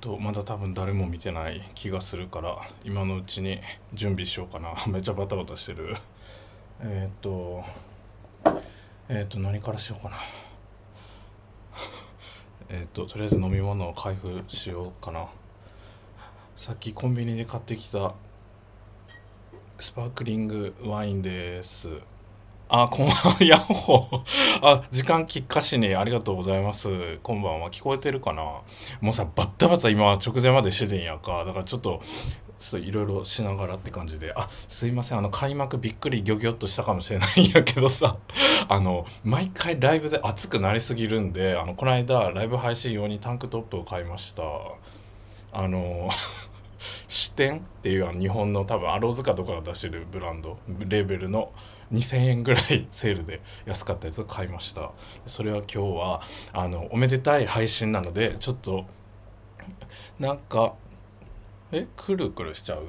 とまだ多分誰も見てない気がするから今のうちに準備しようかな めちゃバタバタしてるえっとえっ、ー、と何からしようかな えっととりあえず飲み物を開封しようかなさっきコンビニで買ってきたスパークリングワインですあ、こんばんは、ヤッホー。あ、時間きっかしにありがとうございます。こんばんは。聞こえてるかなもうさ、バッタバタ今直前までしててんやか。だからちょっと、ちょっといろいろしながらって感じで、あ、すいません。あの、開幕びっくりギョギョっとしたかもしれないんやけどさ、あの、毎回ライブで熱くなりすぎるんで、あの、この間、ライブ配信用にタンクトップを買いました。あの、視点っていうあの日本の多分アローズかとかが出してるブランドレーベルの2000円ぐらいセールで安かったやつを買いましたそれは今日はあのおめでたい配信なのでちょっとなんかえくるくるしちゃう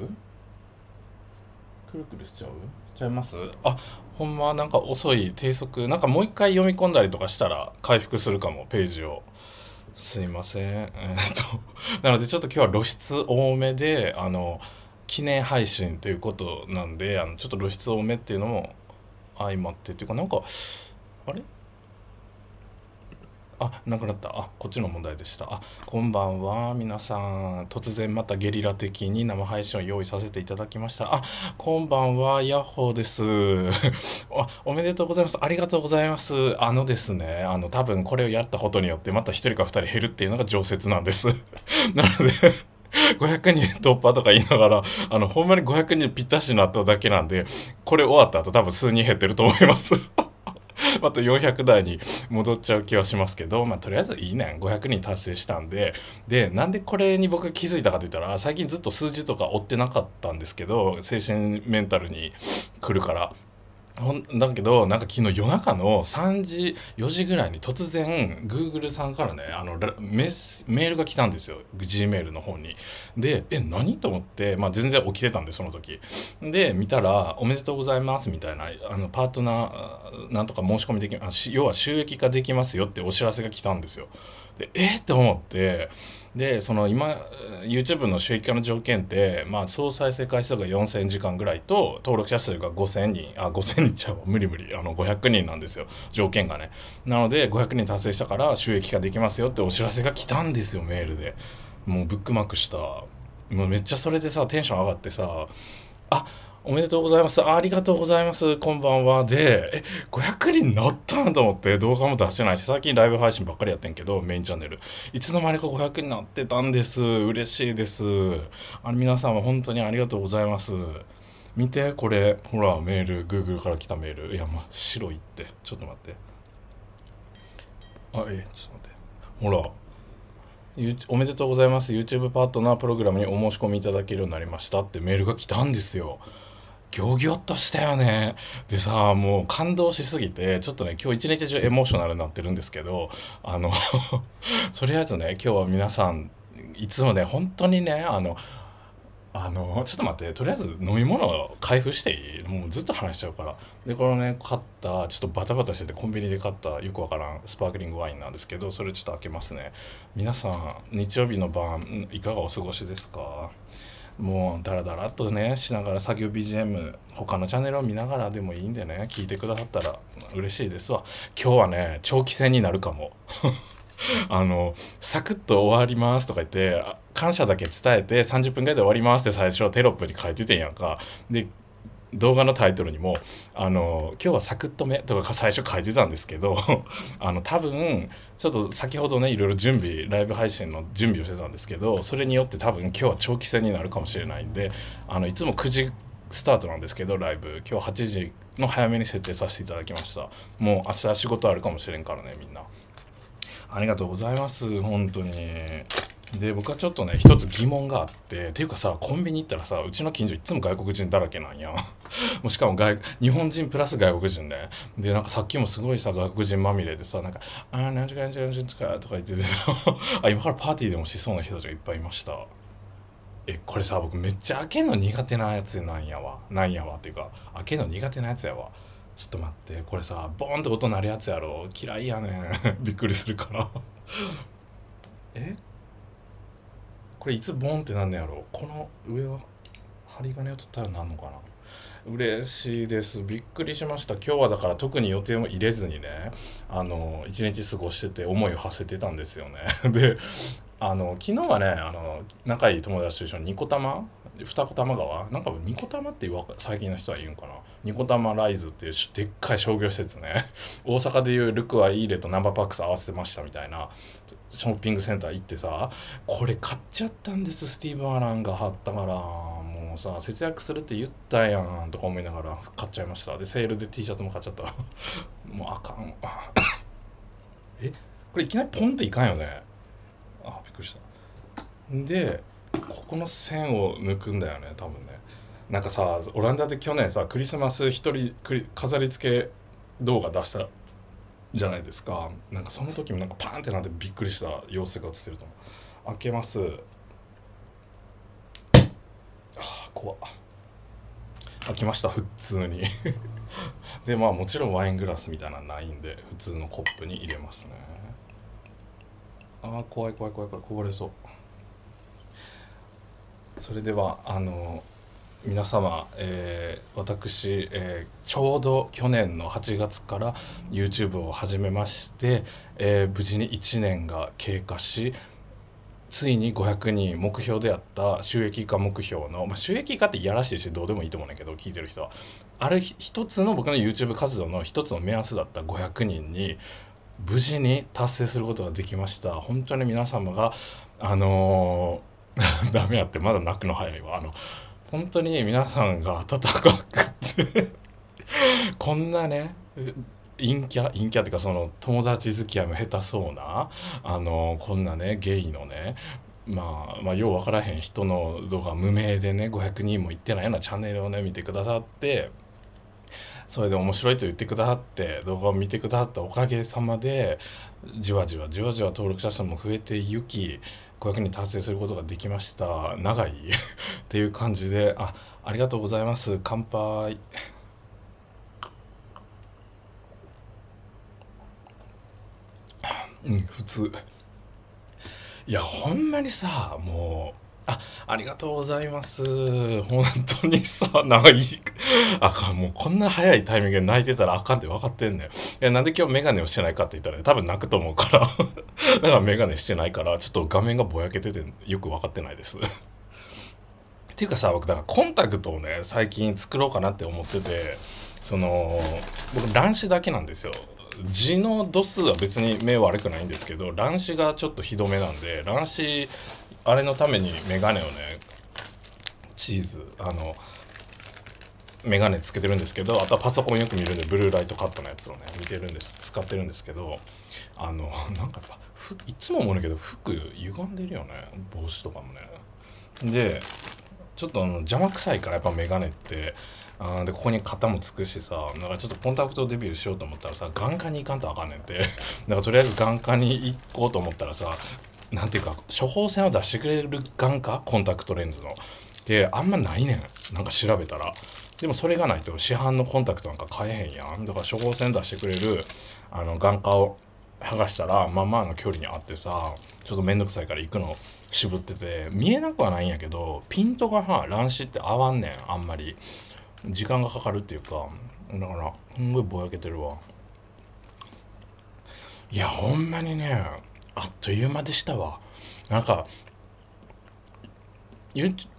くるくるしちゃうしちゃいますあほんまなんか遅い低速なんかもう一回読み込んだりとかしたら回復するかもページを。すいません。えっと、なのでちょっと今日は露出多めで、あの、記念配信ということなんで、あの、ちょっと露出多めっていうのも相まってっていうかなんかあれあ、なくなった。あ、こっちの問題でした。あ、こんばんは。皆さん、突然またゲリラ的に生配信を用意させていただきました。あ、こんばんは。ヤッホーです。あおめでとうございます。ありがとうございます。あのですね、あの、多分これをやったことによって、また1人か2人減るっていうのが常設なんです。なので500人突破とか言いながら、あの、ほんまに500人ぴったしになっただけなんで、これ終わった後多分数人減ってると思います また400台に戻っちゃう気はしますけど、まあ、とりあえずいいねん500人達成したんででなんでこれに僕気づいたかと言ったら最近ずっと数字とか追ってなかったんですけど精神メンタルに来るからほんだけどなんか昨日夜中の3時4時ぐらいに突然 Google さんからねあのメスメールが来たんですよ Gmail の方に。でえ何と思って、まあ、全然起きてたんでその時。で見たら「おめでとうございます」みたいなあのパートナーなんとか申し込みできあ要は収益化できますよってお知らせが来たんですよ。でえっ、って思って。でその今 YouTube の収益化の条件って、まあ、総再生回数が4000時間ぐらいと登録者数が5000人あ5000人ちゃう無理無理あの500人なんですよ条件がねなので500人達成したから収益化できますよってお知らせが来たんですよメールでもうブックマークしたもうめっちゃそれでさテンション上がってさあっおめでとうございます。ありがとうございます。こんばんは。で、え、500人なったんと思って動画も出してないし、最近ライブ配信ばっかりやってんけど、メインチャンネル。いつの間にか500になってたんです。嬉しいです。あ皆様本当にありがとうございます。見て、これ。ほら、メール。Google から来たメール。いや、真っ白いって。ちょっと待って。あ、え、ちょっと待って。ほら。おめでとうございます。YouTube パートナープログラムにお申し込みいただけるようになりましたってメールが来たんですよ。ギョギョッとしたよね。でさ、もう感動しすぎて、ちょっとね、今日一日中エモーショナルになってるんですけど、あの とりあえずね、今日は皆さん、いつもね、本当にね、あの、あの、ちょっと待って、とりあえず飲み物を開封していいもうずっと話しちゃうから。で、このね、買った、ちょっとバタバタしてて、コンビニで買った、よくわからん、スパークリングワインなんですけど、それちょっと開けますね。皆さん、日曜日の晩、いかがお過ごしですかもうダラダラとねしながら作業 BGM 他のチャンネルを見ながらでもいいんでね聞いてくださったら嬉しいですわ今日はね長期戦になるかも あのサクッと終わりますとか言って感謝だけ伝えて30分ぐらいで終わりますって最初テロップに書いててんやんかで動画のタイトルにも「あの今日はサクッと目」とか最初書いてたんですけど あの多分ちょっと先ほどねいろいろ準備ライブ配信の準備をしてたんですけどそれによって多分今日は長期戦になるかもしれないんであのいつも9時スタートなんですけどライブ今日8時の早めに設定させていただきましたもう明日仕事あるかもしれんからねみんなありがとうございます本当に。で僕はちょっとね一つ疑問があってっていうかさコンビニ行ったらさうちの近所いつも外国人だらけなんや もうしかも外日本人プラス外国人ねでなんかさっきもすごいさ外国人まみれでさなんか「ああ何時間何時間何時かとか言っててさ あ今からパーティーでもしそうな人たちがいっぱいいましたえこれさ僕めっちゃ開けんの苦手なやつなんやわなんやわっていうか開けんの苦手なやつやわちょっと待ってこれさボーンって音鳴るやつやろ嫌いやねん びっくりするからえこれいつボンってなんのやろこの上は針金を取ったらなんのかな嬉しいです。びっくりしました。今日はだから特に予定も入れずにね、あの、一日過ごしてて思いを馳せてたんですよね。で、あの、昨日はね、あの、仲いい友達と一緒にニコマ二子玉川なんか二子玉って最近の人は言うんかな二子玉ライズっていうでっかい商業施設ね 大阪でいうルクアイーレとナンバーパックス合わせてましたみたいなショッピングセンター行ってさこれ買っちゃったんですスティーブ・アランが貼ったからもうさ節約するって言ったやんとか思いながら買っちゃいましたでセールで T シャツも買っちゃった もうあかん えこれいきなりポンっていかんよねあびっくりしたでここの線を抜くんだよね多分ねなんかさオランダで去年さクリスマス一人飾り付け動画出したじゃないですかなんかその時もなんかパンってなってびっくりした様子が映ってると思う開けますあ怖っ開きました普通に でまあもちろんワイングラスみたいなのないんで普通のコップに入れますねあー怖い怖い怖い怖いこぼれそうそれではあの皆様、えー、私、えー、ちょうど去年の8月から YouTube を始めまして、えー、無事に1年が経過しついに500人目標であった収益化目標の、まあ、収益化っていやらしいしどうでもいいと思うんだけど聞いてる人はある一つの僕の YouTube 活動の一つの目安だった500人に無事に達成することができました本当に皆様があのー ダメやってまだ泣くの早いわあの本当に皆さんが温かくて こんなね陰キャ陰キャっていうかその友達付き合いも下手そうなあのこんなねゲイのねまあ、まあ、よう分からへん人の動画無名でね500人も行ってないようなチャンネルをね見てくださってそれで面白いと言ってくださって動画を見てくださったおかげさまでじわじわじわじわ登録者数も増えていき500人達成することができました長い っていう感じであありがとうございます乾杯うん普通いやほんまにさもうあありがとうございます。本当にさ、長い、あかん、もうこんな早いタイミングで泣いてたらあかんって分かってんねん。いや、なんで今日メガネをしてないかって言ったら、多分泣くと思うから。だ からメガネしてないから、ちょっと画面がぼやけててよく分かってないです。っていうかさ、僕、だからコンタクトをね、最近作ろうかなって思ってて、その、僕、乱視だけなんですよ。字の度数は別に目悪くないんですけど乱視がちょっとひどめなんで乱視あれのためにメガネをねチーズあのメガネつけてるんですけどあとはパソコンよく見るんでブルーライトカットのやつをね見てるんです使ってるんですけどあのなんかいつも思うんだけど服歪んでるよね帽子とかもねでちょっとあの邪魔くさいからやっぱメガネってあでここに型もつくしさなんかちょっとコンタクトデビューしようと思ったらさ眼科に行かんとあかんねんってだ からとりあえず眼科に行こうと思ったらさなんていうか処方箋を出してくれる眼科コンタクトレンズのであんまないねんなんか調べたらでもそれがないと市販のコンタクトなんか買えへんやんだから処方箋出してくれるあの眼科を剥がしたらまあまあの距離にあってさちょっと面倒くさいから行くの渋ってて見えなくはないんやけどピントがは乱視って合わんねんあんまり時間がかかるっていうかだからすんごいぼやけてるわいやほんまにねあっという間でしたわ。なんか、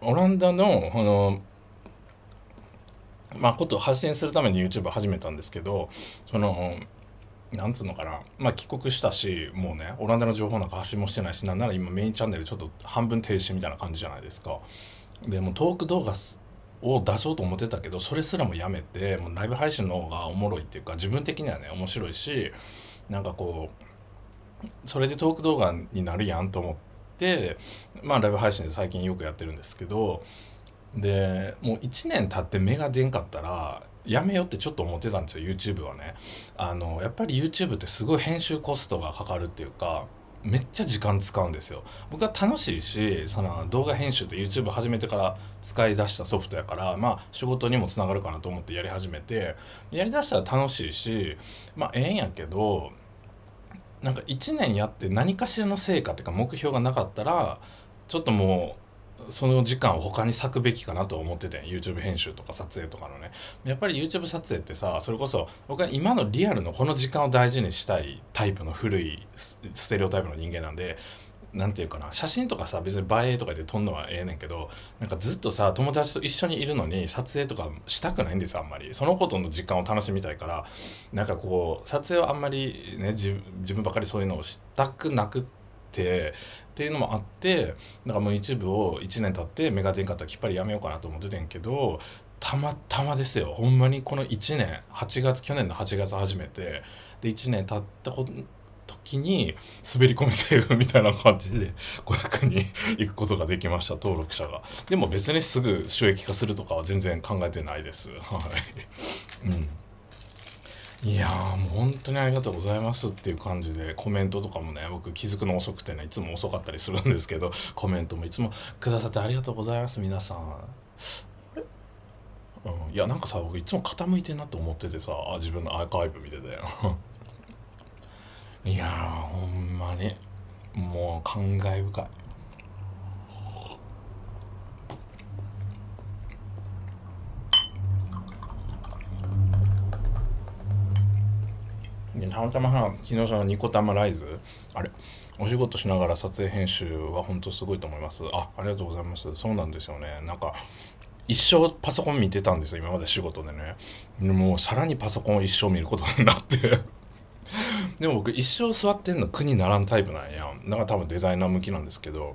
オランダの、あの、まあ、ことを発信するために YouTube 始めたんですけど、その、なんつうのかな、まあ、帰国したし、もうね、オランダの情報なんか発信もしてないし、なんなら今メインチャンネルちょっと半分停止みたいな感じじゃないですか。でもトーク動画を出そうと思ってたけど、それすらもやめて、もうライブ配信の方がおもろいっていうか、自分的にはね、面白いし、なんかこう、それでトーク動画になるやんと思ってまあライブ配信で最近よくやってるんですけどでもう1年経って目が出んかったらやめようってちょっと思ってたんですよ YouTube はねあのやっぱり YouTube ってすごい編集コストがかかるっていうかめっちゃ時間使うんですよ僕は楽しいしその動画編集って YouTube 始めてから使い出したソフトやからまあ仕事にもつながるかなと思ってやり始めてやりだしたら楽しいしまあええんやけどなんか1年やって何かしらの成果っていうか目標がなかったらちょっともうその時間を他に割くべきかなと思ってて YouTube 編集とか撮影とかのねやっぱり YouTube 撮影ってさそれこそ僕は今のリアルのこの時間を大事にしたいタイプの古いステレオタイプの人間なんでんていうかな写真とかさ別に映えとかで撮んのはええねんけどなんかずっとさ友達と一緒にいるのに撮影とかしたくないんですあんまりそのことの時間を楽しみたいからなんかこう撮影はあんまりね自分ばかりそういうのをしたくなくってっていうのもあってなんかもう一部を1年経ってメガテン買ったらきっぱりやめようかなと思っててんけどたまたまですよほんまにこの1年8月去年の8月初めてで1年経ったこと時に滑り込みセーフみたいな感じで500に行くことができました登録者がでも別にすぐ収益化するとかは全然考えてないですはいうんいやーもう本当にありがとうございますっていう感じでコメントとかもね僕気づくの遅くてねいつも遅かったりするんですけどコメントもいつもくださってありがとうございます皆さんうん、いやなんかさ僕いつも傾いてんなって思っててさあ自分のアーカイブ見てたよいやほんまに、もう感慨深い。たまたま昨日そのニコタマライズあれお仕事しながら撮影編集は本当すごいと思いますあありがとうございますそうなんですよねなんか一生パソコン見てたんですよ今まで仕事でねもうさらにパソコンを一生見ることになって でも僕一生座ってんの苦にならんタイプなんやだから多分デザイナー向きなんですけど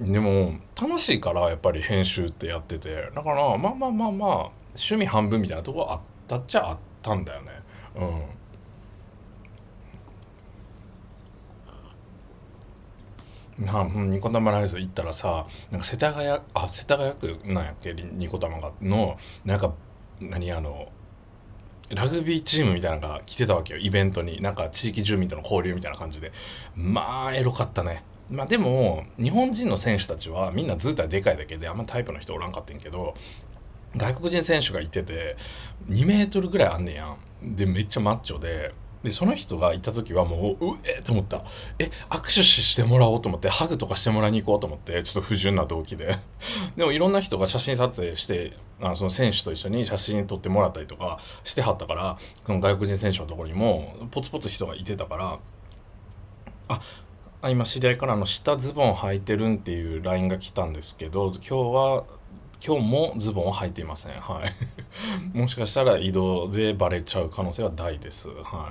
でも楽しいからやっぱり編集ってやっててだからまあまあまあまあ趣味半分みたいなとこあったっちゃあったんだよねうんなあ、ニコ玉ライズ行ったらさ、なんか世田谷、あ、世田谷区なんやっけ、ニコ玉が、の、なんか、何あの、ラグビーチームみたいなのが来てたわけよイベントになんか地域住民との交流みたいな感じでまあエロかったねまあでも日本人の選手たちはみんな図体でかいだけであんまタイプの人おらんかってんけど外国人選手がいてて2メートルぐらいあんねやんでめっちゃマッチョでで、その人がいた時はもう、うえと思った。え、握手してもらおうと思って、ハグとかしてもらいに行こうと思って、ちょっと不純な動機で。でもいろんな人が写真撮影して、あその選手と一緒に写真撮ってもらったりとかしてはったから、その外国人選手のところにも、ポツポツ人がいてたから、あ、今知り合いからの下ズボン履いてるんっていう LINE が来たんですけど、今日は今日もズボンは履いていません。はい。もしかしたら移動でバレちゃう可能性は大です。は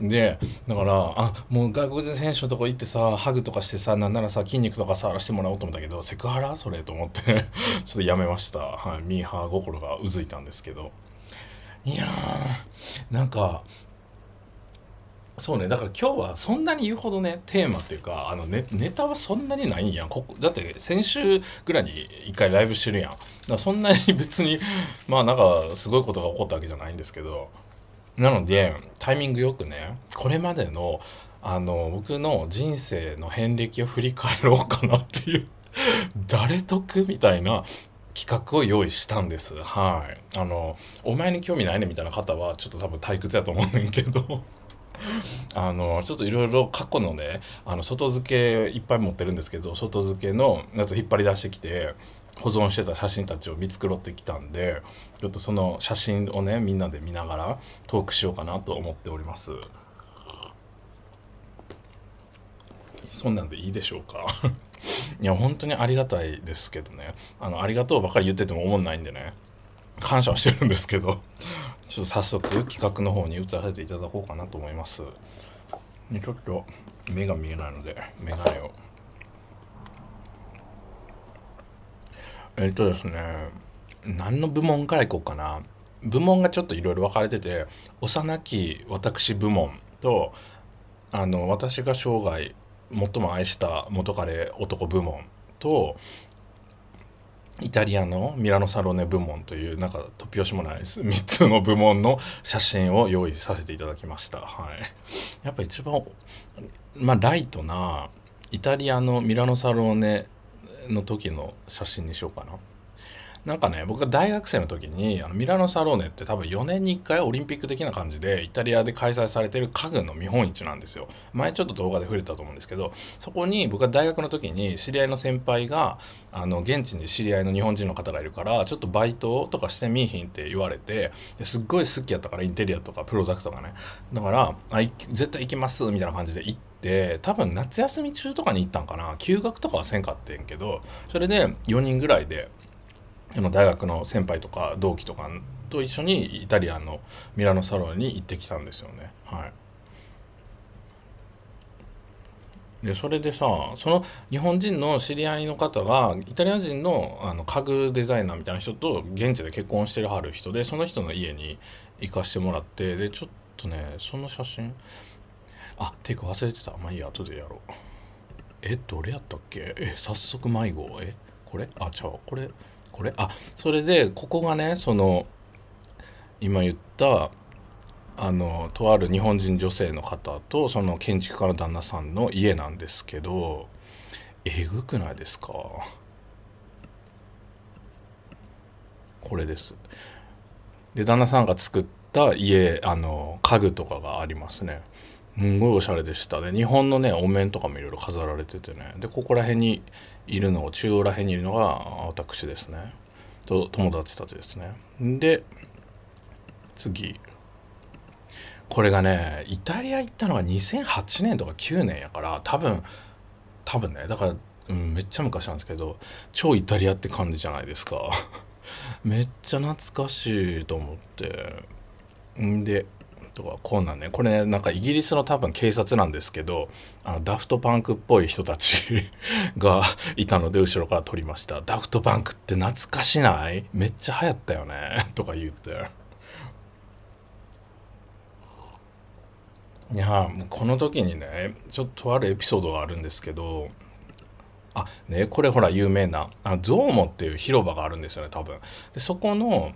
い。で、だから、あ、もう外国人選手のとこ行ってさ、ハグとかしてさ、なんならさ、筋肉とか触らせてもらおうと思ったけど、セクハラそれと思って ちょっとやめました。はい。ミーハー心がうずいたんですけど。いやー、なんか、そうねだから今日はそんなに言うほどねテーマというかあのネネタはそんなにないんやんここだって先週ぐらいに一回ライブしてるやんだそんなに別にまあなんかすごいことが起こったわけじゃないんですけどなのでタイミングよくねこれまでのあの僕の人生の遍歴を振り返ろうかなっていう誰得みたいな企画を用意したんです。はい。あの、お前に興味ないねみたいな方は、ちょっと多分退屈やと思うねんけどあのちょっといろいろ過去のねあの外付けいっぱい持ってるんですけど外付けのやつ引っ張り出してきて保存してた写真たちを見繕ってきたんでちょっとその写真をねみんなで見ながらトークしようかなと思っております。そんなんでいいでしょうか いや、本当にありがたいですけどね。あの、ありがとうばかり言ってても思んないんでね。感謝はしてるんですけどちょっと早速企画の方に移らせていただこうかなと思います。ね、ちょっと目が見えないので、眼鏡を。えっとですね、何の部門からいこうかな。部門がちょっといろいろ分かれてて、幼き私部門と、あの、私が生涯最も愛した元彼男部門と、イタリアのミラノサロネ部門という、なんか突拍子もないです。3 つの部門の写真を用意させていただきました。はい。やっぱ一番、まあ、ライトな、イタリアのミラノサローネの時の写真にしようかな。なんかね僕が大学生の時にあのミラノサローネって多分4年に1回オリンピック的な感じでイタリアで開催されてる家具の見本市なんですよ前ちょっと動画で触れたと思うんですけどそこに僕が大学の時に知り合いの先輩があの現地に知り合いの日本人の方がいるからちょっとバイトとかしてみいひんって言われてすっごい好きやったからインテリアとかプロダクトがねだからあ絶対行きますみたいな感じで行って多分夏休み中とかに行ったんかな休学とかはせんかってんけどそれで4人ぐらいで大学の先輩とか同期とかと一緒にイタリアンのミラノサロンに行ってきたんですよね。はい、でそれでさその日本人の知り合いの方がイタリア人のあの家具デザイナーみたいな人と現地で結婚してるはる人でその人の家に行かしてもらってでちょっとねその写真あテイク忘れてたまあいいや後でやろうえどれやったっけえ早速迷子えこれあ違ゃうこれこれあそれでここがねその今言ったあのとある日本人女性の方とその建築家の旦那さんの家なんですけどえぐくないですかこれです。で旦那さんが作った家あの家具とかがありますね。すんごいおしゃれでしたで、ね、日本のねお面とかもいろいろ飾られててねでここら辺にいるの中央ら辺にいるのが私ですねと友達たちですねで次これがねイタリア行ったのが2008年とか9年やから多分多分ねだから、うん、めっちゃ昔なんですけど超イタリアって感じじゃないですか めっちゃ懐かしいと思ってんでとかこうなんねこれねなんかイギリスの多分警察なんですけどあのダフトパンクっぽい人たち がいたので後ろから撮りましたダフトパンクって懐かしないめっちゃ流行ったよねとか言っていやこの時にねちょっとあるエピソードがあるんですけどあねこれほら有名なあのゾウモっていう広場があるんですよね多分でそこの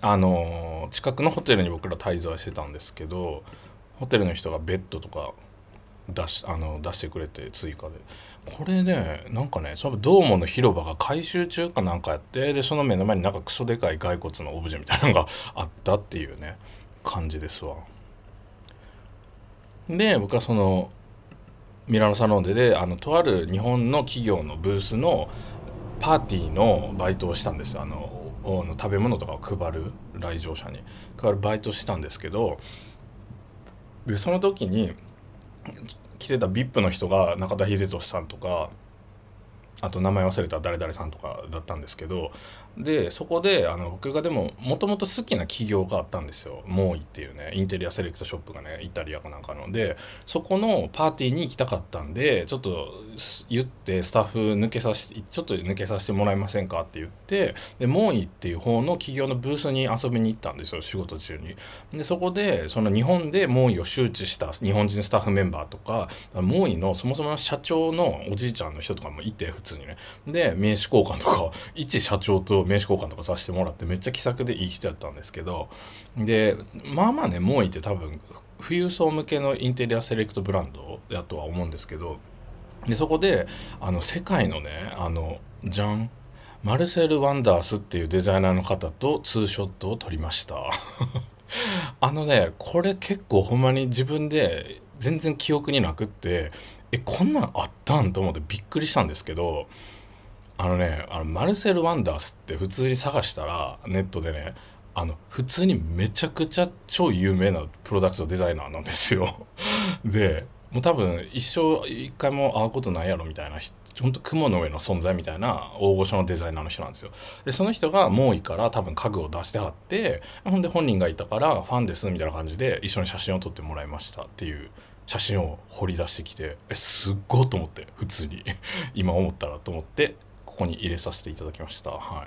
あの近くのホテルに僕ら滞在してたんですけどホテルの人がベッドとか出しあの出してくれて追加でこれねなんかねそのドームの広場が改修中かなんかやってでその目の前になんかクソでかい骸骨のオブジェみたいなのがあったっていうね感じですわで僕はそのミラノサロンデであのとある日本の企業のブースのパーティーのバイトをしたんですあのの食べ物とかを配る来場者にわるバイトしたんですけどでその時に来てた VIP の人が中田英寿さんとかあと名前忘れた誰々さんとかだったんですけどでそこであの僕がでももともと好きな企業があったんですよモーイっていうねインテリアセレクトショップがねイタリアかなんかのでそこのパーティーに行きたかったんでちょっと言ってスタッフ抜けさせてちょっと抜けさせてもらえませんかって言ってでモーイっていう方の企業のブースに遊びに行ったんですよ仕事中にでそこでその日本でモーイを周知した日本人スタッフメンバーとかモーイのそもそもの社長のおじいちゃんの人とかもいて普通にねで名刺交換とか一社長と名刺交換とかさせてもらってめっちゃ気さくでいい人やったんですけどでまあまあねモーイって多分富裕層向けのインテリアセレクトブランドやとは思うんですけどでそこであの世界のねあのジャンマルセル・ワンダースっていうデザイナーの方とツーショットを撮りました あのねこれ結構ほんまに自分で全然記憶になくってえこんなんあったんと思ってびっくりしたんですけどあのね、あのマルセル・ワンダースって普通に探したら、ネットでね、あの、普通にめちゃくちゃ超有名なプロダクトデザイナーなんですよ。で、もう多分一生一回も会うことないやろみたいなほんと雲の上の存在みたいな大御所のデザイナーの人なんですよ。で、その人が猛威から多分家具を出してはって、ほんで本人がいたからファンですみたいな感じで一緒に写真を撮ってもらいましたっていう写真を掘り出してきて、え、すっごいと思って、普通に。今思ったらと思って、ここに入れさせていただきました。は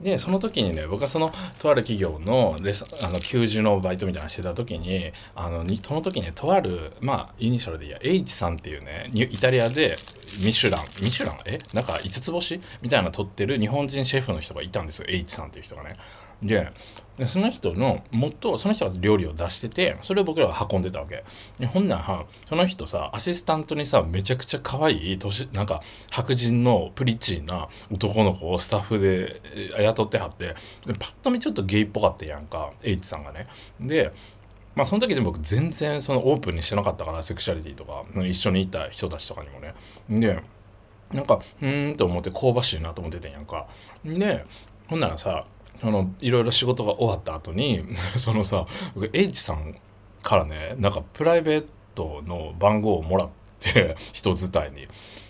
い。で、その時にね、僕はその、とある企業のあの、給授のバイトみたいなのしてた時に、あの、にその時に、ね、とある、まあ、イニシャルでいいや、H さんっていうね、イタリアで、ミシュラン、ミシュランえなんか5つ星みたいなの撮ってる日本人シェフの人がいたんですよ、H さんっていう人がね。で、でその人のもっとその人が料理を出しててそれを僕らが運んでたわけでほんならその人さアシスタントにさめちゃくちゃ可愛い年なんか白人のプリチーな男の子をスタッフで雇ってはってパッと見ちょっとゲイっぽかったやんかエイチさんがねでまあその時で僕全然そのオープンにしてなかったからセクシャリティとか一緒にいた人たちとかにもねでなんかうーんと思って香ばしいなと思ってたやんかでほんならさあのいろいろ仕事が終わった後に そのさ H さんからねなんかプライベートの番号をもらって 人伝いに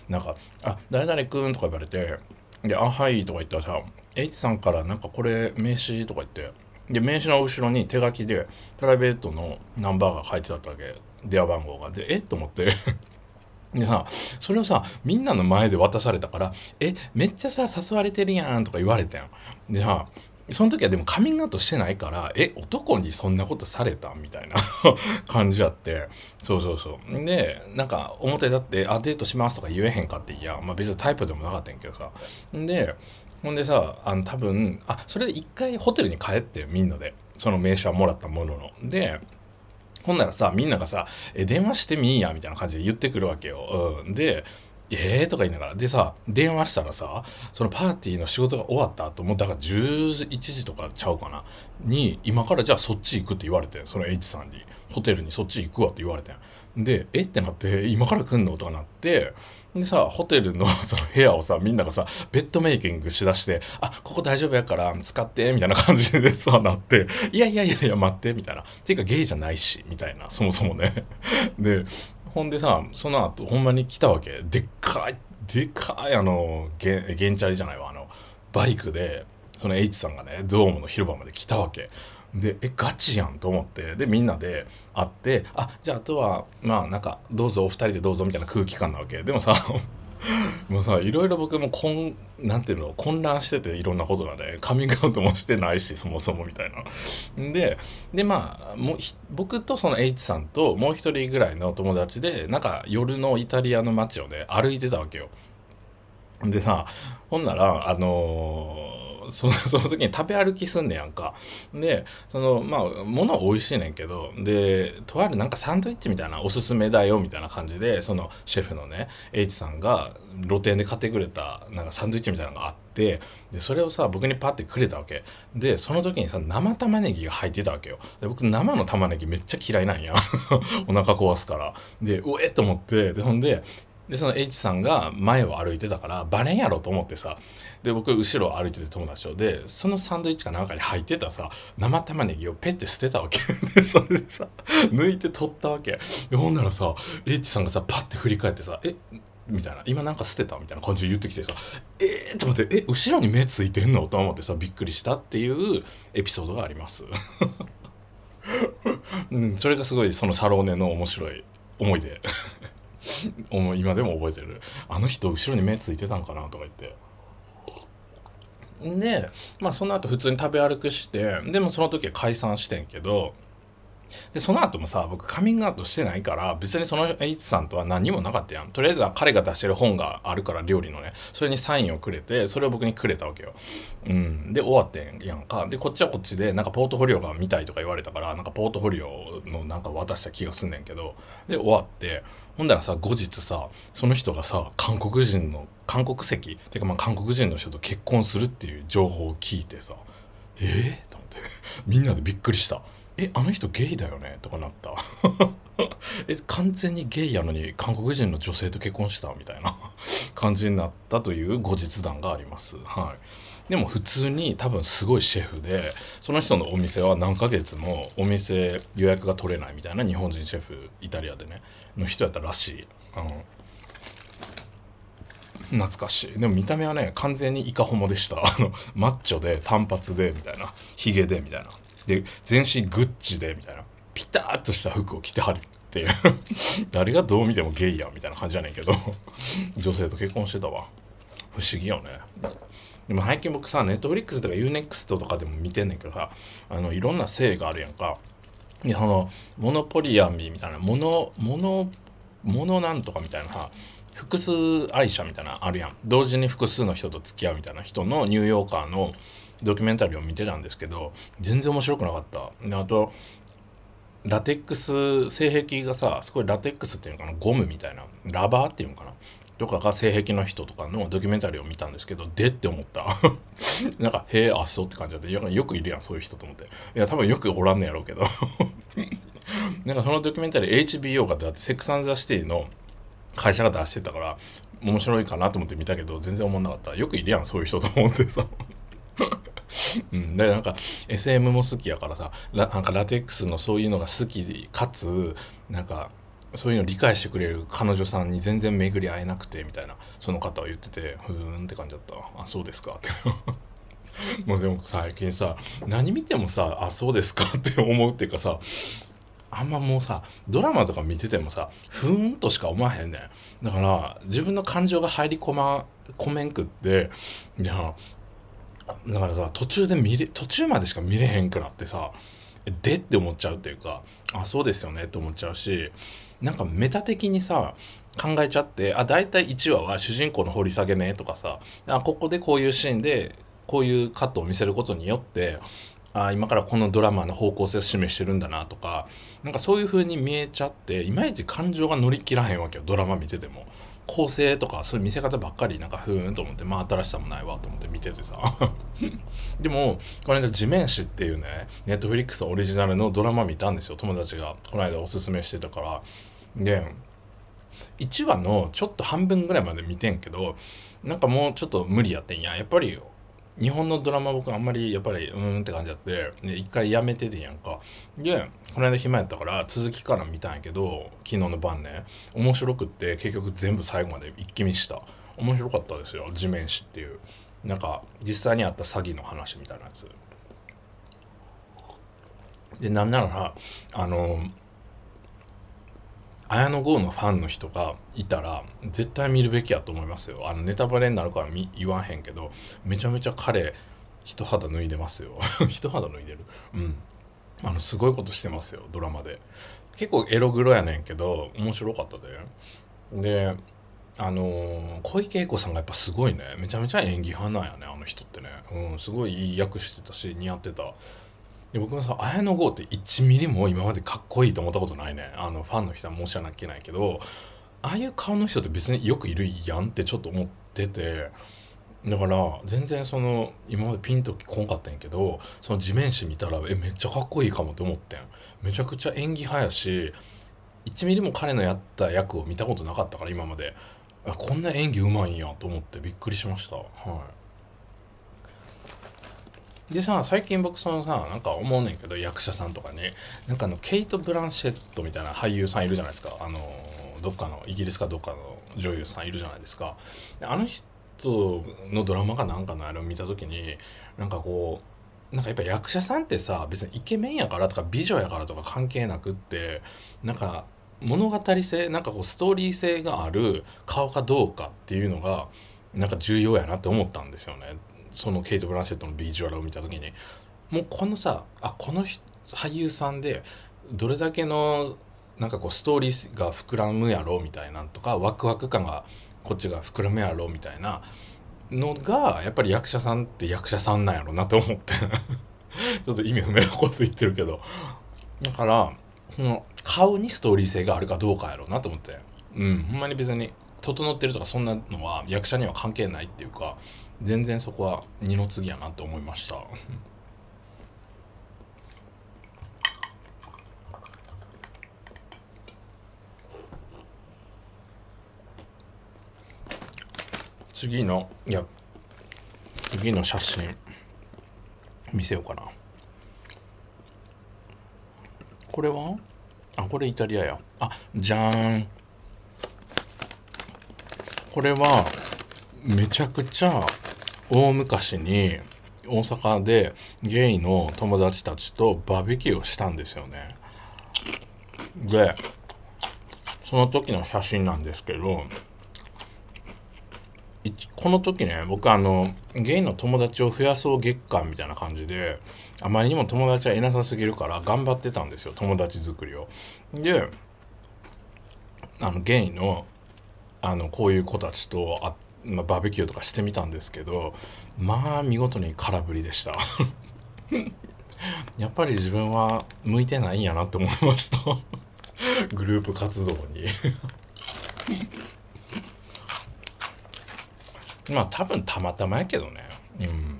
なんか「あ誰々くん」とか言われて「であはい」とか言ったらさ H さんからなんかこれ名刺とか言ってで名刺の後ろに手書きでプライベートのナンバーが書いてあったわけ電話番号がでえっと思って でさそれをさみんなの前で渡されたから「えめっちゃさ誘われてるやん」とか言われてんでさその時はでもカミングアウトしてないから、え、男にそんなことされたみたいな 感じあって、そうそうそう。で、なんか表立って、あ、デートしますとか言えへんかって、いや、まあ別にタイプでもなかったんやけどさ。で、ほんでさ、あの多分、あ、それで一回ホテルに帰ってみんなで、その名刺はもらったものの。で、ほんならさ、みんながさ、え、電話してみいや、みたいな感じで言ってくるわけよ。うん。で、ええー、とか言いながら。でさ、電話したらさ、そのパーティーの仕事が終わった後も、だから11時とかちゃうかな。に、今からじゃあそっち行くって言われてその H さんに。ホテルにそっち行くわって言われてん。で、えってなって、今から来んのとかなって、でさ、ホテルの その部屋をさ、みんながさ、ベッドメイキングしだして、あ、ここ大丈夫やから、使って、みたいな感じでさ、なって、いやいやいやいや、待って、みたいな。ていうか、ゲイじゃないし、みたいな、そもそもね。で、ほんでさ、その後、ほんまに来たわけ。でっかい、でっかい、あの、げんチャリじゃないわ、あの、バイクで、その H さんがね、ドームの広場まで来たわけ。で、え、ガチやんと思って、で、みんなで会って、あ、じゃああとは、まあ、なんか、どうぞ、お二人でどうぞみたいな空気感なわけ。でもさ、もうさいろいろ僕もこんなんていうの混乱してていろんなことがねカミングアウトもしてないしそもそもみたいな。ででまあも僕とその H さんともう一人ぐらいの友達でなんか夜のイタリアの街をね歩いてたわけよ。でさほんならあのーその その時に食べ歩きすんねやんか。で、その、まあ、物は美味しいねんけど、で、とあるなんかサンドイッチみたいなおすすめだよみたいな感じで、そのシェフのね、H さんが露店で買ってくれた、なんかサンドイッチみたいなのがあって、で、それをさ、僕にパッてくれたわけ。で、その時にさ、生玉ねぎが入ってたわけよ。で、僕生の玉ねぎめっちゃ嫌いなんや。お腹壊すから。で、うえっと思って、で、ほんで、でその H さんが前を歩いてたからバレんやろと思ってさで僕後ろを歩いてて友達を、でそのサンドイッチかなんかに入ってたさ生玉ねぎをペッて捨てたわけ でそれでさ抜いて取ったわけほんならさ H さんがさパッて振り返ってさ「えみたいな今なんか捨てたみたいな感じで言ってきてさえー、って思ってえ後ろに目ついてんのと思ってさびっくりしたっていうエピソードがあります うん、それがすごいそのサローネの面白い思い出今でも覚えてるあの人後ろに目ついてたんかなとか言ってでまあその後普通に食べ歩くしてでもその時は解散してんけどで、その後もさ、僕カミングアウトしてないから、別にその H さんとは何もなかったやん。とりあえずは彼が出してる本があるから、料理のね、それにサインをくれて、それを僕にくれたわけよ。うん。で、終わってんやんか。で、こっちはこっちで、なんかポートフォリオが見たいとか言われたから、なんかポートフォリオのなんか渡した気がすんねんけど、で、終わって、ほんだらさ、後日さ、その人がさ、韓国人の、韓国籍、っていうかまあ韓国人の人と結婚するっていう情報を聞いてさ、えー、と思って、みんなでびっくりした。えあの人ゲイだよねとかなった え完全にゲイやのに韓国人の女性と結婚したみたいな 感じになったという後日談があります、はい、でも普通に多分すごいシェフでその人のお店は何ヶ月もお店予約が取れないみたいな日本人シェフイタリアでねの人やったらしい、うん、懐かしいでも見た目はね完全にイカホモでしたあのマッチョで短髪でみたいなヒゲでみたいなで、全身グッチで、みたいな。ピタッとした服を着てはるっていう。誰がどう見てもゲイや、みたいな感じじゃねんけど。女性と結婚してたわ。不思議よね。でも最近僕さ、ネットフリックスとかユーネクストとかでも見てんねんけどさ、あの、いろんな性があるやんか。で、その、モノポリアミーみたいな、モノ、モノ、モノなんとかみたいなさ、複数愛者みたいなあるやん。同時に複数の人と付き合うみたいな人のニューヨーカーのドキュメンタリーを見てたんですけど、全然面白くなかった。であと、ラテックス、性癖がさ、すごいラテックスっていうのかな、ゴムみたいな、ラバーっていうのかな、とかが性癖の人とかのドキュメンタリーを見たんですけど、でって思った。なんか、へえ、あっそうって感じで、よくいるやん、そういう人と思って。いや、多分よくおらんねやろうけど。なんかそのドキュメンタリー HBO がだってセックスアンザシティの会社が出してたから面白いかなと思って見たけど全然思んなかった。よくいるやん、そういう人と思ってさ。うん、だからなんか SM も好きやからさラなんかラテックスのそういうのが好きでかつなんかそういうの理解してくれる彼女さんに全然巡り会えなくてみたいなその方は言っててふーんって感じだったあそうですかって もうでも最近さ何見てもさあそうですかって思うっていうかさあんまもうさドラマとか見ててもさふーんとしか思わへんねんだから自分の感情が入り込ま込めんくっていやだからさ途中で見れ途中までしか見れへんくなってさでって思っちゃうっていうかあそうですよねって思っちゃうしなんかメタ的にさ考えちゃってあ大体1話は主人公の掘り下げねとかさあここでこういうシーンでこういうカットを見せることによってあ今からこのドラマの方向性を示してるんだなとかなんかそういう風に見えちゃっていまいち感情が乗り切らへんわけよドラマ見てても構成とかそういう見せ方ばっかりなんかふーんと思ってまあ、新しさもないわと思って見ててさ でもこの間「地面師」っていうねネットフリックスオリジナルのドラマ見たんですよ友達がこの間おすすめしてたからで1話のちょっと半分ぐらいまで見てんけどなんかもうちょっと無理やってんややっぱり日本のドラマ僕あんまりやっぱりうーんって感じだってね、一回やめててんやんかでこの間暇やったから続きから見たんやけど昨日の晩ね面白くって結局全部最後まで一気見した面白かったですよ地面師っていうなんか実際にあった詐欺の話みたいなやつでなんならあの綾野剛のファンの人がいたら絶対見るべきやと思いますよあのネタバレになるから言わんへんけどめちゃめちゃ彼人肌脱いでますよ 人肌脱いでるうんあのすごいことしてますよドラマで結構エログロやねんけど面白かったでであのー、小池栄子さんがやっぱすごいねめちゃめちゃ演技派なんやねあの人ってねうんすごいいい役してたし似合ってたで僕もさ綾野剛って1ミリも今までかっこいいと思ったことないねあのファンの人は申し訳ないけどああいう顔の人って別によくいるやんってちょっと思っててだから全然その今までピンとこんかったんやけどその地面師見たらえめっちゃかっこいいかもって思ってんめちゃくちゃ演技派やし1ミリも彼のやった役を見たことなかったから今までこんな演技うまいんやと思ってびっくりしましたはいでさ最近僕そのさなんか思うねんけど役者さんとかねなんかあのケイト・ブランシェットみたいな俳優さんいるじゃないですかあのどっかのイギリスかどっかの女優さんいるじゃないですかあの人のドラマかなんかのあれを見た時になんかこうなんかやっぱ役者さんってさ別にイケメンやからとか美女やからとか関係なくってなんか物語性なんかこうストーリー性がある顔かどうかっていうのがなんか重要やなって思ったんですよね。そのケイト・ブランシェットのビジュアルを見た時にもうこのさあこの俳優さんでどれだけのなんかこうストーリーが膨らむやろみたいなんとかワクワク感がこっちが膨らむやろみたいなのがやっぱり役者さんって役者さんなんやろなと思って ちょっと意味不明なこと言ってるけどだからこの顔にストーリー性があるかどうかやろうなと思ってうんほんまに別に整ってるとかそんなのは役者には関係ないっていうか全然そこは二の次やなと思いました次のいや次の写真見せようかなこれはあこれイタリアやあじゃーんこれはめちゃくちゃ大昔に大阪でゲイの友達たちとバーベキューをしたんですよね。で、その時の写真なんですけど、この時ね、僕あの、ゲイの友達を増やそう月間みたいな感じで、あまりにも友達はいなさすぎるから頑張ってたんですよ、友達作りを。で、あの、ゲイの、あの、こういう子たちと会っまあ、バーベキューとかしてみたんですけどまあ見事に空振りでした やっぱり自分は向いてないんやなって思いました グループ活動に まあ多分たまたまやけどねうん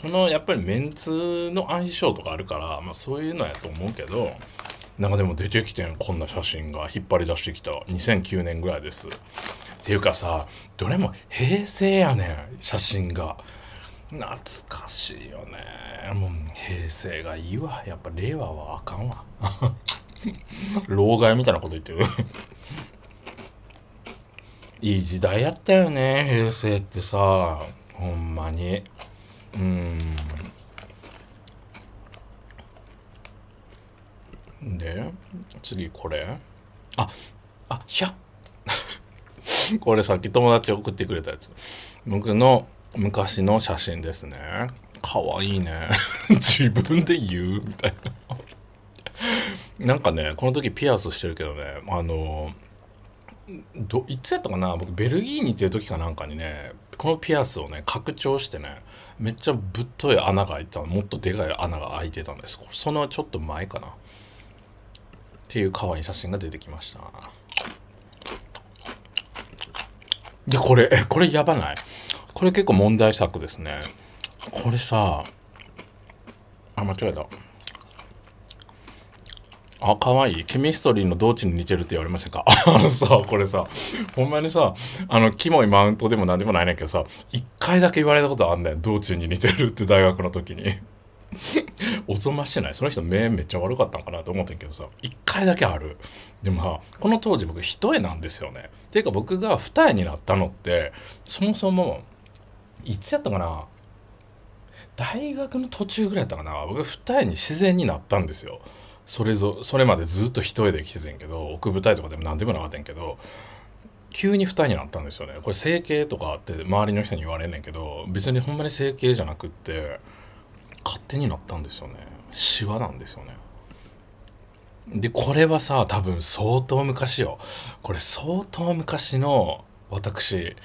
そのやっぱりメンツの相性とかあるから、まあ、そういうのやと思うけどなんかでも出てきてんこんな写真が引っ張り出してきた2009年ぐらいですていうかさ、どれも平成やねん、写真が。懐かしいよね。もう平成がいいわ。やっぱ令和はあかんわ。老害みたいなこと言ってる。いい時代やったよね、平成ってさ。ほんまに。うん。で、次これ。あ、あ、ひゃ これさっき友達送ってくれたやつ。僕の昔の写真ですね。かわいいね。自分で言うみたいな。なんかね、この時ピアスしてるけどね、あの、どいつやったかな僕ベルギーに行ってる時かなんかにねこのピアスをね拡張してねめっちゃぶっとい穴が開いてたのもっとでかい穴が開いてたんですそのちょっと前かなっていう可愛い写真が出てきましたで、これ、え、これやばないこれ結構問題作ですね。これさ、あ、間違えた。あ、かわいい。ケミストリーの道地に似てるって言われませんか あのさ、これさ、ほんまにさ、あの、キモいマウントでも何でもないねんけどさ、一回だけ言われたことあんねん。道地に似てるって大学の時に。おぞましないその人目めっちゃ悪かったんかなと思ってんけどさ1回だけあるでもさこの当時僕一重なんですよねていうか僕が二重になったのってそもそもいつやったかな大学の途中ぐらいやったかな僕二重に自然になったんですよそれぞそれまでずっと一重で来ててんけど奥舞台とかでも何でもなかったんけど急に二重になったんですよねこれ整形とかって周りの人に言われんねんけど別にほんまに整形じゃなくって勝手になったんですよね。シワなんですよね。で、これはさ、多分相当昔よ。これ相当昔の私、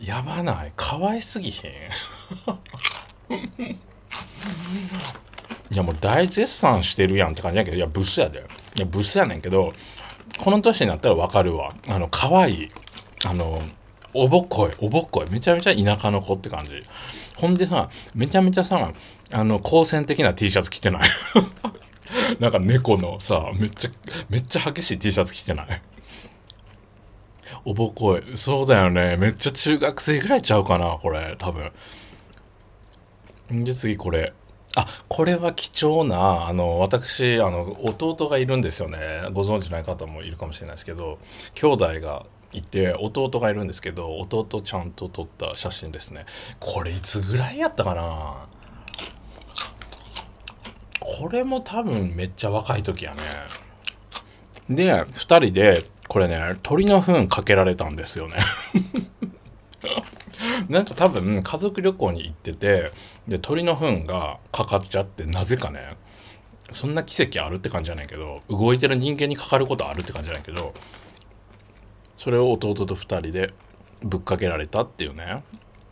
やばない。可愛すぎひん。いやもう大絶賛してるやんって感じやけど、いやブスやで。いやブスやねんけど、この年になったらわかるわ。あの、可愛い。あの、おぼっこい、おぼっこい。めちゃめちゃ田舎の子って感じ。ほんでさ、めちゃめちゃさ、あの、光線的な T シャツ着てない なんか猫のさ、めっちゃ、めっちゃ激しい T シャツ着てないおぼこい。そうだよね。めっちゃ中学生ぐらいちゃうかな、これ、多分。で、次これ。あ、これは貴重な、あの、私、あの、弟がいるんですよね。ご存知ない方もいるかもしれないですけど、兄弟がいて弟がいるんですけど弟ちゃんと撮った写真ですねこれいつぐらいやったかなこれも多分めっちゃ若い時やねで2人でこれね鳥の糞かけられたんですよね なんか多分家族旅行に行っててで鳥の糞がかかっちゃってなぜかねそんな奇跡あるって感じじゃないけど動いてる人間にかかることあるって感じじゃないけどそれを弟と2人でぶっかけられたっていうね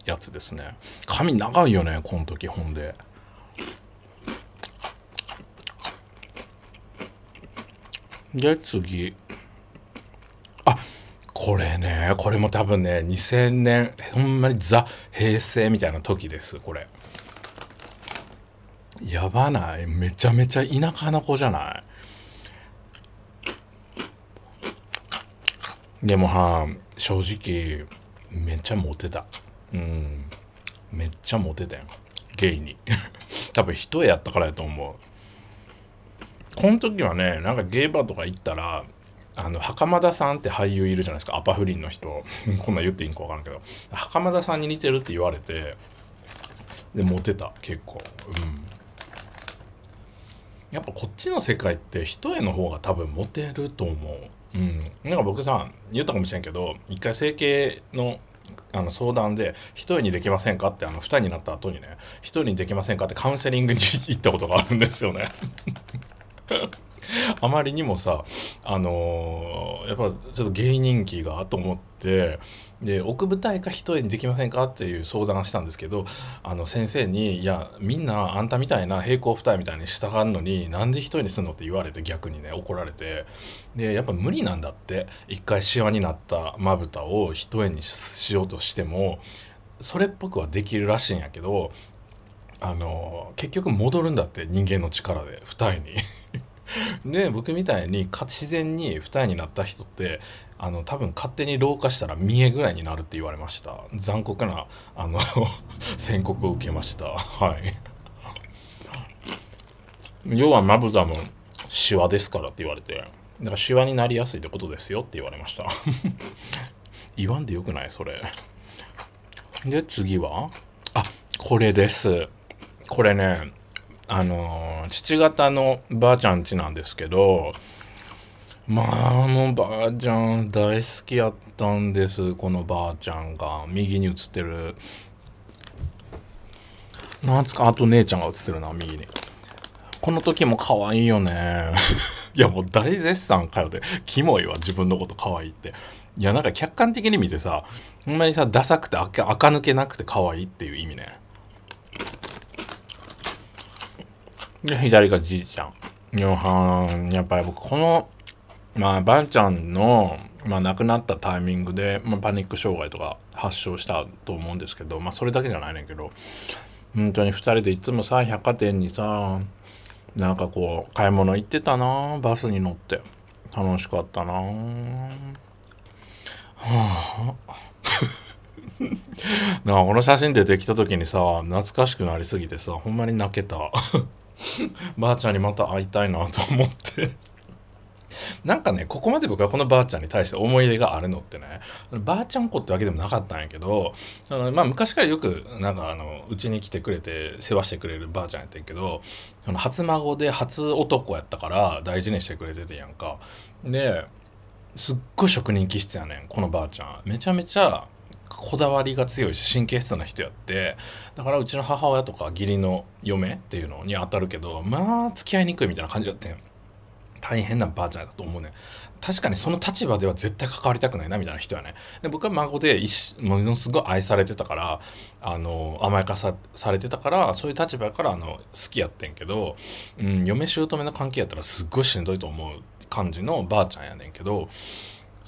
やつですね髪長いよねこの時ほんでで次あこれねこれも多分ね2000年ほんまにザ平成みたいな時ですこれやばないめちゃめちゃ田舎の子じゃないでもは、正直、めっちゃモテた。うん。めっちゃモテたよ。ゲイに。多分一重やったからやと思う。この時はね、なんかゲイバーとか行ったら、あの、袴田さんって俳優いるじゃないですか。アパフリンの人。こんな言っていいんかわからんけど。袴田さんに似てるって言われて、で、モテた。結構。うん。やっぱこっちの世界って一重の方が多分モテると思う。うん、なんか僕さ言ったかもしれんけど一回整形のあの相談で「一人にできませんか?」ってあの2人になった後にね「一人にできませんか?」ってカウンセリングに行ったことがあるんですよね あまりにもさ、あのー、やっぱちょっと芸人気がと思って、で、奥舞台か一重にできませんかっていう相談したんですけど、あの先生に、いや、みんなあんたみたいな平行二重みたいに従うのに、なんで一重にすんのって言われて逆にね、怒られて、で、やっぱ無理なんだって、一回シワになったまぶたを一重にしようとしても、それっぽくはできるらしいんやけど、あの結局戻るんだって人間の力で二重に。で、僕みたいに自然に二重になった人って、あの、多分勝手に老化したら見えぐらいになるって言われました。残酷な、あの 宣告を受けました。はい。要はまぶたもシワですからって言われて、だからシワになりやすいってことですよって言われました。言わんでよくないそれ。で、次はあ、これです。これね、あの父方のばあちゃん家なんですけどまあもうばあちゃん大好きやったんですこのばあちゃんが右に映ってるなんつかあと姉ちゃんが映ってるな右にこの時も可愛いよね いやもう大絶賛かよってキモいわ自分のこと可愛いっていやなんか客観的に見てさほんまにさダサくてあか抜けなくて可愛いっていう意味ねで、左がじいちゃん。いや、やっぱり僕、この、まあ、ばあちゃんの、まあ、亡くなったタイミングで、まあ、パニック障害とか発症したと思うんですけど、まあ、それだけじゃないねんけど、本当に二人でいつもさ、百貨店にさ、なんかこう、買い物行ってたなバスに乗って。楽しかったなはあ。なんかこの写真出てきた時にさ、懐かしくなりすぎてさ、ほんまに泣けた。ばあちゃんにまた会いたいなと思ってなんかね、ここまで僕はこのばあちゃんに対して思い入れがあるのってね、ばあちゃん子ってわけでもなかったんやけど、そのまあ昔からよく、なんかあの、うちに来てくれて、世話してくれるばあちゃんやってんけど、その初孫で初男やったから大事にしてくれててやんか。で、すっごい職人気質やねん、このばあちゃん。めちゃめちゃ、こだわりが強いし神経質な人やってだからうちの母親とか義理の嫁っていうのに当たるけどまあ付き合いにくいみたいな感じだってん大変なばあちゃんだと思うね確かにその立場では絶対関わりたくないなみたいな人やねで僕は孫でものすごい愛されてたからあの甘やかされてたからそういう立場からあの好きやってんけど、うん、嫁姑の関係やったらすっごいしんどいと思う感じのばあちゃんやねんけど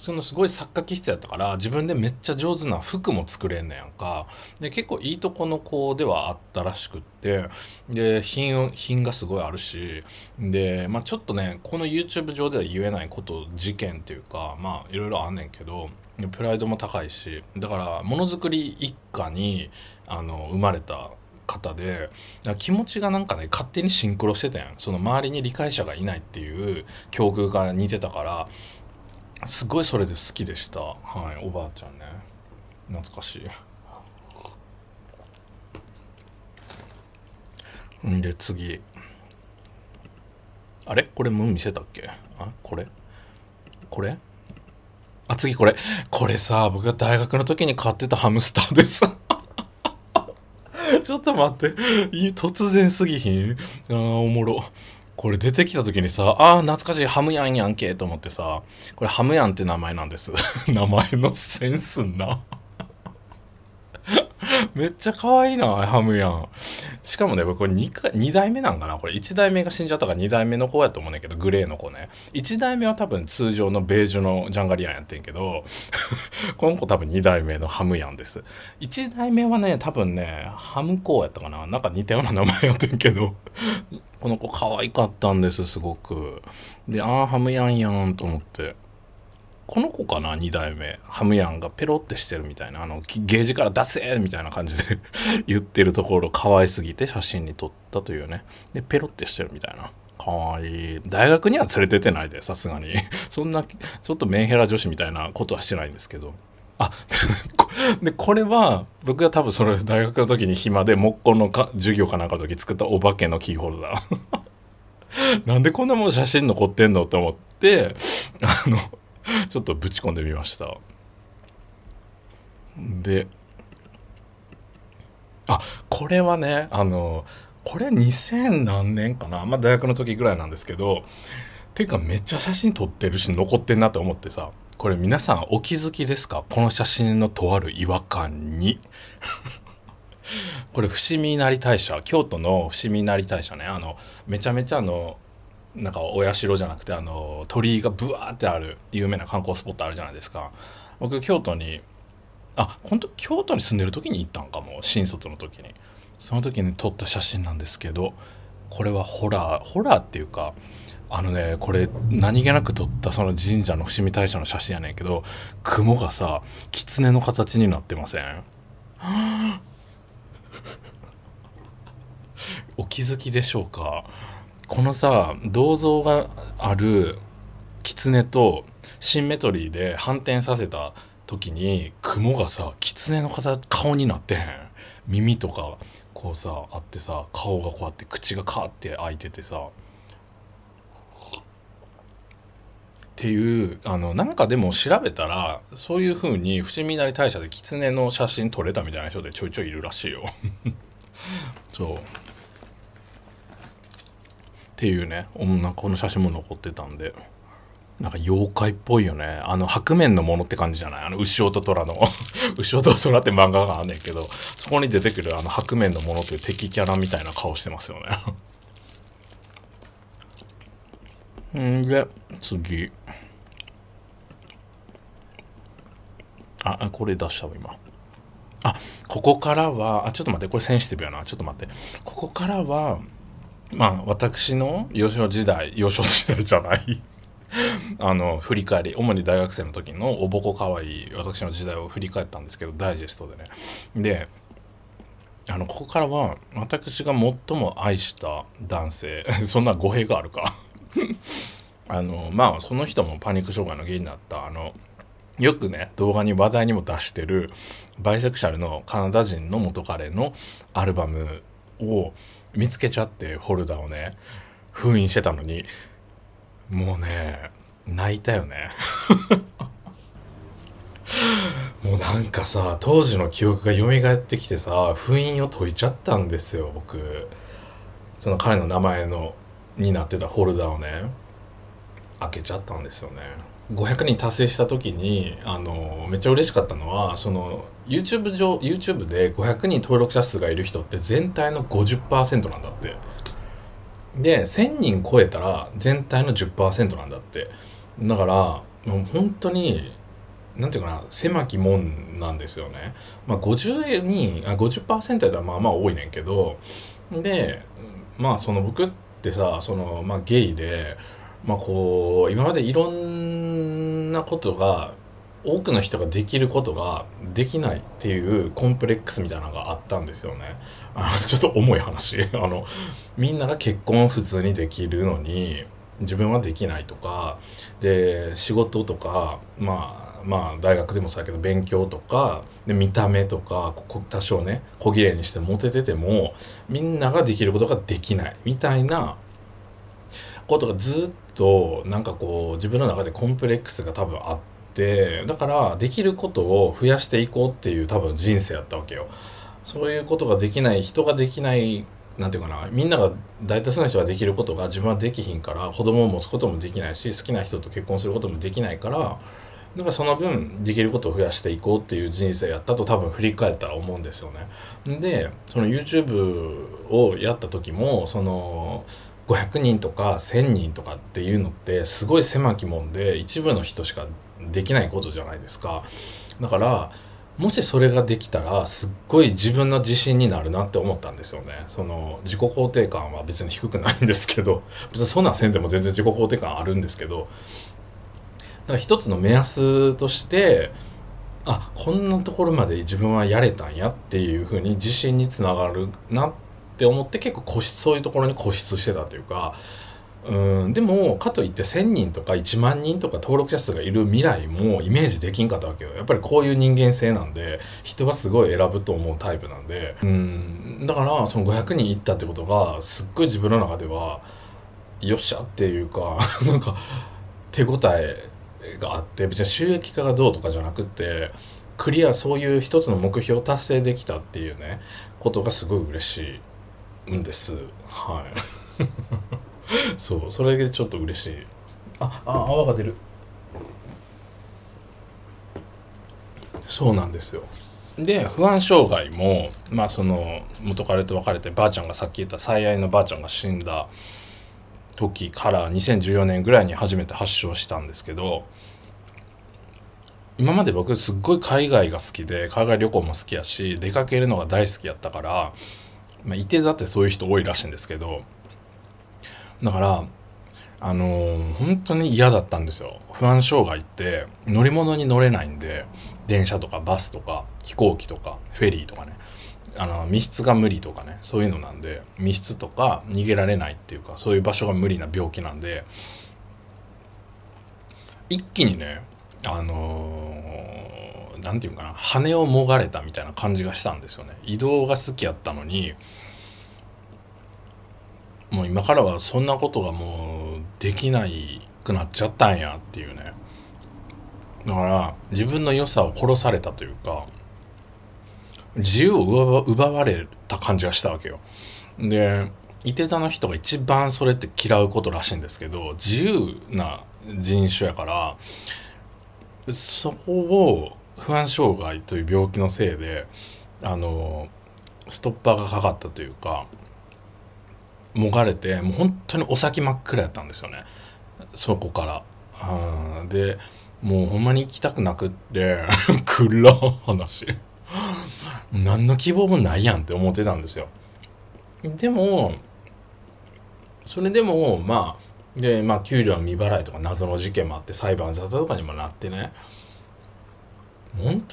そのすごい作家気質やったから自分でめっちゃ上手な服も作れんねやんかで結構いいとこの子ではあったらしくってで品品がすごいあるしで、まあ、ちょっとねこの YouTube 上では言えないこと事件っていうかまあいろいろあんねんけどプライドも高いしだからものづくり一家にあの生まれた方で気持ちがなんかね勝手にシンクロしてたやんその周りに理解者がいないっていう境遇が似てたからすごいそれで好きでしたはいおばあちゃんね懐かしいんで次あれこれもう見せたっけあこれこれあ次これこれさ僕が大学の時に買ってたハムスターです ちょっと待って突然すぎひんあおもろこれ出てきた時にさ、ああ、懐かしい、ハムヤンやんけ、と思ってさ、これハムヤンって名前なんです。名前のセンスな めっちゃ可愛いな、ハムやん。しかもね、これ 2, 回、2代目なんかなこれ1代目が死んじゃったから2代目の子やと思うんだけど、グレーの子ね。1代目は多分通常のベージュのジャンガリアンやってんけど、この子多分2代目のハムやんです。1代目はね、多分ね、ハムコーやったかななんか似たような名前やってんけど、この子可愛かったんです、すごく。で、あー、ハムやんやんと思って。この子かな二代目ハムヤンがペロってしてるみたいなあのゲージから出せみたいな感じで 言ってるところ可愛すぎて写真に撮ったというねでペロってしてるみたいな可愛いい大学には連れてってないでさすがに そんなちょっとメンヘラ女子みたいなことはしてないんですけどあ でこれは僕が多分それ大学の時に暇で木工のか授業かなんかの時作ったお化けのキーホルダーなんでこんなもん写真残ってんのと思ってあの ちょっとぶち込んでみました。で、あ、これはね、あの、これ2000何年かなまあ、大学の時ぐらいなんですけど、ていうかめっちゃ写真撮ってるし残ってんなと思ってさ、これ皆さんお気づきですかこの写真のとある違和感に。これ伏見稲荷大社、京都の伏見稲荷大社ね、あの、めちゃめちゃあの、なんかお社じゃなくてあの鳥居がブワーってある有名な観光スポットあるじゃないですか僕京都にあ本当京都に住んでる時に行ったんかも新卒の時にその時に撮った写真なんですけどこれはホラーホラーっていうかあのねこれ何気なく撮ったその神社の伏見大社の写真やねんけど雲がさ狐の形になってません お気づきでしょうかこのさ銅像がある狐とシンメトリーで反転させた時に雲がさ狐の顔になってへん耳とかこうさあってさ顔がこうやって口がカーって開いててさっていうあのなんかでも調べたらそういう風に伏見稲荷大社で狐の写真撮れたみたいな人でちょいちょいいるらしいよ そうっていうね、女この写真も残ってたんで。なんか妖怪っぽいよね。あの、白面のものって感じじゃないあの、牛音と虎の 牛音と虎って漫画があんねんけど、そこに出てくるあの、白面のものっていう敵キャラみたいな顔してますよね。んで、次。あ、これ出したわ、今。あ、ここからは、あ、ちょっと待って、これセンシティブやな。ちょっと待って。ここからは、まあ私の幼少時代 幼少時代じゃないあの振り返り主に大学生の時のおぼこかわいい私の時代を振り返ったんですけどダイジェストでねであのここからは私が最も愛した男性 そんな語弊があるか あのまあその人もパニック障害の原因になったあのよくね動画に話題にも出してるバイセクシャルのカナダ人の元彼のアルバムを見つけちゃってホルダーをね封印してたのにもうね泣いたよね もうなんかさ当時の記憶が蘇ってきてさ封印を解いちゃったんですよ僕その彼の名前のになってたホルダーをね開けちゃったんですよね500人達成した時にあのめっちゃ嬉しかったのはその YouTube 上 YouTube で500人登録者数がいる人って全体の50%なんだってで1000人超えたら全体の10%なんだってだからもう本当になんていうかな狭き門なんですよね、まあ、50人あ50%やったらまあまあ多いねんけどでまあその僕ってさその、まあ、ゲイで、まあ、こう今までいろんななことが多くの人ができることができないっていうコンプレックスみたいなのがあったんですよね。あの ちょっと重い話 あのみんなが結婚を普通にできるのに自分はできないとかで仕事とかまあまあ大学でもそうだけど勉強とかで見た目とか多少ね小綺麗にしてモテててもみんなができることができないみたいなことがずっとなんかこう自分の中でコンプレックスが多分あってだからできることを増やしていこうっていう多分人生やったわけよ。そういうことができない人ができないなんていうかなみんなが大多数の人ができることが自分はできひんから子供を持つこともできないし好きな人と結婚することもできないからなんかその分できることを増やしていこうっていう人生やったと多分振り返ったら思うんですよね。でその YouTube をやった時もその500人とか1,000人とかっていうのってすごい狭きもんで一部の人しかできないことじゃないですか。だからもしそれができたらすっごい自分の自信になるなって思ったんですよね。その自己肯定感は別に低くないんですけど 別にそんなんせんでも全然自己肯定感あるんですけどだから一つの目安としてあこんなところまで自分はやれたんやっていうふうに自信につながるなっって思って結構個室そういうところに固執してたというかうんでもかといって1,000人とか1万人とか登録者数がいる未来もイメージできんかったわけよやっぱりこういう人間性なんで人はすごい選ぶと思うタイプなんでうんだからその500人いったってことがすっごい自分の中ではよっしゃっていうか なんか手応えがあって別に収益化がどうとかじゃなくってクリアそういう一つの目標を達成できたっていうねことがすごい嬉しいんですはい そうそれでちょっと嬉しいああ泡が出るそうなんですよで不安障害もまあその元彼と別れてばあちゃんがさっき言った最愛のばあちゃんが死んだ時から2014年ぐらいに初めて発症したんですけど今まで僕すっごい海外が好きで海外旅行も好きやし出かけるのが大好きやったからまあ、いて座ってそういう人多いらしいんですけど、だから、あのー、本当に嫌だったんですよ。不安障害って乗り物に乗れないんで、電車とかバスとか飛行機とかフェリーとかね、あの、密室が無理とかね、そういうのなんで、密室とか逃げられないっていうか、そういう場所が無理な病気なんで、一気にね、あの何て言うかな羽をもがれたみたいな感じがしたんですよね移動が好きやったのにもう今からはそんなことがもうできないくなっちゃったんやっていうねだから自分の良さを殺されたというか自由を奪われた感じがしたわけよでいて座の人が一番それって嫌うことらしいんですけど自由な人種やからそこを不安障害という病気のせいであのストッパーがかかったというかもがれてもう本当にお先真っ暗やったんですよねそこから。でもうほんまに行きたくなくって暗 話何の希望もないやんって思ってたんですよ。でもそれでもまあでまあ給料は未払いとか謎の事件もあって裁判沙汰とかにもなってね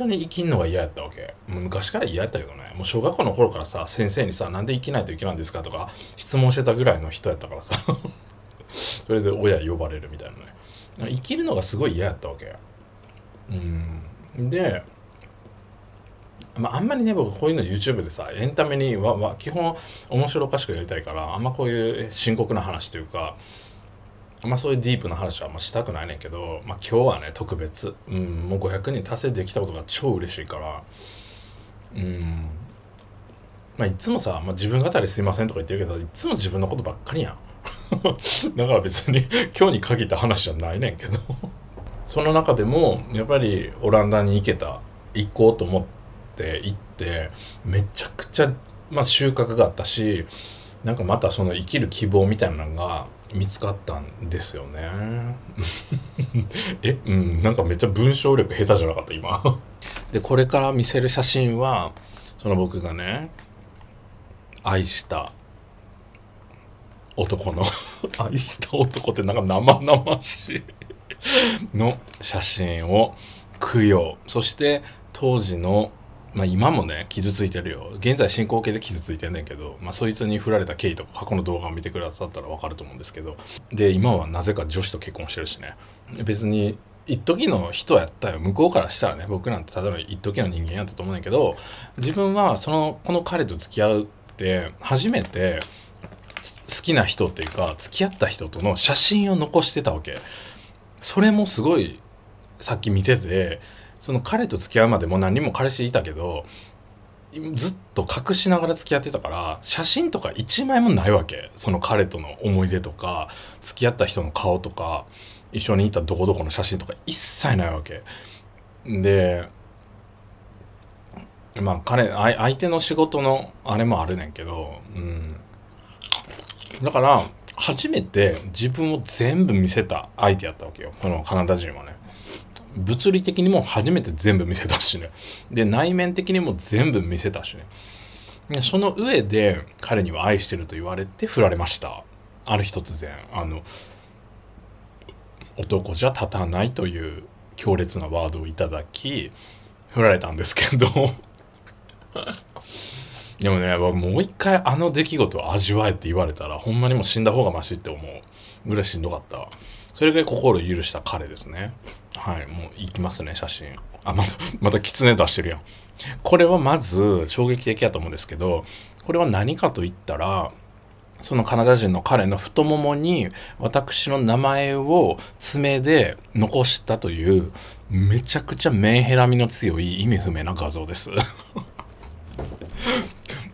当に生きんのが嫌やったわけ昔から嫌やったけどねもう小学校の頃からさ先生にさなんで生きないといけないんですかとか質問してたぐらいの人やったからさ それで親呼ばれるみたいなね生きるのがすごい嫌やったわけうんでまあ、あんまりね、僕こういうの YouTube でさ、エンタメにわわ基本面白おかしくやりたいから、あんまこういう深刻な話というか、あんまそういうディープな話はあんましたくないねんけど、まあ、今日はね特別、うん、もう500人達成できたことが超嬉しいからうんまあいつもさ、まあ、自分語りすいませんとか言ってるけどいつも自分のことばっかりやん だから別に今日に限った話じゃないねんけどその中でもやっぱりオランダに行けた行こうと思って行ってめちゃくちゃ、まあ、収穫があったしなんかまたその生きる希望みたいなのが見つかったんですよね。え、うん、なんかめっちゃ文章力下手じゃなかった、今。で、これから見せる写真は、その僕がね、愛した男の 愛した男ってなんか生々しいの写真を供養。そして、当時のまあ、今もね傷ついてるよ現在進行形で傷ついてんねんけど、まあ、そいつに振られた経緯とか過去の動画を見てくださったらわかると思うんですけどで今はなぜか女子と結婚してるしね別に一時の人やったよ向こうからしたらね僕なんて例えば一時の人間やったと思うんだけど自分はそのこの彼と付き合うって初めて好きな人っていうか付き合った人との写真を残してたわけそれもすごいさっき見ててその彼と付き合うまでも何人も彼氏いたけどずっと隠しながら付き合ってたから写真とか一枚もないわけその彼との思い出とか付き合った人の顔とか一緒にいたどこどこの写真とか一切ないわけでまあ彼相手の仕事のあれもあるねんけどうんだから初めて自分を全部見せた相手やったわけよこのカナダ人はね物理的にも初めて全部見せたしね。で、内面的にも全部見せたしね。でその上で、彼には愛してると言われて振られました。ある日突然、あの、男じゃ立たないという強烈なワードをいただき、振られたんですけど でもね、僕もう一回あの出来事を味わえって言われたら、ほんまにもう死んだ方がマシって思うぐらいしんどかった。それぐらい心を許した彼ですね。はい、もう行きますね、写真。あ、また、また狐出してるやん。これはまず衝撃的やと思うんですけど、これは何かと言ったら、そのカナダ人の彼の太ももに私の名前を爪で残したというめちゃくちゃメンヘラみの強い意味不明な画像です。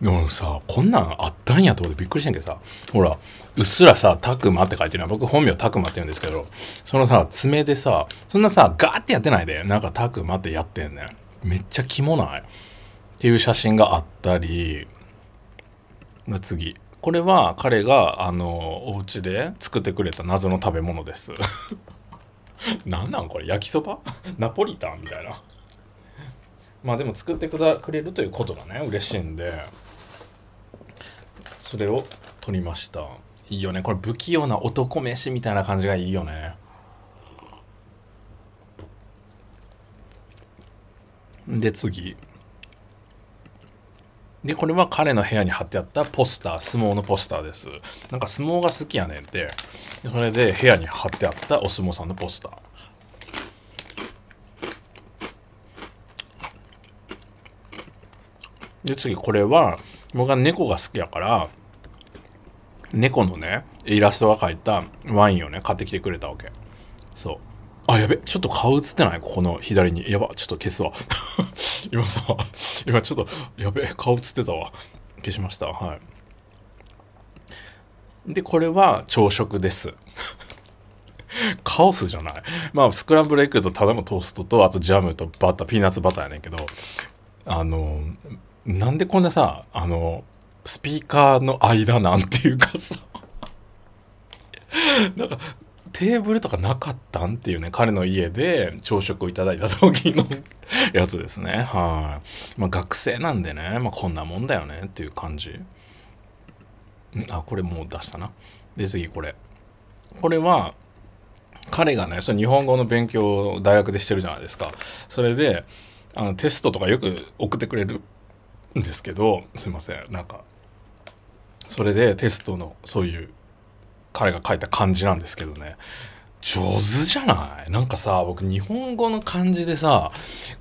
でもさ、こんなんあったんやと思ってびっくりしてんけどさ、ほら、うっすらさ、たくまって書いてるのは、僕本名たくまって言うんですけど、そのさ、爪でさ、そんなさ、ガーってやってないで、なんかたくまってやってんねめっちゃキモないっていう写真があったり、次。これは彼が、あの、お家で作ってくれた謎の食べ物です。なんなんこれ焼きそば ナポリタンみたいな。まあでも作ってくれるということがね、嬉しいんで。それを取りましたいいよねこれ不器用な男飯みたいな感じがいいよねで次でこれは彼の部屋に貼ってあったポスター相撲のポスターですなんか相撲が好きやねんってそれで部屋に貼ってあったお相撲さんのポスターで次これは僕は猫が好きやから猫のね、イラストが描いたワインをね、買ってきてくれたわけ。そう。あ、やべ、ちょっと顔映ってないここの左に。やば、ちょっと消すわ。今さ、今ちょっと、やべ、顔映ってたわ。消しました。はい。で、これは朝食です。カオスじゃないまあ、スクランブルエッグとただのトーストと、あとジャムとバター、ピーナッツバターやねんけど、あの、なんでこんなさ、あの、スピーカーの間なんていうかさ なんか、テーブルとかなかったんっていうね、彼の家で朝食をいただいた時のやつですね。はい。まあ学生なんでね、まあこんなもんだよねっていう感じ。あ、これもう出したな。で、次これ。これは、彼がね、その日本語の勉強を大学でしてるじゃないですか。それで、あのテストとかよく送ってくれるんですけど、すいません。なんかそれでテストのそういう彼が書いた漢字なんですけどね上手じゃないなんかさ僕日本語の漢字でさ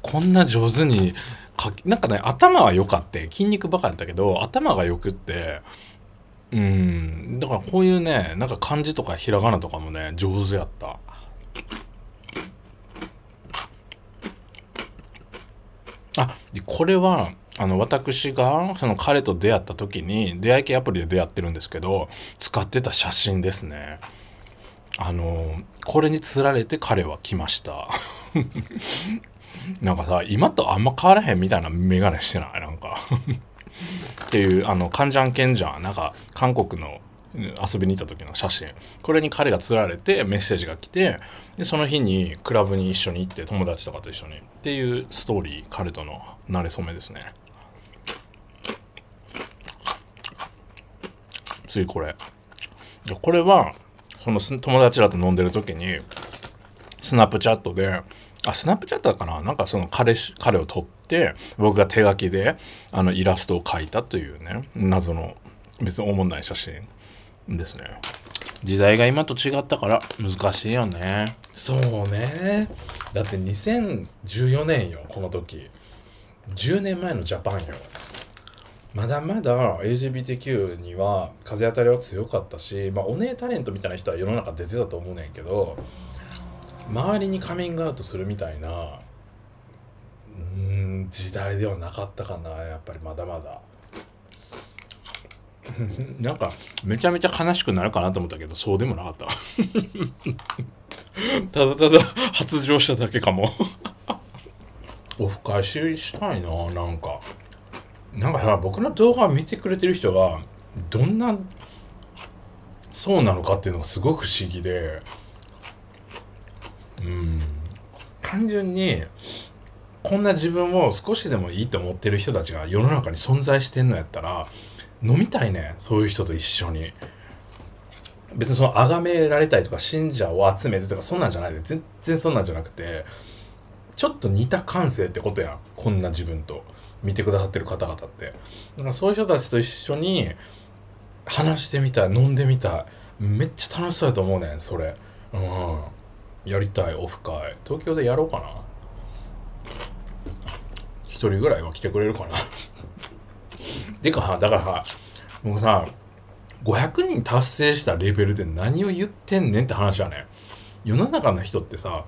こんな上手に書きなんかね頭は良かって筋肉ばかりだけど頭が良くってうんだからこういうねなんか漢字とかひらがなとかもね上手やった。あこれはあの私がその彼と出会った時に出会い系アプリで出会ってるんですけど使ってた写真ですねあのこれにつられて彼は来ました なんかさ今とあんま変わらへんみたいなメガネしてないなんかっていうあのカンジャンケンジャー、なんか韓国の遊びに行った時の写真これに彼がつられてメッセージが来てでその日にクラブに一緒に行って友達とかと一緒にっていうストーリー彼との馴れ初めですね。ついこれ。これは、その友達らと飲んでる時に、スナップチャットで、あ、スナップチャットかななんかその彼氏、彼を撮って、僕が手書きで、あの、イラストを描いたというね、謎の、別におもんない写真ですね。時代が今と違ったから難しいよね。そうね。だって2014年よ、この時。10年前のジャパンよ。まだまだ LGBTQ には風当たりは強かったし、まあ、お姉タレントみたいな人は世の中出てたと思うねんけど周りにカミングアウトするみたいなうん時代ではなかったかなやっぱりまだまだ なんかめちゃめちゃ悲しくなるかなと思ったけどそうでもなかった ただただ発情しただけかも オフ会したいななんか。なんかさ僕の動画を見てくれてる人がどんなそうなのかっていうのがすごく不思議でうん単純にこんな自分を少しでもいいと思ってる人たちが世の中に存在してんのやったら飲みたいねそういう人と一緒に別にその崇められたりとか信者を集めてとかそんなんじゃないで全然そんなんじゃなくてちょっと似た感性ってことやんこんな自分と。見てくださってる方々って。んかそういう人たちと一緒に話してみたい、飲んでみたい。めっちゃ楽しそうやと思うねん、それ。うん。やりたい、オフ会。東京でやろうかな。一人ぐらいは来てくれるかな。で か、だからさ、僕さ、500人達成したレベルで何を言ってんねんって話はね。世の中の人ってさ、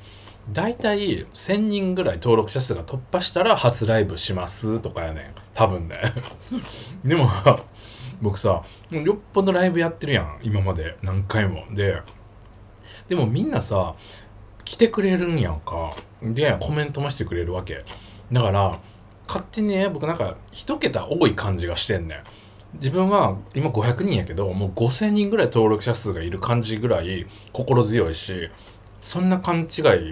大体1000人ぐらい登録者数が突破したら初ライブしますとかやねん。多分ね。でも、僕さ、よっぽどライブやってるやん。今まで何回も。で、でもみんなさ、来てくれるんやんか。で、コメントもしてくれるわけ。だから、勝手にね、僕なんか一桁多い感じがしてんねん。自分は今500人やけど、もう5000人ぐらい登録者数がいる感じぐらい心強いし、そんな勘違い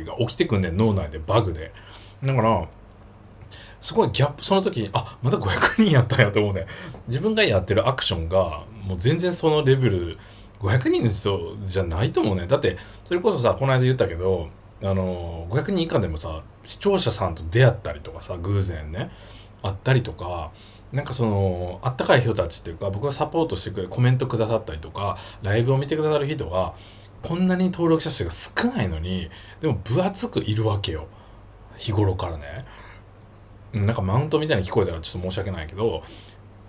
が起きてくんねん、脳内で、バグで。だから、すごいギャップ、その時あ、また500人やったんやと思うね。自分がやってるアクションが、もう全然そのレベル、500人の人じゃないと思うね。だって、それこそさ、この間言ったけど、あの、500人以下でもさ、視聴者さんと出会ったりとかさ、偶然ね、会ったりとか、なんかその、あったかい人たちっていうか、僕がサポートしてくれ、コメントくださったりとか、ライブを見てくださる人が、こんなに登録者数が少ないのに、でも分厚くいるわけよ。日頃からね。なんかマウントみたいに聞こえたらちょっと申し訳ないけど、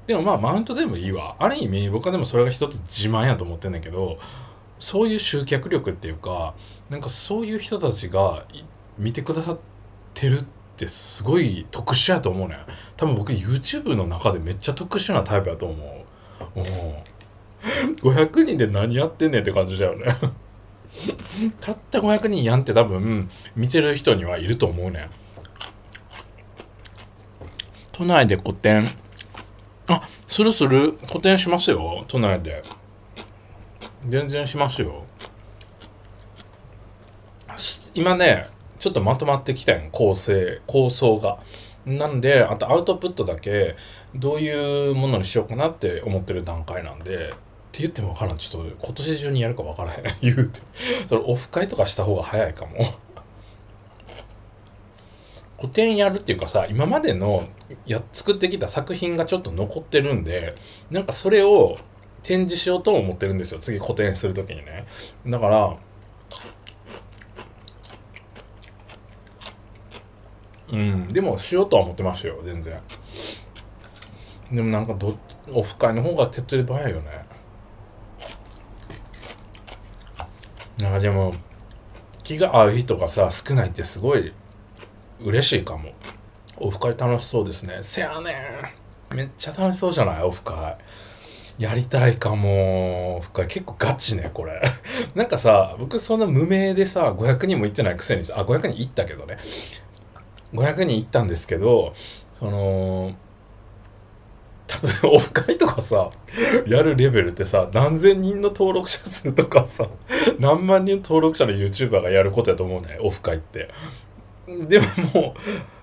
でもまあマウントでもいいわ。ある意味僕はでもそれが一つ自慢やと思ってんだけど、そういう集客力っていうか、なんかそういう人たちが見てくださってるってすごい特殊やと思うね。多分僕 YouTube の中でめっちゃ特殊なタイプやと思う。うん。500人で何やってんねんって感じだよね たった500人やんって多分、見てる人にはいると思うね。都内で個展。あ、するする。個展しますよ。都内で。全然しますよ。今ね、ちょっとまとまってきたん。構成、構想が。なんで、あとアウトプットだけ、どういうものにしようかなって思ってる段階なんで、って言っても分からん。ちょっと今年中にやるか分からへん。言うて。それオフ会とかした方が早いかも。古典やるっていうかさ、今までのや作ってきた作品がちょっと残ってるんで、なんかそれを展示しようと思ってるんですよ。次古典するときにね。だから、うん、でもしようとは思ってますよ、全然。でもなんかど、オフ会の方が手っ取り早いよね。なんかでも、気が合う人がさ、少ないってすごい嬉しいかも。オフ会楽しそうですね。せやねんめっちゃ楽しそうじゃないオフ会。やりたいかも。オフ会結構ガチね、これ。なんかさ、僕そんな無名でさ、500人も行ってないくせにさ、あ、500人行ったけどね。500人行ったんですけど、その、多分オフ会とかさやるレベルってさ何千人の登録者数とかさ何万人登録者の YouTuber がやることやと思うねオフ会ってでもも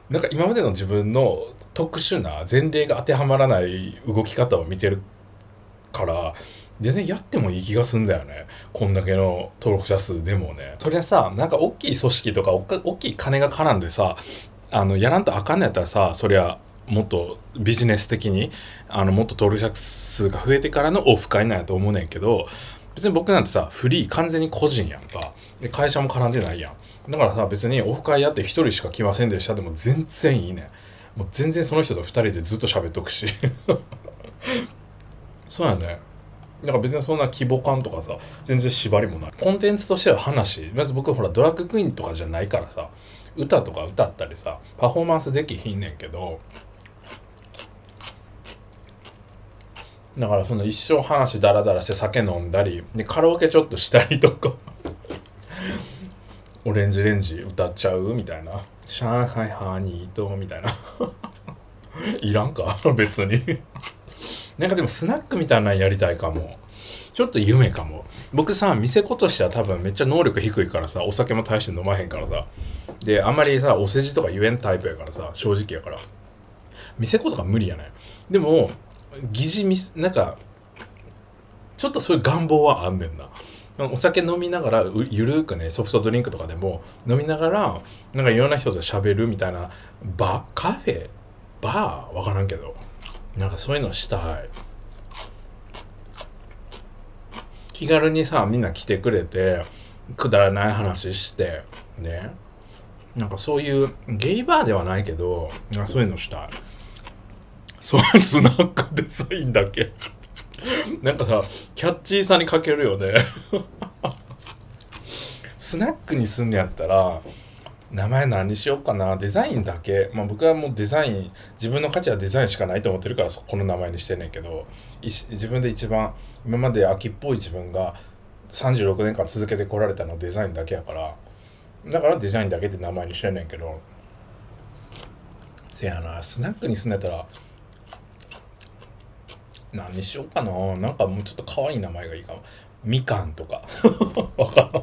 うなんか今までの自分の特殊な前例が当てはまらない動き方を見てるから全然やってもいい気がすんだよね。こんだけの登録者数でもね。そりゃさ、なんか大きい組織とか大きい金が絡んでさ、あの、やらんとあかんのやったらさ、そりゃもっとビジネス的にあのもっと登録者数が増えてからのオフ会なんやと思うねんけど別に僕なんてさフリー完全に個人やんかで会社も絡んでないやんだからさ別にオフ会やって1人しか来ませんでしたでも全然いいねんもう全然その人と2人でずっと喋っとくし そうやねだから別にそんな規模感とかさ全然縛りもないコンテンツとしては話まず僕ほらドラッグクイーンとかじゃないからさ歌とか歌ったりさパフォーマンスできひんねんけどだからその一生話ダラダラして酒飲んだりでカラオケちょっとしたりとか オレンジレンジ歌っちゃうみたいな上海ハニーとみたいな いらんか 別になんかでもスナックみたいなのやりたいかもちょっと夢かも僕さ店子としては多分めっちゃ能力低いからさお酒も大して飲まへんからさであんまりさお世辞とか言えんタイプやからさ正直やから店子とか無理やねでも疑似ミスなんかちょっとそういう願望はあんねんな。お酒飲みながらゆるくねソフトドリンクとかでも飲みながらなんかいろんな人と喋るみたいな場カフェバーわからんけどなんかそういうのしたい気軽にさみんな来てくれてくだらない話してねなんかそういうゲイバーではないけどそういうのしたい。そう、スナックデザインだけなんかさ、キャッチーさに欠けるよねスナックにすんのやったら、名前何にしようかな。デザインだけ。まあ僕はもうデザイン、自分の価値はデザインしかないと思ってるから、そこの名前にしてんねんけど、自分で一番、今まで秋っぽい自分が36年間続けてこられたのデザインだけやから、だからデザインだけって名前にしてんねんけど、せやな、スナックにすんのやったら、何しようかななんかもうちょっと可愛い名前がいいかも。みかんとか。わから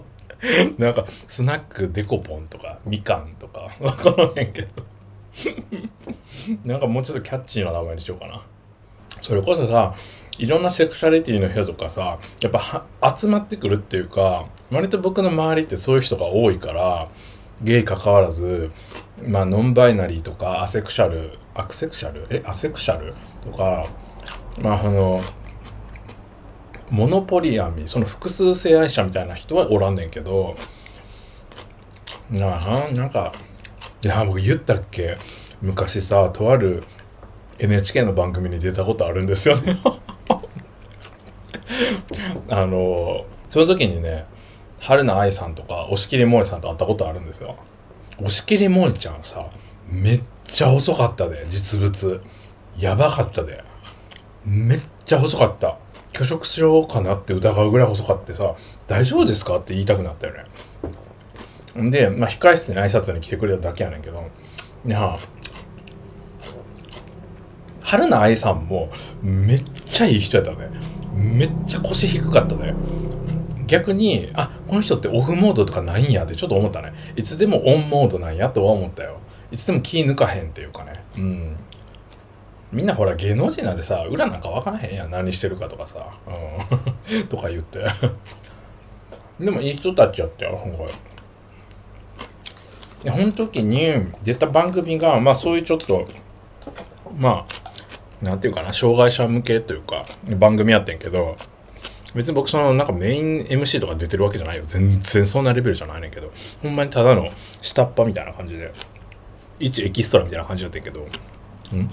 ん。なんか、スナックデコポンとか、みかんとか、わからへんけど なんかもうちょっとキャッチーな名前にしようかな。それこそさ、いろんなセクシャリティの人とかさ、やっぱ集まってくるっていうか、割と僕の周りってそういう人が多いから、ゲイ関わらず、まあ、ノンバイナリーとか、アセクシャル、アクセクシャルえ、アセクシャルとか、まあ、あの、モノポリアミ、その複数性愛者みたいな人はおらんねんけど、なあ、なんか、いや、僕言ったっけ昔さ、とある NHK の番組に出たことあるんですよね あの、その時にね、春菜愛さんとか、押切萌さんと会ったことあるんですよ。押切萌ちゃんさ、めっちゃ遅かったで、実物。やばかったで。めっちゃ細かった拒食症かなって疑うぐらい細かってさ大丈夫ですかって言いたくなったよねで、まあ、控室に挨拶に来てくれただけやねんけどいや、春菜愛さんもめっちゃいい人やったねめっちゃ腰低かったね逆にあこの人ってオフモードとかないんやってちょっと思ったねいつでもオンモードなんやとは思ったよいつでも気抜かへんっていうかねうんみんなほら芸能人なんてさ裏なんか分からへんやん何してるかとかさ、うん、とか言ってでもいい人たちやったよ今回でこの時に出た番組がまあそういうちょっとまあなんていうかな障害者向けというか番組やってんけど別に僕そのなんかメイン MC とか出てるわけじゃないよ全然そんなレベルじゃないねんけどほんまにただの下っ端みたいな感じで一エキストラみたいな感じだったけどうん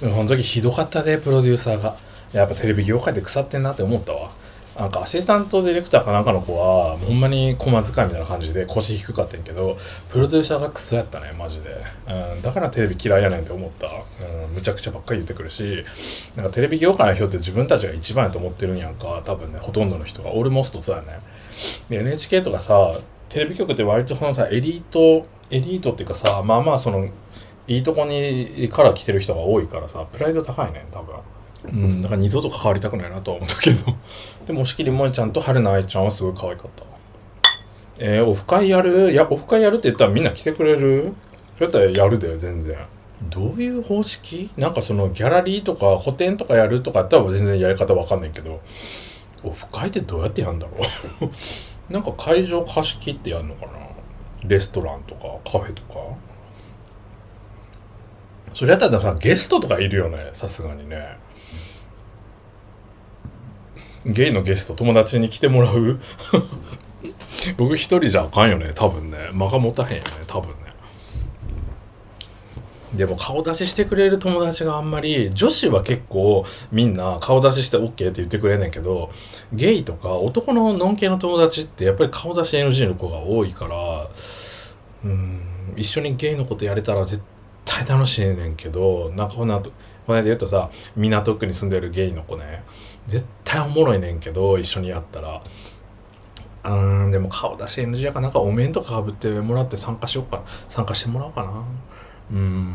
でもその時ひどかったでプロデューサーがやっぱテレビ業界で腐ってんなって思ったわなんかアシスタントディレクターかなんかの子はほんまに駒使いみたいな感じで腰低かったんやけどプロデューサーがクソやったねマジで、うん、だからテレビ嫌いやねんって思った、うん、むちゃくちゃばっかり言ってくるしなんかテレビ業界の人って自分たちが一番やと思ってるんやんか多分ねほとんどの人が俺もストそうやねで NHK とかさテレビ局って割とそのさエリートエリートっていうかさまあまあそのいいとこにから来てる人が多いからさプライド高いね多分うんだから二度と関わりたくないなとは思ったけど でも押切萌ちゃんと春菜愛ちゃんはすごい可愛かったえー、オフ会やるいやオフ会やるって言ったらみんな来てくれるそれやったらやるだよ全然どういう方式なんかそのギャラリーとか個展とかやるとかやったら全然やり方わかんないけどオフ会ってどうやってやるんだろうなんか会場貸し切ってやるのかなレストランとかカフェとかそれやったらさゲストとかいるよねさすがにねゲイのゲスト友達に来てもらう 僕一人じゃあかんよね多分ね間が持たへんよね多分ねでも顔出ししてくれる友達があんまり、女子は結構みんな顔出しして OK って言ってくれんねんけど、ゲイとか男のノン系の友達ってやっぱり顔出し NG の子が多いから、うん、一緒にゲイのことやれたら絶対楽しいねんけど、なんかこの後、この間言ったさ、港区に住んでるゲイの子ね、絶対おもろいねんけど、一緒にやったら。うん、でも顔出し NG やからなんかお面とかかぶってもらって参加しようかな。参加してもらおうかな。うん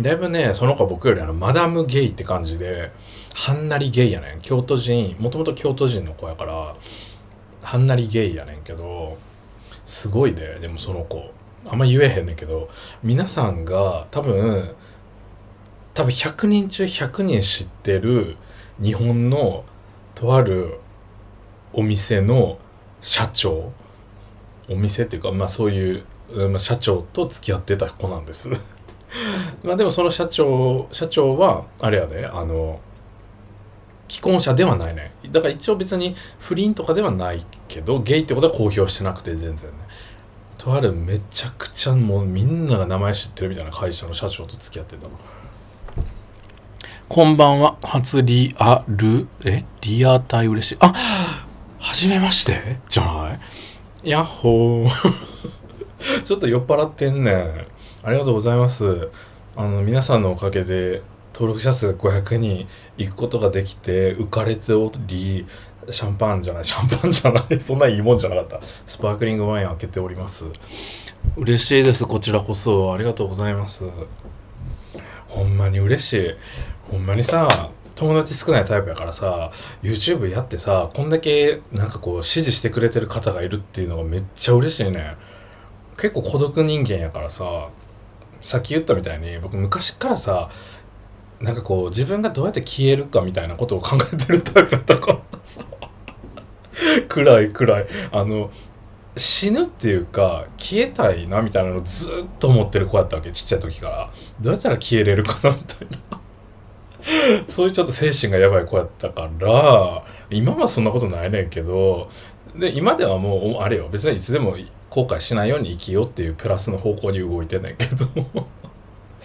だいぶね、その子僕よりあの、マダムゲイって感じで、はんなりゲイやねん。京都人、もともと京都人の子やから、はんなりゲイやねんけど、すごいで、でもその子。あんま言えへんねんけど、皆さんが多分、多分100人中100人知ってる日本のとあるお店の社長、お店っていうか、まあそういう社長と付き合ってた子なんです まあでもその社長社長はあれやであの既婚者ではないねだから一応別に不倫とかではないけどゲイってことは公表してなくて全然ねとあるめちゃくちゃもうみんなが名前知ってるみたいな会社の社長と付き合ってたのこんばんは初リアルえリアタイ嬉しいあはじめましてじゃないヤッホー ちょっと酔っ払ってんねん。ありがとうございます。あの、皆さんのおかげで、登録者数が500人行くことができて、浮かれており、シャンパンじゃない、シャンパンじゃない、そんないいもんじゃなかった。スパークリングワイン開けております。嬉しいです、こちらこそ。ありがとうございます。ほんまに嬉しい。ほんまにさ、友達少ないタイプやからさ YouTube やってさこんだけなんかこう支持してくれてる方がいるっていうのがめっちゃ嬉しいね結構孤独人間やからささっき言ったみたいに僕昔からさなんかこう自分がどうやって消えるかみたいなことを考えてるタイプだったからさ暗い暗いあの死ぬっていうか消えたいなみたいなのずっと思ってる子やったわけちっちゃい時からどうやったら消えれるかなみたいなそういうちょっと精神がやばい子やったから今はそんなことないねんけどで今ではもうあれよ別にいつでも後悔しないように生きようっていうプラスの方向に動いてんねんけど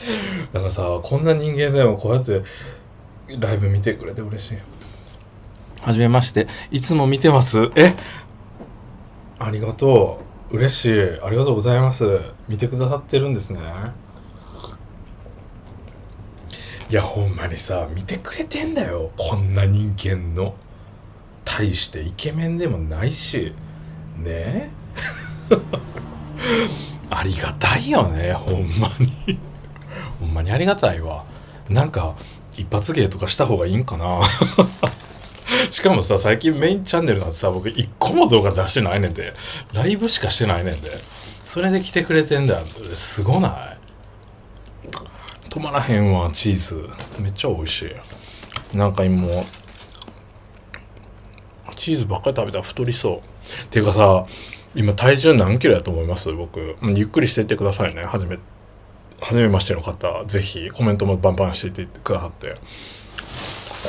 だからさこんな人間でもこうやってライブ見てくれて嬉しいはじめましていつも見てますえありがとう嬉しいありがとうございます見てくださってるんですねいやほんまにさ見てくれてんだよこんな人間の対してイケメンでもないしねえ ありがたいよねほんまにほんまにありがたいわなんか一発芸とかした方がいいんかな しかもさ最近メインチャンネルなんてさ僕一個も動画出してないねんでライブしかしてないねんでそれで来てくれてんだよすごない止まらへんわチーズめっちゃ美味しいなんか今チーズばっかり食べたら太りそうていうかさ今体重何キロやと思います僕、うゆっくりしていってくださいね初め初めましての方ぜひコメントもバンバンしていってくださって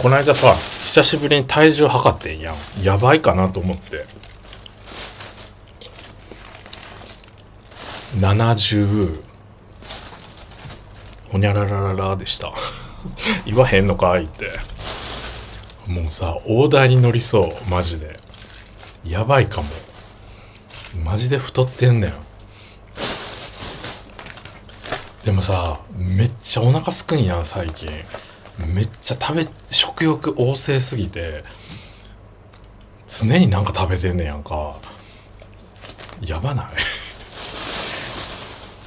この間さ久しぶりに体重測ってんやんやばいかなと思って70ほにゃららららでした 言わへんのかいってもうさ大台に乗りそうマジでやばいかもマジで太ってんだよでもさめっちゃお腹すくんやん最近めっちゃ食べ食欲旺盛すぎて常になんか食べてんねやんかやばない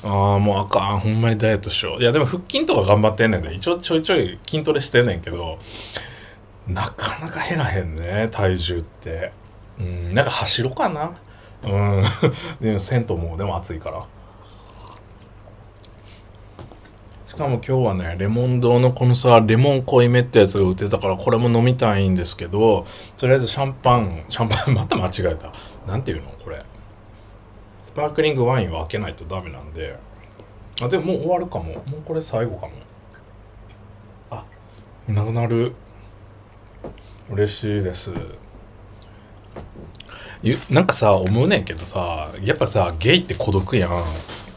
ああもうあかんほんまにダイエットしよういやでも腹筋とか頑張ってんねんで一応ちょいちょい筋トレしてんねんけどなかなか減らへんね体重ってうんなんか走ろうかなうん。で、銭湯もでも暑いから。しかも今日はね、レモン堂のこのさ、レモン濃いめってやつが売ってたから、これも飲みたいんですけど、とりあえずシャンパン、シャンパン、また間違えた。なんていうのこれ。スパークリングワインを開けないとダメなんで。あ、でももう終わるかも。もうこれ最後かも。あ、なくなる。嬉しいです。なんかさ思うねんけどさやっぱさゲイって孤独やん。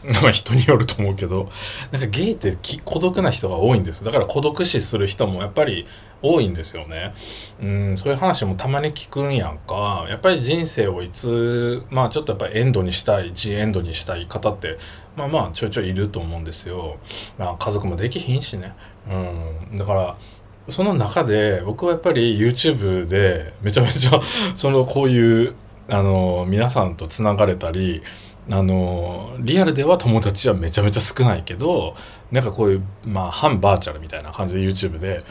まあ人によると思うけどなんかゲイって孤独な人が多いんですだから孤独死する人もやっぱり多いんですよねうんそういう話もたまに聞くんやんかやっぱり人生をいつまあちょっとやっぱりエンドにしたいジエンドにしたい方ってまあまあちょいちょいいると思うんですよまあ家族もできひんしねうんだからその中で僕はやっぱり YouTube でめちゃめちゃそのこういうあの皆さんとつながれたりあのリアルでは友達はめちゃめちゃ少ないけどなんかこういう、まあ、反バーチャルみたいな感じで YouTube で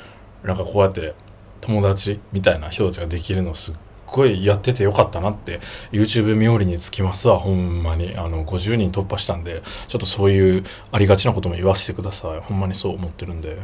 なんかこうやって友達みたいな人たちができるのすっごいやっててよかったなって YouTube 冥利につきますわほんまにあの50人突破したんでちょっとそういうありがちなことも言わせてくださいほんまにそう思ってるんで。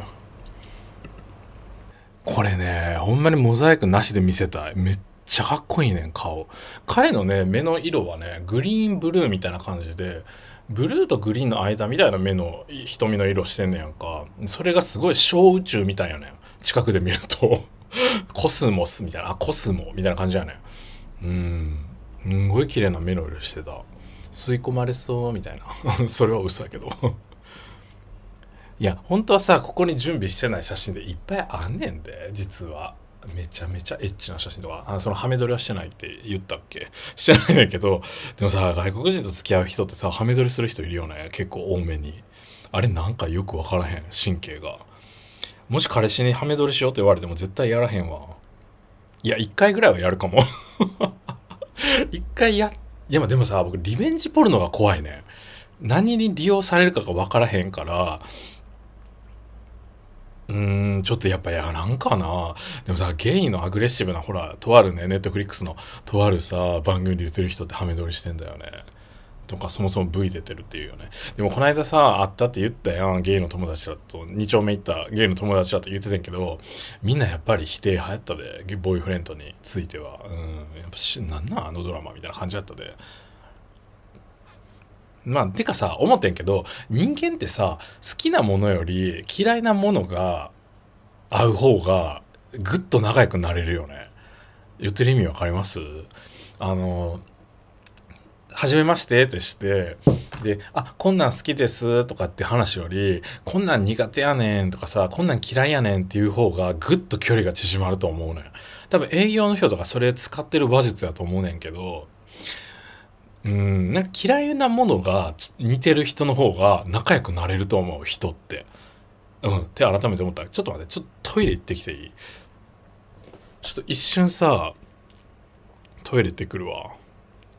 これね、ほんまにモザイクなしで見せたい。めっちゃかっこいいねん、顔。彼のね、目の色はね、グリーンブルーみたいな感じで、ブルーとグリーンの間みたいな目の瞳の色してんねやんか。それがすごい小宇宙みたいやねん。近くで見ると コスモスみたいな、あ、コスモみたいな感じやねん。うん。すごい綺麗な目の色してた。吸い込まれそうみたいな それは嘘やけどいや本当はさここに準備してない写真でいっぱいあんねんで実はめちゃめちゃエッチな写真とか、あそのハメ撮りはしてないって言ったっけ してないんだけど、でもさ、外国人と付き合う人ってさ、ハメ撮りする人いるよね。結構多めに。あれなんかよくわからへん、神経が。もし彼氏にハメ撮りしようって言われても絶対やらへんわ。いや、一回ぐらいはやるかも。一回や、いや、でもさ、僕、リベンジポルノが怖いね。何に利用されるかがわからへんから、うーん、ちょっとやっぱやらんかな。でもさ、ゲイのアグレッシブな、ほら、とあるね、ネットフリックスのとあるさ、番組で出てる人ってハメ撮りしてんだよね。とか、そもそも V 出てるっていうよね。でもこないださ、あったって言ったやん、ゲイの友達だと、2丁目行ったゲイの友達だと言ってたんけど、みんなやっぱり否定流行ったで、ボーイフレンドについては。うん、やっぱし、なんなんあのドラマみたいな感じだったで。まあ、てかさ、思ってんけど、人間ってさ、好きなものより嫌いなものが合う方が、ぐっと仲良くなれるよね。言ってる意味わかりますあの、初めましてってして、で、あ、こんなん好きですとかって話より、こんなん苦手やねんとかさ、こんなん嫌いやねんっていう方がぐっと距離が縮まると思うねん。多分営業の人とかそれ使ってる話術やと思うねんけど、うん、なんか嫌いなものが似てる人の方が仲良くなれると思う人って。うん、って改めて思った。ちょっと待って、ちょっとトイレ行ってきていいちょっと一瞬さ、トイレ行ってくるわ。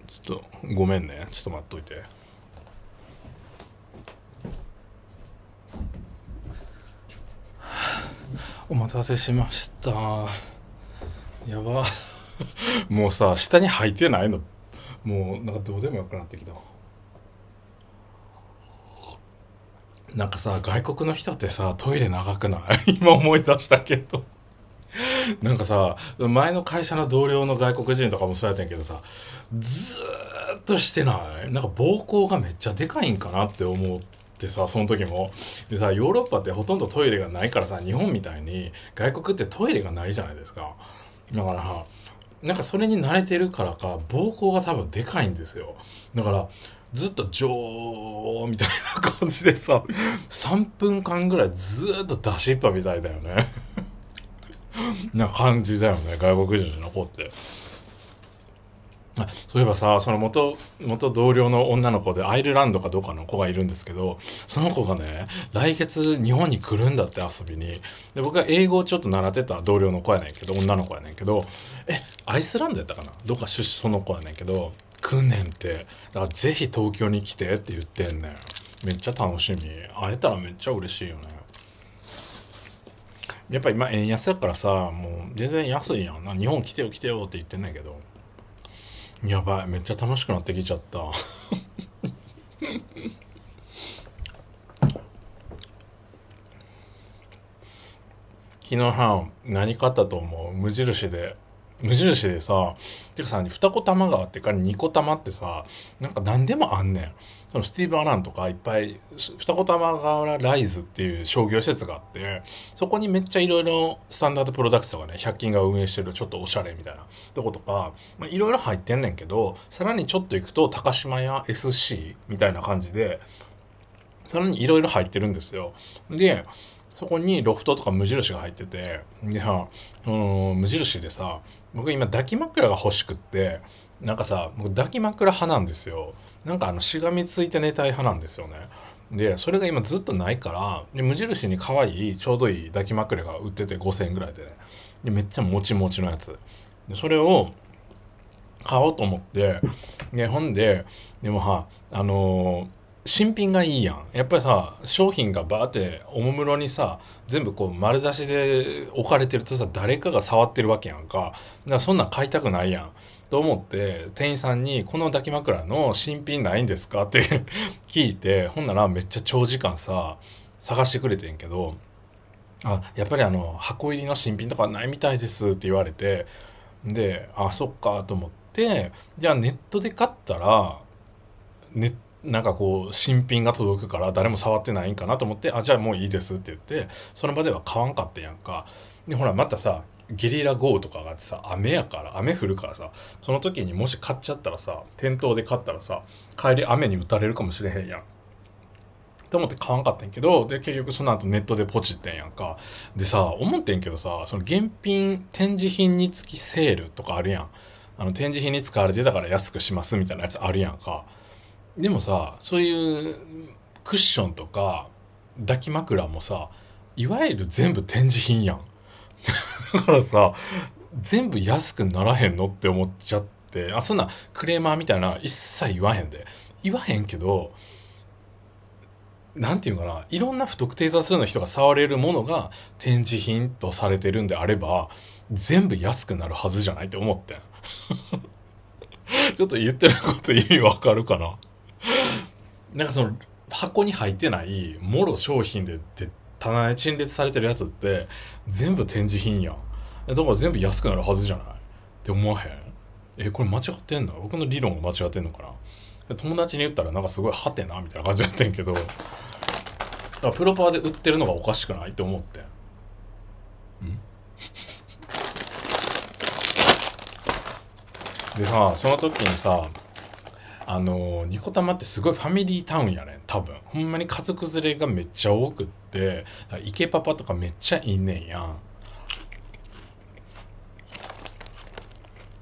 ちょっとごめんね。ちょっと待っといて。お待たせしました。やば。もうさ、下に履いてないのもうなんかどうでもよくなってきたなんかさ外国の人ってさトイレ長くない 今思い出したけどなんかさ前の会社の同僚の外国人とかもそうやったんやけどさずーっとしてないなんか膀胱がめっちゃでかいんかなって思ってさその時もでさヨーロッパってほとんどトイレがないからさ日本みたいに外国ってトイレがないじゃないですかだからなんかそれに慣れてるからか、膀胱が多分でかいんですよ。だから、ずっとジョーみたいな感じでさ、3分間ぐらいずっと出しっぱみたいだよね。な感じだよね、外国人の子って。そういえばさその元元同僚の女の子でアイルランドかどうかの子がいるんですけどその子がね来月日本に来るんだって遊びにで僕が英語をちょっと習ってた同僚の子やねんけど女の子やねんけどえアイスランドやったかなどっか出その子やねんけど来んねんってだからぜひ東京に来てって言ってんねんめっちゃ楽しみ会えたらめっちゃ嬉しいよねやっぱ今円安やからさもう全然安いやんな日本来てよ来てよって言ってんねんけどやばいめっちゃ楽しくなってきちゃった昨日は何買ったと思う無印で無印でさてかさ2子玉川ってか2子玉ってさなんか何でもあんねんそのスティーブ・アランとかいっぱい二子玉川ライズっていう商業施設があってそこにめっちゃいろいろスタンダードプロダクツとかね100均が運営してるちょっとおしゃれみたいなとことかいろいろ入ってんねんけどさらにちょっと行くと高島屋 SC みたいな感じでさらにいろいろ入ってるんですよ。でそこにロフトとか無印が入ってて、でさ、無印でさ、僕今抱き枕が欲しくって、なんかさ、僕抱き枕派なんですよ。なんかあのしがみついて寝たい派なんですよね。でそれが今ずっとないからで無印に可愛いちょうどいい抱き枕が売ってて5,000円ぐらいでねでめっちゃもちもちのやつでそれを買おうと思って日本ででもはあのー、新品がいいやんやっぱりさ商品がバーっておもむろにさ全部こう丸出しで置かれてるとさ誰かが触ってるわけやんかだからそんなん買いたくないやんと思って店員さんに「この抱き枕の新品ないんですか?」って 聞いてほんならめっちゃ長時間さ探してくれてんけど「あやっぱりあの箱入りの新品とかないみたいです」って言われてで「あそっか」と思ってじゃあネットで買ったらネットなんかこう新品が届くから誰も触ってないんかなと思って「あじゃあもういいです」って言ってその場では買わんかったやんかでほらまたさゲリラ豪雨とかがあってさ、雨やから、雨降るからさ、その時にもし買っちゃったらさ、店頭で買ったらさ、帰り雨に打たれるかもしれへんやん。と思って買わんかったんやけど、で、結局その後ネットでポチってんやんか。でさ、思ってんけどさ、その現品、展示品につきセールとかあるやん。あの、展示品に使われてたから安くしますみたいなやつあるやんか。でもさ、そういうクッションとか抱き枕もさ、いわゆる全部展示品やん。だからさ、全部安くならへんのって思っちゃって、あ、そんなクレーマーみたいな一切言わへんで。言わへんけど、何て言うかな、いろんな不特定多数の人が触れるものが展示品とされてるんであれば、全部安くなるはずじゃないって思って ちょっと言ってること意味わかるかななんかその箱に入ってないもろ商品でって棚に陳列されてるやつって全部展示品やだから全部安くなるはずじゃないって思わへんえこれ間違ってんの僕の理論が間違ってんのかな友達に言ったらなんかすごいハテなみたいな感じなってんけどだからプロパーで売ってるのがおかしくないって思ってん でさその時にさあのニコタマってすごいファミリータウンやねん多分ほんまに家族連れがめっちゃ多くってイケパパとかめっちゃいいねんやん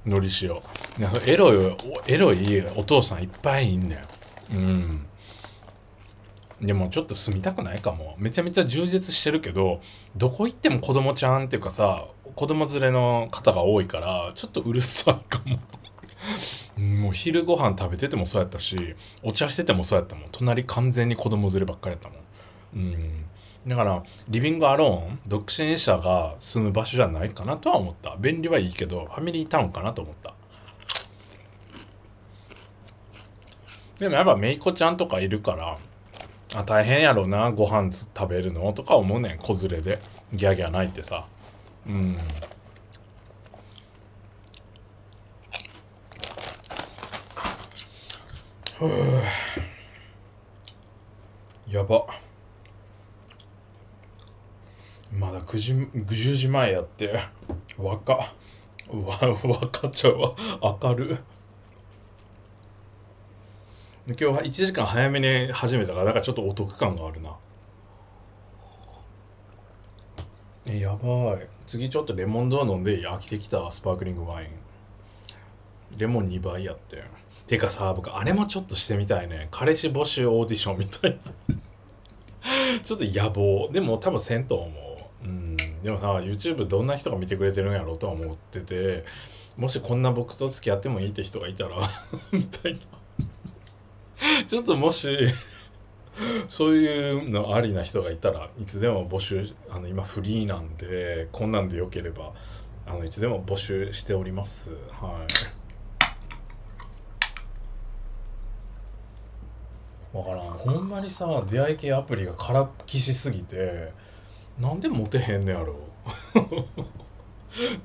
のりしおエロいエロいお父さんいっぱいいんねんうんでもちょっと住みたくないかもめちゃめちゃ充実してるけどどこ行っても子供ちゃんっていうかさ子供連れの方が多いからちょっとうるさいかももう昼ご飯食べててもそうやったしお茶しててもそうやったもん隣完全に子供連ればっかりやったもんうんだからリビングアローン独身者が住む場所じゃないかなとは思った便利はいいけどファミリータウンかなと思ったでもやっぱめいこちゃんとかいるからあ大変やろなご飯食べるのとか思うねん子連れでギャギャ泣いてさうんやばまだ9時10時前やって若わ若ちゃうわ明る今日は1時間早めに始めたからなんかちょっとお得感があるなえやばい次ちょっとレモンドア飲んで飽きてきたスパークリングワインレモン2倍やっててかさ、僕、あれもちょっとしてみたいね。彼氏募集オーディションみたいな ちょっと野望。でも多分せんと思う。うん。でもさ、YouTube どんな人が見てくれてるんやろうとは思ってて、もしこんな僕と付き合ってもいいって人がいたら みたいなちょっともしそういうのありな人がいたらいつでも募集あの今フリーなんでこんなんでよければあのいつでも募集しておりますはい分からんほんまにさ出会い系アプリがからっきしすぎてなんでモテへんねやろ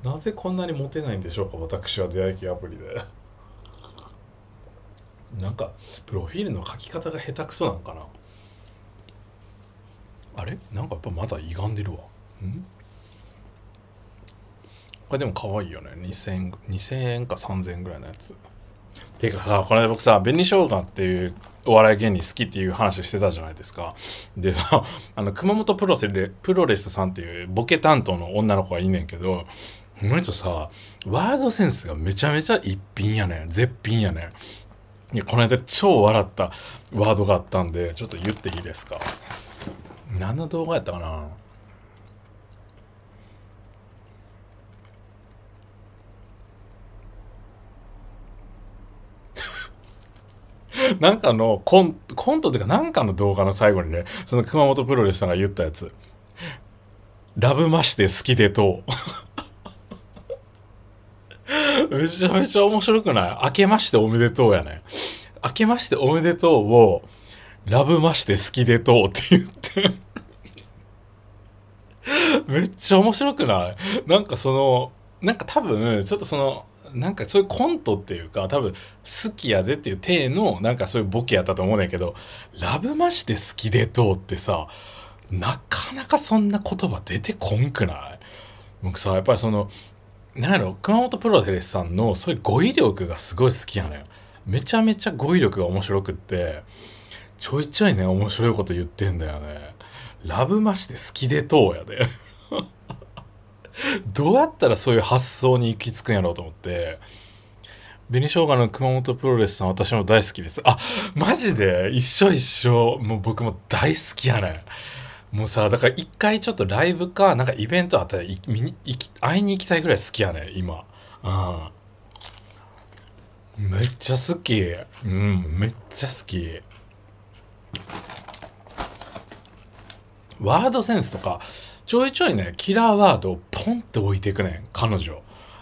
なぜこんなにモテないんでしょうか私は出会い系アプリでなんかプロフィールの書き方が下手くそなんかなあれなんかやっぱまだ歪んでるわんこれでも可愛いよね2000 2000円か3000円ぐらいのやつていうかさこれ僕さ紅生姜っていうお笑い芸人好きっていう話してたじゃないですか。でさ、あの、熊本プロセレプロレスさんっていうボケ担当の女の子がいんねんけど、この人さ、ワードセンスがめちゃめちゃ一品やねん。絶品やねん。いや、この間超笑ったワードがあったんで、ちょっと言っていいですか。何の動画やったかな なんかのコンコントっていうかなんかの動画の最後にね、その熊本プロレスさんが言ったやつ。ラブまして好きでと。めちゃめちゃ面白くない明けましておめでとうやね。明けましておめでとうを、ラブまして好きでとうって言って めっちゃ面白くないなんかその、なんか多分、ちょっとその、なんかそういうコントっていうか、多分、好きやでっていう体の、なんかそういうボケやったと思うねんけど、ラブマジで好きでとってさ、なかなかそんな言葉出てこんくない僕さ、やっぱりその、なんやろ、熊本プロテレスさんのそういう語彙力がすごい好きやねん。めちゃめちゃ語彙力が面白くって、ちょいちょいね、面白いこと言ってんだよね。ラブマジで好きでとやで。どうやったらそういう発想に行き着くんやろうと思って、紅生姜の熊本プロレスさん私も大好きです。あ、マジで一緒一緒。もう僕も大好きやねん。もうさ、だから一回ちょっとライブか、なんかイベントあったらい見に行き、会いに行きたいぐらい好きやねん、今。うん。めっちゃ好き。うん、めっちゃ好き。ワードセンスとか、ちょいちょいね、キラーワードをポンって置いていくねん、彼女。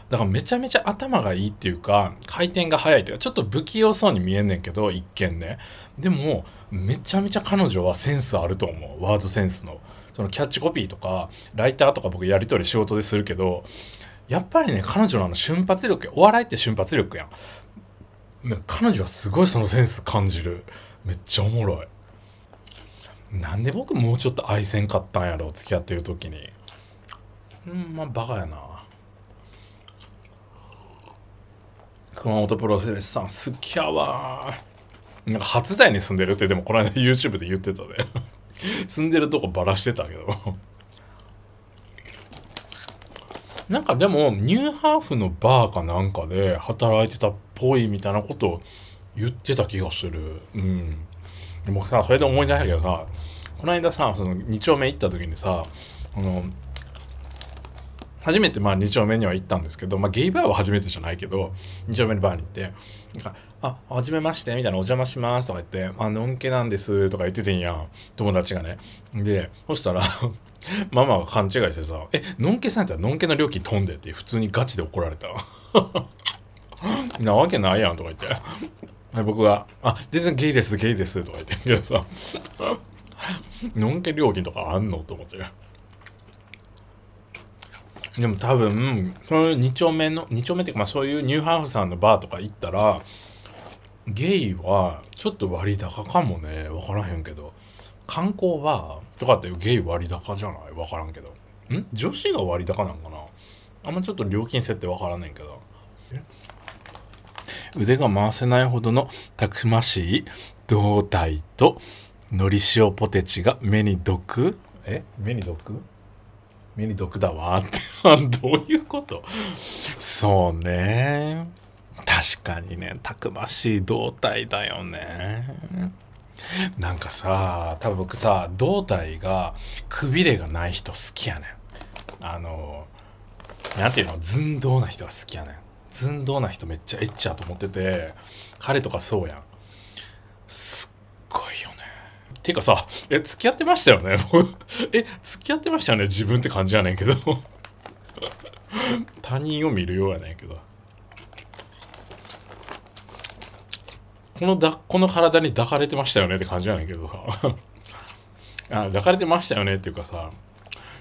だからめちゃめちゃ頭がいいっていうか、回転が速いっていうか、ちょっと不器用そうに見えんねんけど、一見ね。でも、めちゃめちゃ彼女はセンスあると思う。ワードセンスの。そのキャッチコピーとか、ライターとか僕やり取り仕事でするけど、やっぱりね、彼女のあの瞬発力、お笑いって瞬発力やん。彼女はすごいそのセンス感じる。めっちゃおもろい。なんで僕もうちょっと愛せんかったんやろ付き合ってる時にうんまあバカやな熊本プロセレスさん好きやわなんか初代に住んでるってでもこの間 YouTube で言ってたで住んでるとこバラしてたけどなんかでもニューハーフのバーかなんかで働いてたっぽいみたいなことを言ってた気がするうん僕さ、それで思い出したけどさ、この間さ、その2丁目行った時にさ、あの、初めてまあ2丁目には行ったんですけど、まあ、ゲイバーは初めてじゃないけど、2丁目のバーに行って、なんか、あ、はじめまして、みたいな、お邪魔しますとか言って、あの、んけなんですとか言っててんやん、友達がね。で、そしたら ママが勘違いしてさ、え、のんけさんやったらのんけの料金飛んでって、普通にガチで怒られた。なわけないやんとか言って。僕が、あ、全然ゲイです、ゲイです、とか言ってんけどさ、のんけ料金とかあんのと思ってる。でも多分、その2丁目の、2丁目っていうか、まあそういうニューハーフさんのバーとか行ったら、ゲイはちょっと割高かもね、わからへんけど、観光バーとかってゲイ割高じゃないわからんけど。ん女子が割高なんかなあんまちょっと料金設定わからねんけど。腕が回せないほどのたくましい胴体と、のり塩ポテチが目に毒え目に毒目に毒だわって どういうことそうね。確かにね、たくましい胴体だよね。なんかさ、多分僕さ、胴体が、くびれがない人好きやねん。あの、なんていうの、寸胴な人が好きやねん。寸胴な人めっちゃエッチやと思ってて、彼とかそうやん。すっごいよね。てかさ、え、付き合ってましたよねえ、付き合ってましたよね自分って感じやねんけど他人を見るようやねんけど。このだ、この体に抱かれてましたよねって感じやねんけどさあ。抱かれてましたよねっていうかさ。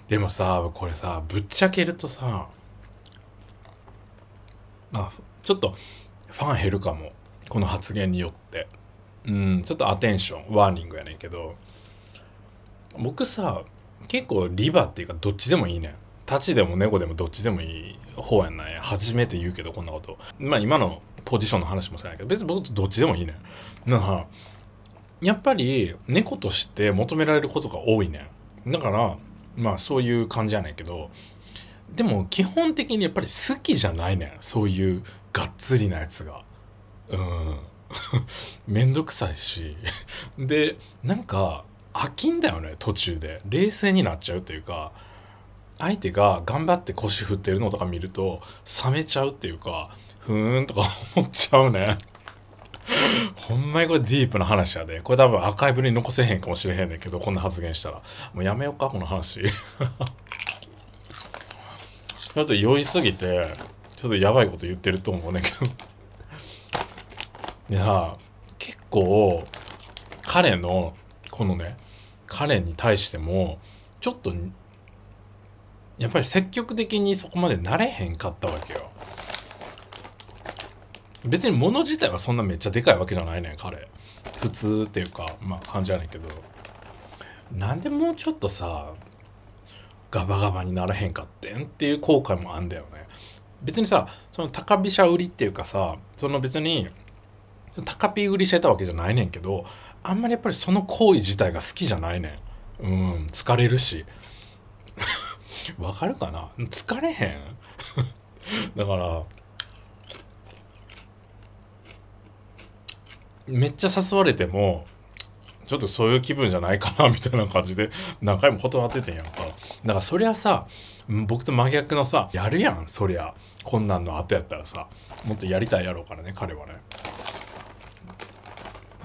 でもさ、これさ、ぶっちゃけるとさ、あ、ちょっとファン減るかも。この発言によって。うん、ちょっとアテンション、ワーニングやねんけど、僕さ、結構リバっていうかどっちでもいいねん。立ちでも猫でもどっちでもいい方やんない初めて言うけどこんなこと。まあ今のポジションの話もせないけど、別に僕とどっちでもいいねん。だから、やっぱり猫として求められることが多いねん。だから、まあそういう感じやねんけど、でも基本的にやっぱり好きじゃないねそういうがっつりなやつが。うん。めんどくさいし。で、なんか飽きんだよね、途中で。冷静になっちゃうというか、相手が頑張って腰振ってるのとか見ると、冷めちゃうっていうか、ふーんとか思っちゃうね。ほんまにこれディープな話やで。これ多分アーカイブに残せへんかもしれへんねんけど、こんな発言したら。もうやめようか、この話。ちょっと酔いすぎて、ちょっとやばいこと言ってると思うねんけど。でや結構、彼の、このね、彼に対しても、ちょっと、やっぱり積極的にそこまでなれへんかったわけよ。別に物自体はそんなめっちゃでかいわけじゃないねん、彼。普通っていうか、まあ感じやねんけど。なんでもうちょっとさ、ガバガバにならへんかってんっていう後悔もあんだよね。別にさ、その高飛車売りっていうかさ、その別に、高飛売りしてたわけじゃないねんけど、あんまりやっぱりその行為自体が好きじゃないねん。うん、疲れるし。わかるかな疲れへん だから、めっちゃ誘われても、ちょっとそういう気分じゃないかなみたいな感じで何回も断っててんやんか。だからそりゃさ、僕と真逆のさ、やるやん、そりゃ。こんなんの後やったらさ、もっとやりたいやろうからね、彼はね。だか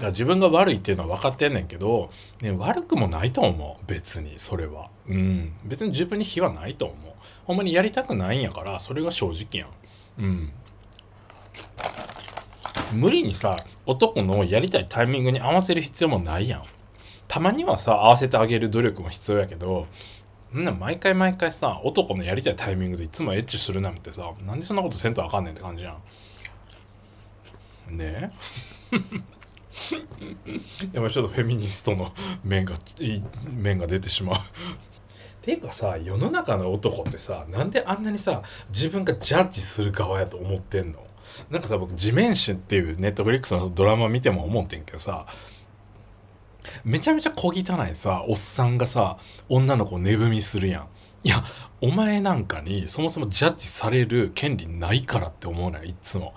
ら自分が悪いっていうのは分かってんねんけど、ね、悪くもないと思う。別に、それは。うん。別に自分に非はないと思う。ほんまにやりたくないんやから、それが正直やん。うん。無理にさ、男のやりたいタイミングに合わせる必要もないやん。たまにはさ、合わせてあげる努力も必要やけど、んな毎回毎回さ、男のやりたいタイミングでいつもエッチするなんてさ、なんでそんなことせんとあかんねんって感じじゃん。ねえ やっぱちょっとフェミニストの面が、面が出てしまうていうかさ、世の中の男ってさ、なんであんなにさ、自分がジャッジする側やと思ってんのなんかさ、僕、地面師っていうネットフリックスのドラマ見ても思ってんけどさ、めちゃめちゃ小汚いさ、おっさんがさ、女の子を寝踏みするやん。いや、お前なんかにそもそもジャッジされる権利ないからって思うねん、いつも。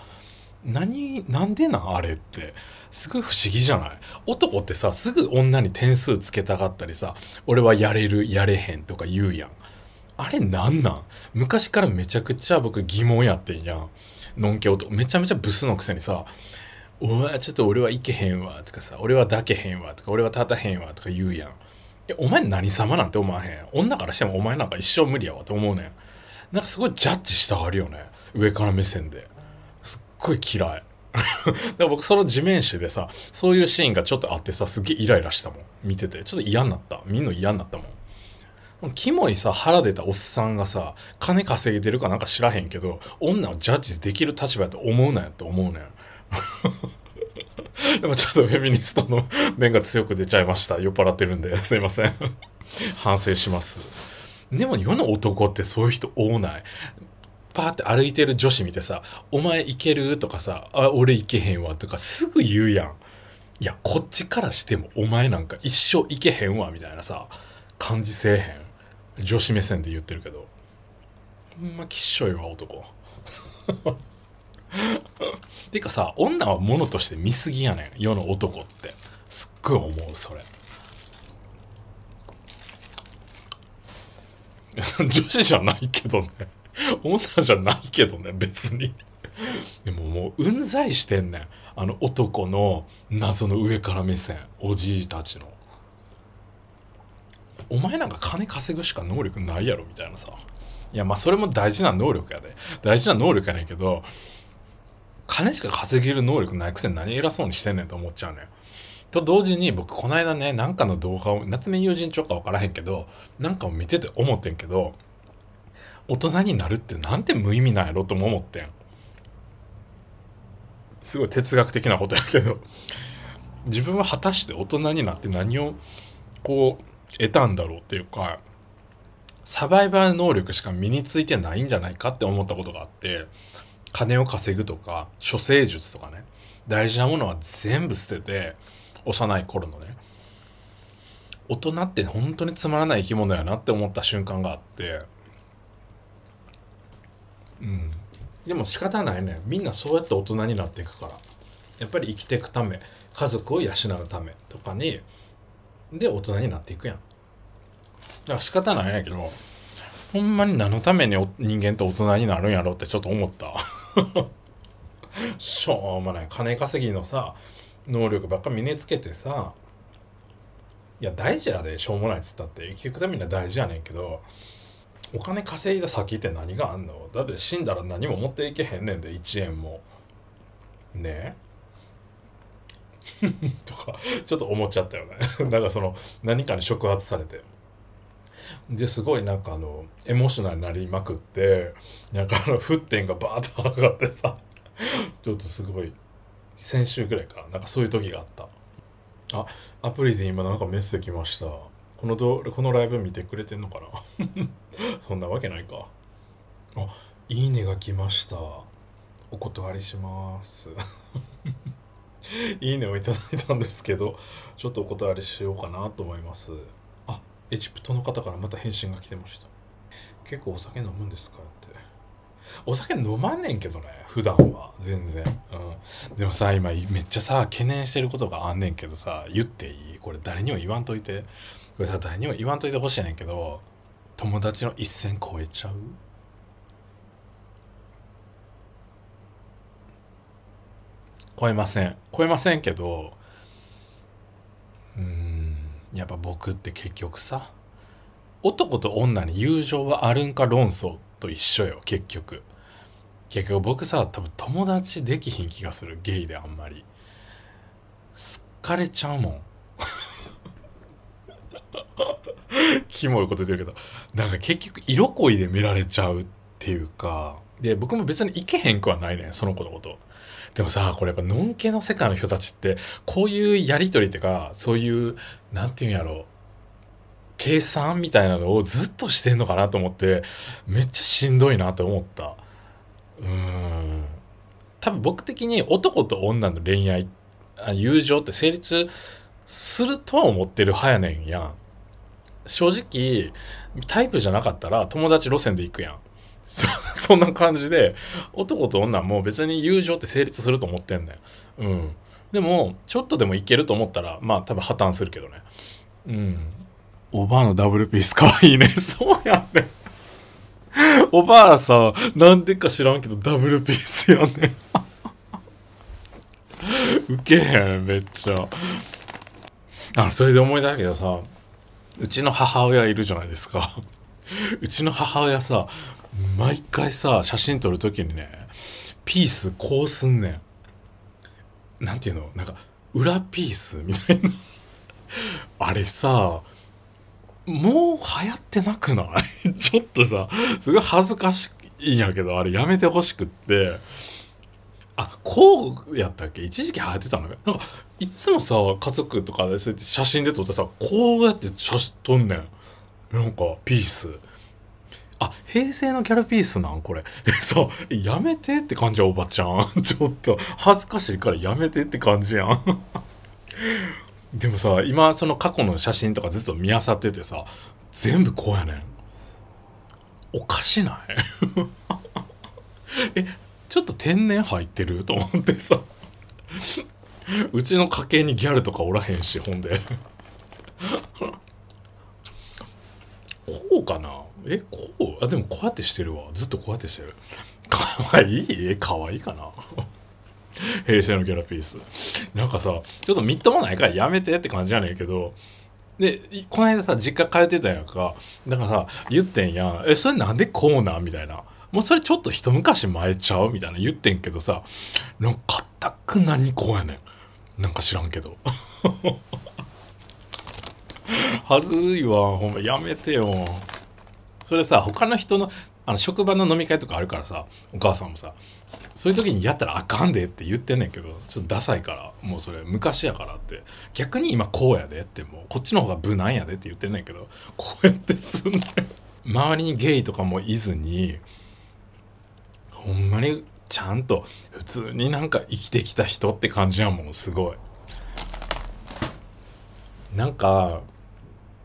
何、なんでなんあれって。すごい不思議じゃない男ってさ、すぐ女に点数つけたかったりさ、俺はやれる、やれへんとか言うやん。あれなんなん昔からめちゃくちゃ僕疑問やってんやん。のんけ男。めちゃめちゃブスのくせにさ、お前ちょっと俺は行けへんわとかさ、俺は抱けへんわとか、俺は立たへんわとか言うやん。え、お前何様なんて思わへん。女からしてもお前なんか一生無理やわと思うねん。なんかすごいジャッジしたがるよね。上から目線で。すっごい嫌い。だから僕その地面師でさ、そういうシーンがちょっとあってさ、すげえイライラしたもん。見てて。ちょっと嫌になった。みんな嫌になったもん。キモいさ、腹出たおっさんがさ、金稼いでるかなんか知らへんけど、女をジャッジできる立場やと思うなよって思うねん。でもちょっとフェミニストの面が強く出ちゃいました。酔っ払ってるんで、すいません。反省します。でも世の男ってそういう人多ない。パーって歩いてる女子見てさ、お前行けるとかさ、あ、俺行けへんわとかすぐ言うやん。いや、こっちからしてもお前なんか一生行けへんわみたいなさ、感じせえへん。女子目線で言ってるけど。ほんまきっしょいわ、男。てかさ、女は物として見すぎやねん。世の男って。すっごい思う、それ。女子じゃないけどね。女じゃないけどね、別に。でももううんざりしてんねん。あの男の謎の上から目線。おじいたちの。お前なんか金稼ぐしか能力ないやろみたいなさ。いやまあそれも大事な能力やで。大事な能力やねんけど、金しか稼げる能力ないくせに何偉そうにしてんねんと思っちゃうねん。と同時に僕この間ね、なんかの動画を、夏目友人帳かわからへんけど、なんかを見てて思ってんけど、大人になるってなんて無意味なんやろとも思ってん。すごい哲学的なことやけど、自分は果たして大人になって何をこう得たんだろうっていうか、サバイバー能力しか身についてないんじゃないかって思ったことがあって、金を稼ぐとか処世術とかね大事なものは全部捨てて幼い頃のね大人って本当につまらない生き物やなって思った瞬間があってうんでも仕方ないねみんなそうやって大人になっていくからやっぱり生きていくため家族を養うためとかにで大人になっていくやんだから仕方ないんやけどほんまに何のために人間って大人になるんやろってちょっと思った。しょうもない金稼ぎのさ能力ばっか身につけてさいや大事やでしょうもないっつったって生きていくためには大事やねんけどお金稼いだ先って何があんのだって死んだら何も持っていけへんねんで1円もねえ とかちょっと思っちゃったよねだ からその何かに触発されてですごいなんかあのエモーショナルになりまくってなんかあの沸点がバーッと上がってさちょっとすごい先週ぐらいからなんかそういう時があったあアプリで今なんかメッセージ来ましたこのどこのライブ見てくれてんのかな そんなわけないかあいいねが来ましたお断りします いいねをいただいたんですけどちょっとお断りしようかなと思いますエジプトの方からまた返信が来てました。結構お酒飲むんですかって。お酒飲まんねんけどね、普段は。全然。うん。でもさ、今めっちゃさ、懸念してることがあんねんけどさ、言っていいこれ誰にも言わんといて。これさ、誰にも言わんといてほしいねんけど、友達の一線超えちゃう超えません。超えませんけど、やっぱ僕って結局さ男と女に友情はあるんか論争と一緒よ結局結局僕さ多分友達できひん気がするゲイであんまり好かれちゃうもん キモいこと言ってるけどなんか結局色恋で見られちゃうっていうかで僕も別にいけへんくはないねその子のことでもさ、これやっぱ、のんけの世界の人たちって、こういうやりとりってか、そういう、なんていうんやろう、計算みたいなのをずっとしてんのかなと思って、めっちゃしんどいなと思った。うん。多分僕的に男と女の恋愛、友情って成立するとは思ってる早ねんやん。正直、タイプじゃなかったら友達路線で行くやん。そ、そんな感じで、男と女はもう別に友情って成立すると思ってんだよ。うん。でも、ちょっとでもいけると思ったら、まあ多分破綻するけどね。うん。おばあのダブルピースかわいいね。そうやね。おばあさ、なんでか知らんけどダブルピースやね。ウケへん、めっちゃ。あそれで思い出したけどさ、うちの母親いるじゃないですか。うちの母親さ、毎回さ写真撮る時にねピースこうすんねんなんていうのなんか裏ピースみたいな あれさもう流行ってなくない ちょっとさすごい恥ずかしいんやけどあれやめてほしくってあこうやったっけ一時期流行ってたのなんかいつもさ家族とかで写真で撮ってさこうやって写真撮んねんなんかピースあ平成のギャルピースなんこれでさやめてって感じやおばちゃん ちょっと恥ずかしいからやめてって感じやん でもさ今その過去の写真とかずっと見漁っててさ全部こうやねんおかしない えちょっと天然入ってると思ってさうちの家系にギャルとかおらへんしほんでこうかなえこうあでもこうやってしてるわずっとこうやってしてるかわいいえかわいいかな平成のギャラピースなんかさちょっとみっともないからやめてって感じじゃねんけどでこの間さ実家帰ってたやんかだからさ言ってんやんえそれなんでこうなんみたいなもうそれちょっと一昔前ちゃうみたいな言ってんけどさなんかったく何こうやねんなんか知らんけどは ずいわほんまやめてよそれさ他の人のあの職場の飲み会とかあるからさお母さんもさそういう時にやったらあかんでって言ってんねんけどちょっとダサいからもうそれ昔やからって逆に今こうやでってもうこっちの方が無難やでって言ってんねんけどこうやってすんねん周りにゲイとかもいずにほんまにちゃんと普通になんか生きてきた人って感じやもんすごいなんか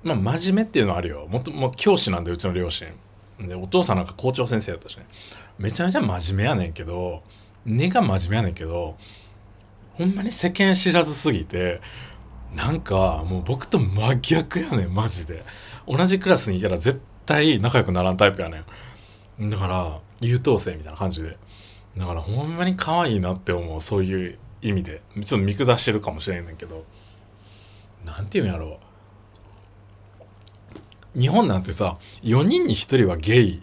まあ真面目っていうのはあるよもっとも教師なんでうちの両親でお父さんなんか校長先生だったしねめちゃめちゃ真面目やねんけど根が真面目やねんけどほんまに世間知らずすぎてなんかもう僕と真逆やねんマジで同じクラスにいたら絶対仲良くならんタイプやねんだから優等生みたいな感じでだからほんまに可愛いなって思うそういう意味でちょっと見下してるかもしれんねんけどなんて言うんやろう日本なんてさ4人に1人はゲイっ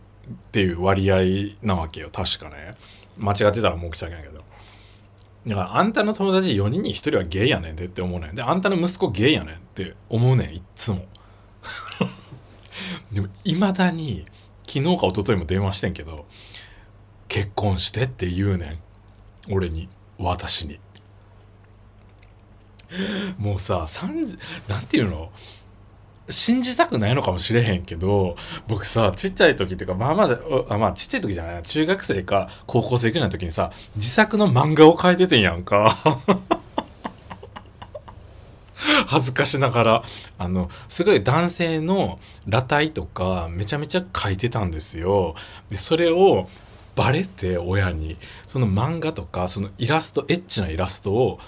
ていう割合なわけよ確かね間違ってたら申し訳ないけどだからあんたの友達4人に1人はゲイやねんでって思うねんであんたの息子ゲイやねんって思うねんいっつも でもいまだに昨日か一昨日も電話してんけど結婚してって言うねん俺に私にもうさ何なんていうの信じたくないのかもしれへんけど、僕さ、ちっちゃい時っていうか、まあまあ、あまあ、ちっちゃい時じゃない中学生か高校生ぐらいの時にさ、自作の漫画を描いててんやんか。恥ずかしながら、あの、すごい男性の裸体とか、めちゃめちゃ書いてたんですよ。で、それを、バレて親に、その漫画とか、そのイラスト、エッチなイラストを、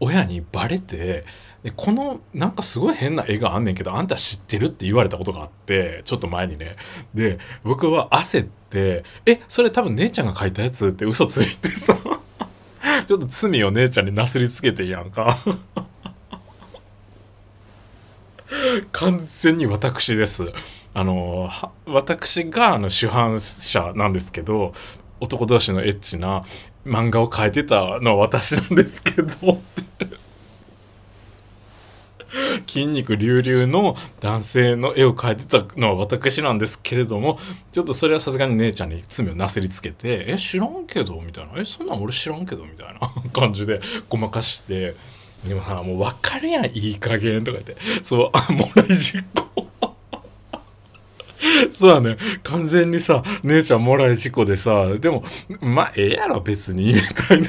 親にバレて、でこのなんかすごい変な絵があんねんけどあんた知ってるって言われたことがあってちょっと前にねで僕は焦って「えそれ多分姉ちゃんが描いたやつ?」って嘘ついてさ ちょっと罪を姉ちゃんになすりつけてやんか完全に私ですあの私があの主犯者なんですけど男同士のエッチな漫画を描いてたのは私なんですけど 筋肉隆々の男性の絵を描いてたのは私なんですけれども、ちょっとそれはさすがに姉ちゃんに罪をなすりつけて、え、知らんけどみたいな、え、そんなん俺知らんけどみたいな 感じでごまかして、でもさ、もう分かるやん、いい加減とか言って、そう、あ、もらい実行。そうだね。完全にさ、姉ちゃんもらい事故でさ、でも、まええやろ、別に、みたいな。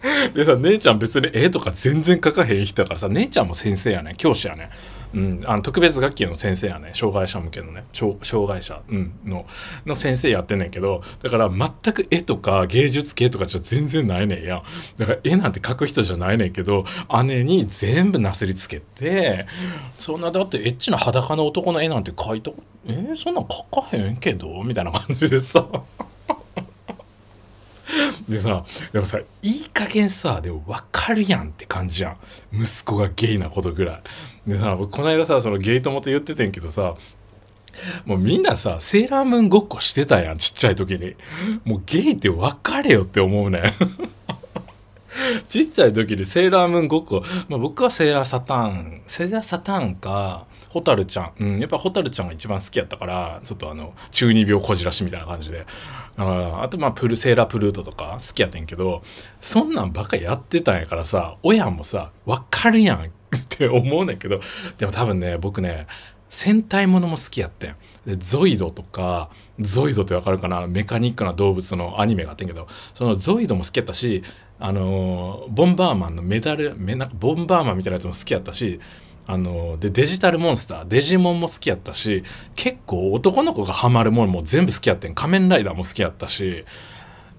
でさ、姉ちゃん別に絵とか全然描かへん人だからさ、姉ちゃんも先生やね。教師やね。うん、あの特別学級の先生やね。障害者向けのね。障害者、うん、の、の先生やってんねんけど、だから全く絵とか芸術系とかじゃ全然ないねんやん。だから絵なんて描く人じゃないねんけど、姉に全部なすりつけて、そんなだってエッチな裸の男の絵なんて描いた、えー、そんなん描かへんけどみたいな感じでさ。でさ、でもさ、いい加減さ、でもわかるやんって感じやん。息子がゲイなことぐらい。でさ、僕この間さ、そのゲイ友と言っててんけどさ、もうみんなさ、セーラームーンごっこしてたやん、ちっちゃい時に。もうゲイって分かれよって思うねん。ちっちゃい時にセーラームーンごっこ、まあ、僕はセーラーサターン、セーラーサターンか、ホタルちゃん。うん、やっぱホタルちゃんが一番好きやったから、ちょっとあの、中二病こじらしみたいな感じで。だあとまあ、プル、セーラープルートとか好きやってんけど、そんなんばっかやってたんやからさ、親もさ、わかるやん って思うねんけど、でも多分ね、僕ね、戦隊ものも好きやってん。で、ゾイドとか、ゾイドってわかるかなメカニックな動物のアニメがあってんけど、そのゾイドも好きやったし、あのボンバーマンのメダルなんかボンバーマンみたいなやつも好きやったしあのでデジタルモンスターデジモンも好きやったし結構男の子がハマるもんも全部好きやってん仮面ライダーも好きやったし、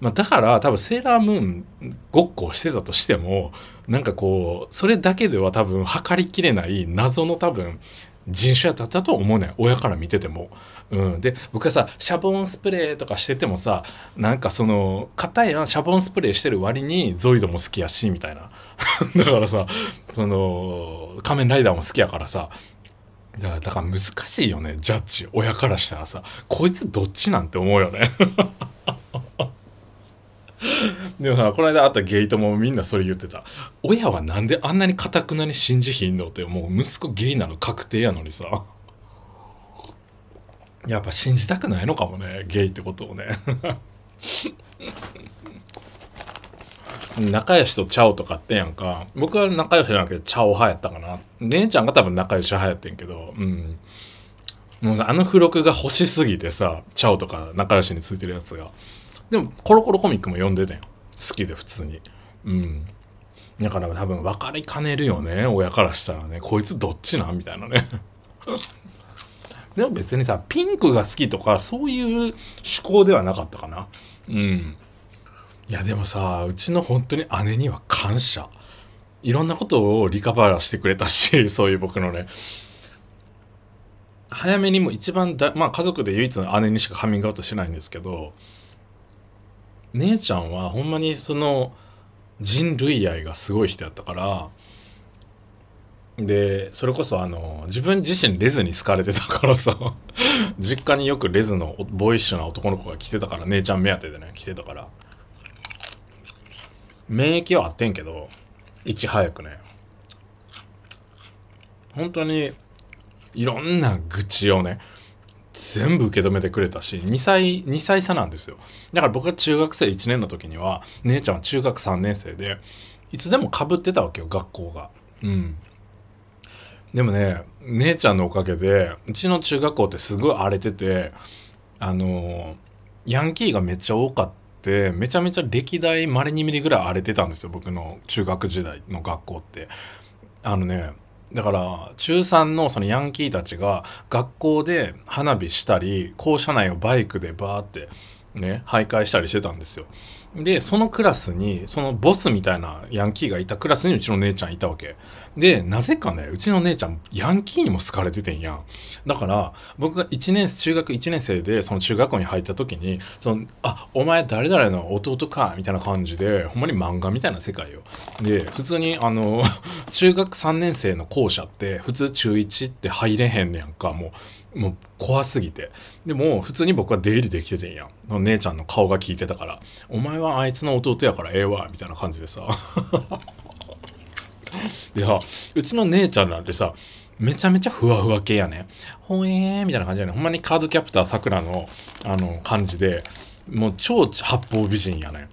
まあ、だから多分セーラームーンごっこをしてたとしてもなんかこうそれだけでは多分測りきれない謎の多分人種やったとは思うねん親から見てても。うん、で僕はさシャボンスプレーとかしててもさなんかその硬いやんシャボンスプレーしてる割にゾイドも好きやしみたいな だからさその仮面ライダーも好きやからさだからだから難しいよねジャッジ親からしたらさこいつどっちなんて思うよね。でもさこの間会ったゲイトもみんなそれ言ってた親はなんであんなにかたくなに信じひんのってもう息子ゲイなの確定やのにさやっぱ信じたくないのかもねゲイってことをね仲良しとチャオとかってやんか僕は仲良しじゃなくてチャオ派やったかな姉ちゃんが多分仲良し派やってんけどうんもうあの付録が欲しすぎてさチャオとか仲良しについてるやつがでも、コロコロコミックも読んでたよ。好きで、普通に。うん。だから多分分かりかねるよね、親からしたらね。こいつどっちなんみたいなね。でも別にさ、ピンクが好きとか、そういう思考ではなかったかな。うん。いや、でもさ、うちの本当に姉には感謝。いろんなことをリカバーしてくれたし、そういう僕のね。早めにも一番だ、まあ家族で唯一の姉にしかカミングアウトしてないんですけど、姉ちゃんはほんまにその人類愛がすごい人やったからでそれこそあの自分自身レズに好かれてたからさ 実家によくレズのボーイッシュな男の子が来てたから姉ちゃん目当てでね来てたから免疫はあってんけどいち早くね本当にいろんな愚痴をね全部受け止めてくれたし2歳2歳差なんですよだから僕が中学生1年の時には姉ちゃんは中学3年生でいつでもかぶってたわけよ学校がうんでもね姉ちゃんのおかげでうちの中学校ってすごい荒れててあのヤンキーがめっちゃ多かってめちゃめちゃ歴代まれにミリぐらい荒れてたんですよ僕の中学時代の学校ってあのねだから中3のそのヤンキーたちが学校で花火したり校舎内をバイクでバーってね徘徊したりしてたんですよ。で、そのクラスに、そのボスみたいなヤンキーがいたクラスにうちの姉ちゃんいたわけ。で、なぜかね、うちの姉ちゃん、ヤンキーにも好かれててんやん。だから、僕が1年、中学1年生で、その中学校に入った時に、その、あ、お前誰々の弟か、みたいな感じで、ほんまに漫画みたいな世界よ。で、普通に、あの、中学3年生の校舎って、普通中1って入れへんねやんか、もう。もう怖すぎて。でも、普通に僕は出入りできててんやん。姉ちゃんの顔が聞いてたから、お前はあいつの弟やからええわ、みたいな感じでさ。でさ、うちの姉ちゃんなんてさ、めちゃめちゃふわふわ系やね。ほえーみたいな感じやね。ほんまにカードキャプターさくらの、あの、感じで、もう超八方美人やね。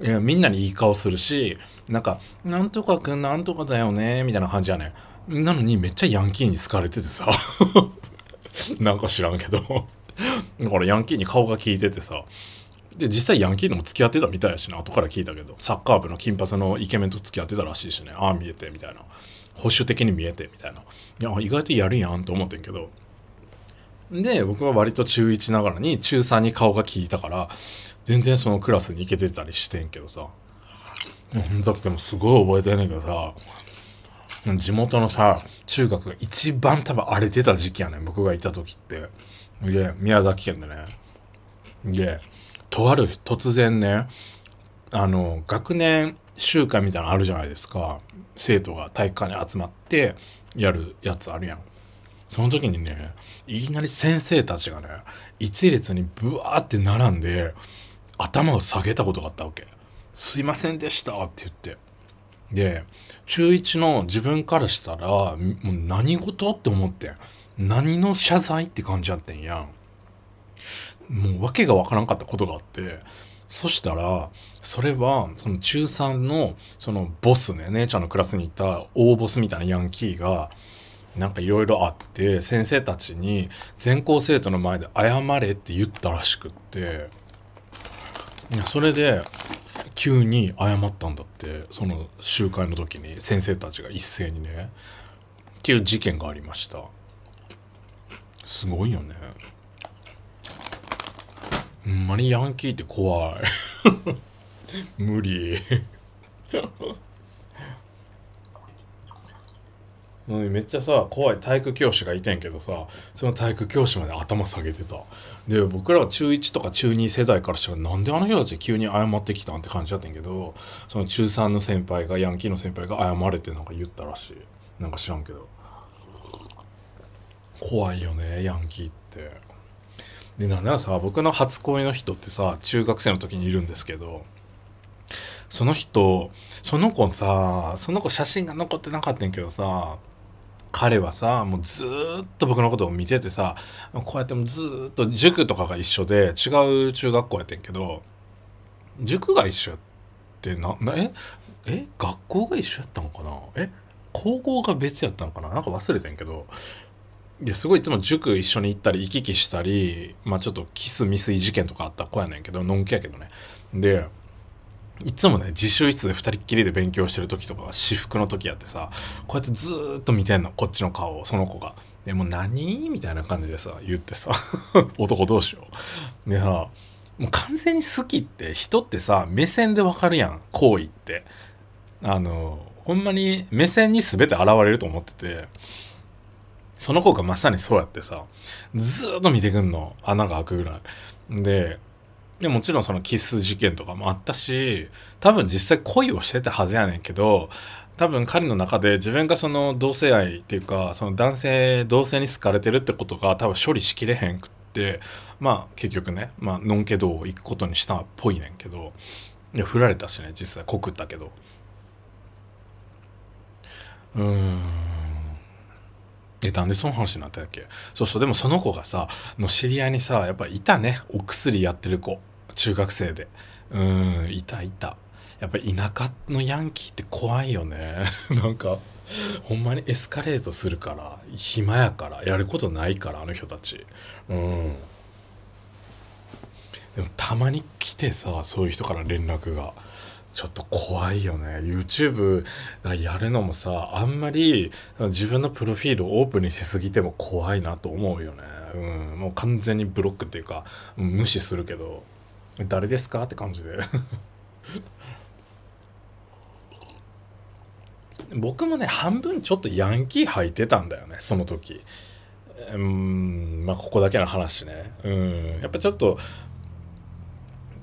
いや、みんなにいい顔するし、なんか、なんとかくんなんとかだよね、みたいな感じやね。なのにめっちゃヤンキーに好かれててさ。なんか知らんけどだからヤンキーに顔が効いててさで実際ヤンキーのも付き合ってたみたいやしな後から聞いたけどサッカー部の金髪のイケメンと付き合ってたらしいしねああ見えてみたいな保守的に見えてみたいないや意外とやるやんと思ってんけどで僕は割と中1ながらに中3に顔が効いたから全然そのクラスに行けてたりしてんけどさほんとでもすごい覚えてんねんけどさ地元のさ、中学が一番多分荒れてた時期やね僕がいた時って。で、宮崎県でね。で、とある日突然ね、あの、学年集会みたいなのあるじゃないですか。生徒が体育館に集まってやるやつあるやん。その時にね、いきなり先生たちがね、一列にブワーって並んで、頭を下げたことがあったわけ。すいませんでしたって言って。で、中1の自分からしたら、もう何事って思ってん。何の謝罪って感じやってんやん。もう訳がわからんかったことがあって、そしたら、それは、その中3の、そのボスね、姉ちゃんのクラスにいた大ボスみたいなヤンキーが、なんかいろいろあって、先生たちに全校生徒の前で謝れって言ったらしくって、それで、急に謝ったんだってその集会の時に先生たちが一斉にねっていう事件がありましたすごいよねほんまにヤンキーって怖い 無理 めっちゃさ怖い体育教師がいてんけどさその体育教師まで頭下げてたで僕らは中1とか中2世代からしたらなんであの人たち急に謝ってきたんって感じだったんやけどその中3の先輩がヤンキーの先輩が謝れってなんか言ったらしいなんか知らんけど怖いよねヤンキーってでなんならさ僕の初恋の人ってさ中学生の時にいるんですけどその人その子さその子写真が残ってなかったんやけどさ彼はさもうずっと僕のことを見ててさこうやってもずっと塾とかが一緒で違う中学校やってんけど塾が一緒ってなええ学校が一緒やったのかなえ高校が別やったのかななんか忘れてんけどいやすごいいつも塾一緒に行ったり行き来したりまあちょっとキス未遂事件とかあった子やねんけどのんきやけどねでいつもね、自習室で2人っきりで勉強してる時とか、私服の時やってさ、こうやってずーっと見てんの、こっちの顔を、その子が。でも何みたいな感じでさ、言ってさ、男どうしよう。でさ、もう完全に好きって人ってさ、目線でわかるやん、行為って。あの、ほんまに目線に全て現れると思ってて、その子がまさにそうやってさ、ずーっと見てくんの。穴が開くぐらい。で、でもちろんそのキス事件とかもあったし多分実際恋をしてたはずやねんけど多分彼の中で自分がその同性愛っていうかその男性同性に好かれてるってことが多分処理しきれへんくってまあ結局ねまあのんけどを行くことにしたっぽいねんけどいや振られたしね実際告ったけどうーんえなんでその話になったんだっけそうそうでもその子がさの知り合いにさやっぱいたねお薬やってる子中学生で。うん、いたいた。やっぱ田舎のヤンキーって怖いよね。なんか、ほんまにエスカレートするから、暇やから、やることないから、あの人たち。うん。でもたまに来てさ、そういう人から連絡が。ちょっと怖いよね。YouTube やるのもさ、あんまり自分のプロフィールをオープンにしすぎても怖いなと思うよね。うん。もう完全にブロックっていうか、無視するけど。誰ですかって感じで 僕もね半分ちょっとヤンキー履いてたんだよねその時うんまあここだけの話ねうんやっぱちょっと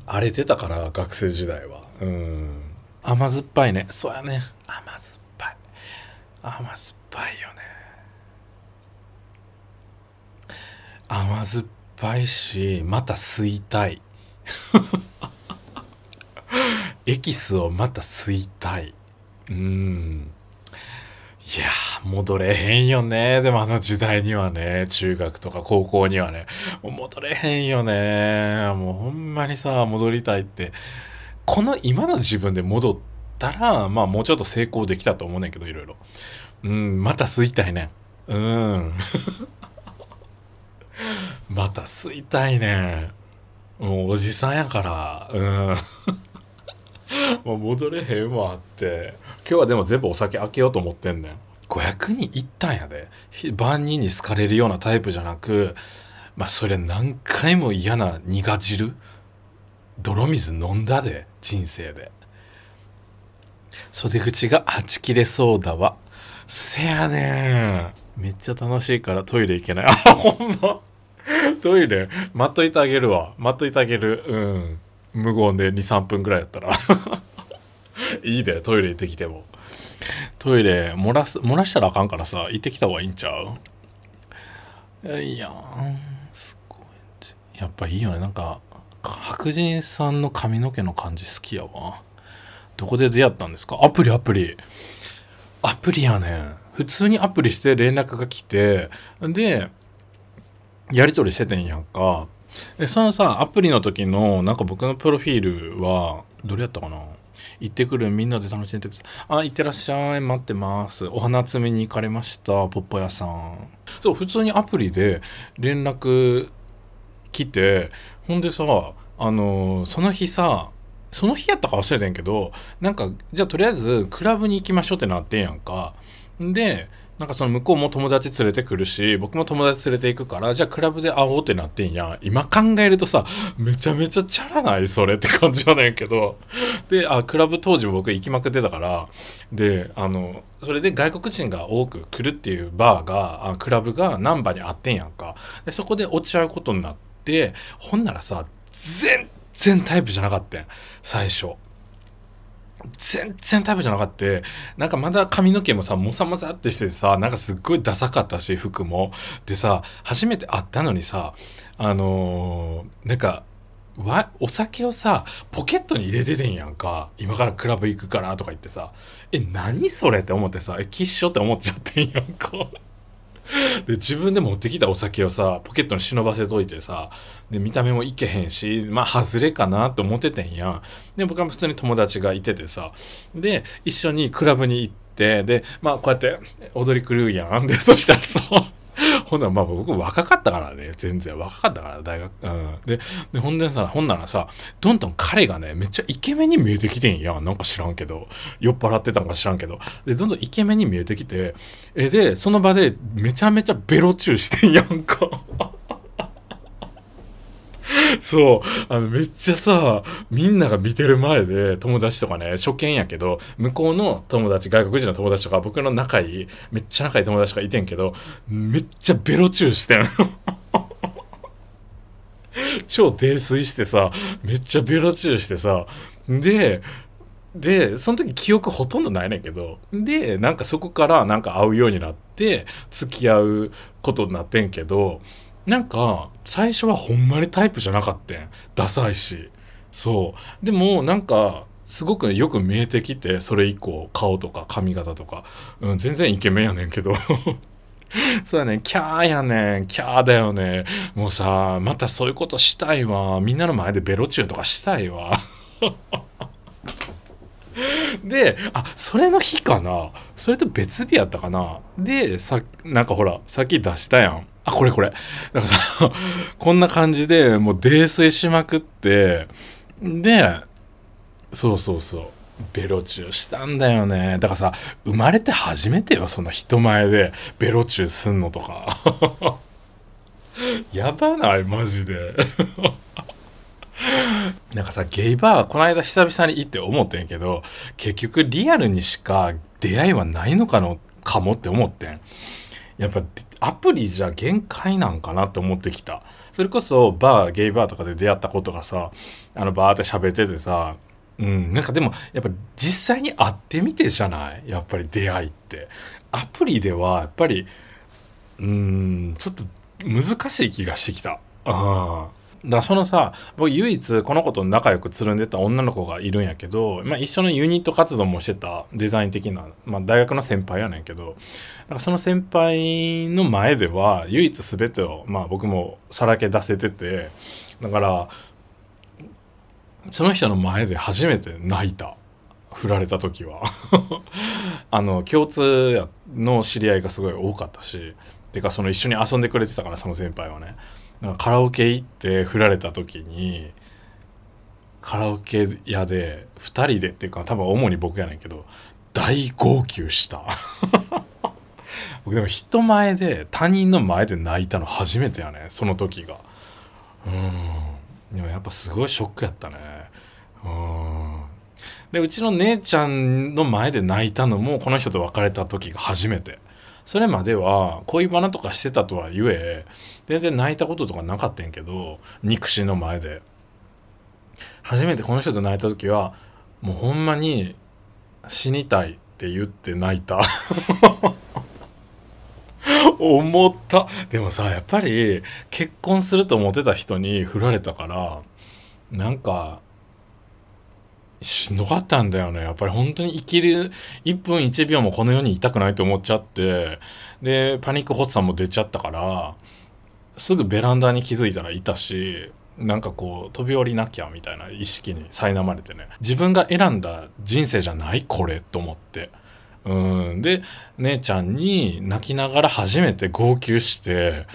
荒れてたから学生時代はうん甘酸っぱいねそうやね甘酸っぱい甘酸っぱいよね甘酸っぱいしまた吸いたい エキスをまた吸いたい。うん。いや戻れへんよね。でもあの時代にはね、中学とか高校にはね、もう戻れへんよね。もうほんまにさ、戻りたいって。この今の自分で戻ったら、まあもうちょっと成功できたと思うねんけど、いろいろ。うん、また吸いたいね。うん。また吸いたいね。もうおじさんやからうん もう戻れへんわって今日はでも全部お酒開けようと思ってんねん500人いったんやで万人に好かれるようなタイプじゃなくまあそれ何回も嫌な苦汁泥水飲んだで人生で袖口がはち切れそうだわせやねんめっちゃ楽しいからトイレ行けないあほんま トイレ待っといてあげるわ。待っといてあげる。うん。無言で2、3分ぐらいやったら。いいで、トイレ行ってきても。トイレ漏らす、漏らしたらあかんからさ、行ってきた方がいいんちゃういやすごい。やっぱいいよね。なんか、白人さんの髪の毛の感じ好きやわ。どこで出会ったんですかアプリアプリ。アプリやねん。普通にアプリして連絡が来て、で、やり取りしててんやんか。で、そのさ、アプリの時の、なんか僕のプロフィールは、どれやったかな行ってくるみんなで楽しんでください。あ、行ってらっしゃい。待ってます。お花摘みに行かれました。ポッポ屋さん。そう、普通にアプリで連絡来て、ほんでさ、あのその日さ、その日やったか忘れてんけど、なんか、じゃあとりあえずクラブに行きましょうってなってんやんか。で、なんかその向こうも友達連れてくるし、僕も友達連れて行くから、じゃあクラブで会おうってなってんや。今考えるとさ、めちゃめちゃチャラないそれって感じじゃないけど。で、あ、クラブ当時僕行きまくってたから、で、あの、それで外国人が多く来るっていうバーが、あクラブが難波にあってんやんか。で、そこで落ち合うことになって、ほんならさ、全然タイプじゃなかったん最初。全然タイプじゃなかった。なんかまだ髪の毛もさ、もさもさってしてさ、なんかすっごいダサかったし、服も。でさ、初めて会ったのにさ、あのー、なんか、わお酒をさポケットに入れててんやんか今からクラブ行くからとか言ってさえ何それって思ってさえキッショって思っちゃってんやんか で自分で持ってきたお酒をさポケットに忍ばせといてさで見た目もいけへんしまあ外れかなと思っててんやんで僕は普通に友達がいててさで一緒にクラブに行ってでまあこうやって踊り狂うやんでそしたらさほんなら、まあ僕若かったからね、全然若かったから、大学。うん。で、でほんでさ、ほんならさ、どんどん彼がね、めっちゃイケメンに見えてきてんや。ん。なんか知らんけど。酔っ払ってたんか知らんけど。で、どんどんイケメンに見えてきて、え、で、その場でめちゃめちゃベロチューしてんやんか。そう。あの、めっちゃさ、みんなが見てる前で、友達とかね、初見やけど、向こうの友達、外国人の友達とか、僕の仲いい、めっちゃ仲いい友達とかいてんけど、めっちゃベロチューしてん。超泥酔してさ、めっちゃベロチューしてさ、で、で、その時記憶ほとんどないねんけど、で、なんかそこからなんか会うようになって、付き合うことになってんけど、なんか、最初はほんまにタイプじゃなかったん。ダサいし。そう。でも、なんか、すごくよく見えてきて、それ以降、顔とか髪型とか、うん、全然イケメンやねんけど。そうやねキャーやねん、キャーだよね。もうさ、またそういうことしたいわ。みんなの前でベロチューとかしたいわ。で、あ、それの日かなそれと別日やったかなで、さ、なんかほら、さっき出したやん。あ、これこれ。だからさ、こんな感じでもう泥酔しまくって、で、そうそうそう。ベロチューしたんだよね。だからさ、生まれて初めてよ、そんな人前でベロチューすんのとか。やばないマジで。なんかさ、ゲイバー、この間久々に行って思ってんけど、結局リアルにしか出会いはないのかの、かもって思ってん。やっぱアプリじゃ限界なんかなって思ってきた。それこそバー、ゲイバーとかで出会ったことがさ、あのバーって喋っててさ、うん、なんかでもやっぱ実際に会ってみてじゃないやっぱり出会いって。アプリではやっぱり、うん、ちょっと難しい気がしてきた。ああ。だそのさ僕唯一この子と仲良くつるんでた女の子がいるんやけど、まあ、一緒のユニット活動もしてたデザイン的な、まあ、大学の先輩やねんけどだかその先輩の前では唯一全てを、まあ、僕もさらけ出せててだからその人の前で初めて泣いた。振られた時は あの共通の知り合いがすごい多かったしっていうかその一緒に遊んでくれてたからその先輩はねなんかカラオケ行って振られた時にカラオケ屋で2人でっていうか多分主に僕やねんけど大号泣した 僕でも人前で他人の前で泣いたの初めてやねその時がうんでもやっぱすごいショックやったねうんでうちの姉ちゃんの前で泣いたのもこの人と別れた時が初めてそれまでは恋バナとかしてたとは言え、全然泣いたこととかなかったんやけど、憎しの前で。初めてこの人と泣いた時は、もうほんまに死にたいって言って泣いた。思った。でもさ、やっぱり結婚すると思ってた人に振られたから、なんかしんどかったんだよね。やっぱり本当に生きる1分1秒もこの世にいたくないと思っちゃって、で、パニック発作も出ちゃったから、すぐベランダに気づいたらいたし、なんかこう飛び降りなきゃみたいな意識に苛まれてね、自分が選んだ人生じゃないこれと思って。うん。で、姉ちゃんに泣きながら初めて号泣して、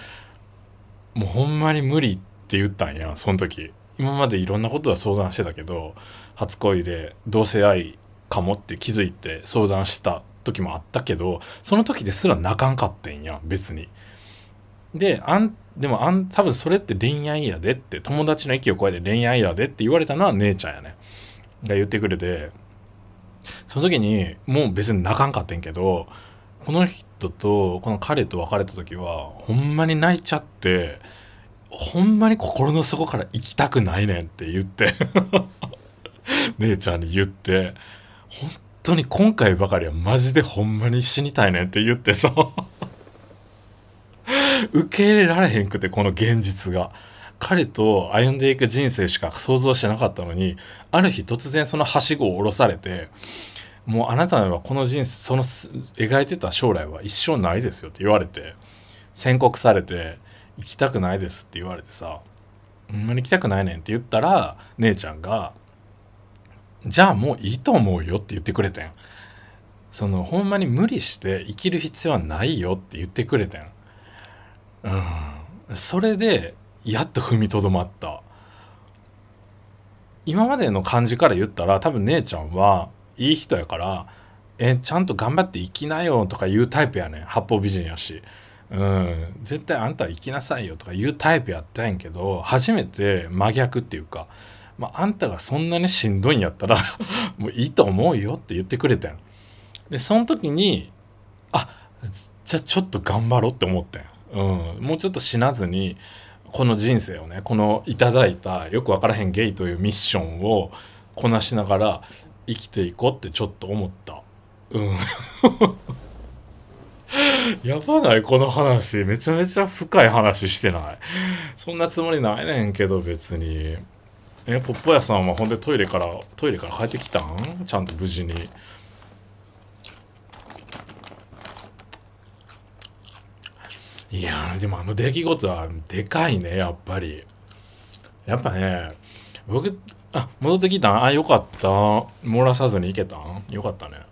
もうほんまに無理って言ったんや、その時。今までいろんなことは相談してたけど初恋で同性愛かもって気づいて相談した時もあったけどその時ですら泣かんかってんや別に。であんでもあん多分それって恋愛やでって友達の息を超えて恋愛やでって言われたのは姉ちゃんやねが言ってくれてその時にもう別に泣かんかってんけどこの人とこの彼と別れた時はほんまに泣いちゃって。ほんまに心の底から行きたくないねんって言って 姉ちゃんに言って、本当に今回ばかりはマジでほんまに死にたいねんって言ってさ 受け入れられへんくて、この現実が。彼と歩んでいく人生しか想像してなかったのに、ある日突然そのはしごを下ろされて、もうあなたはこの人生、その描いてた将来は一生ないですよって言われて、宣告されて、行きたくないですって言われてさ、ほんまに行きたくないねんって言ったら、姉ちゃんが、じゃあもういいと思うよって言ってくれてん。その、ほんまに無理して生きる必要はないよって言ってくれてん。うん。それで、やっと踏みとどまった。今までの感じから言ったら、多分姉ちゃんはいい人やから、え、ちゃんと頑張って生きなよとか言うタイプやねん。八方美人やし。うん、絶対あんたは行きなさいよとか言うタイプやったんやけど初めて真逆っていうか、まあ、あんたがそんなにしんどいんやったら もういいと思うよって言ってくれたんでその時にあじゃあちょっと頑張ろうって思ったんうん、もうちょっと死なずにこの人生をねこのいただいたよく分からへんゲイというミッションをこなしながら生きていこうってちょっと思ったうん やばないこの話。めちゃめちゃ深い話してない。そんなつもりないねんけど、別に。え、ポッポ屋さんはほんでトイレから、トイレから帰ってきたんちゃんと無事に。いやでもあの出来事はでかいね、やっぱり。やっぱね、僕、あ、戻ってきたんあ、よかった。漏らさずに行けたんよかったね。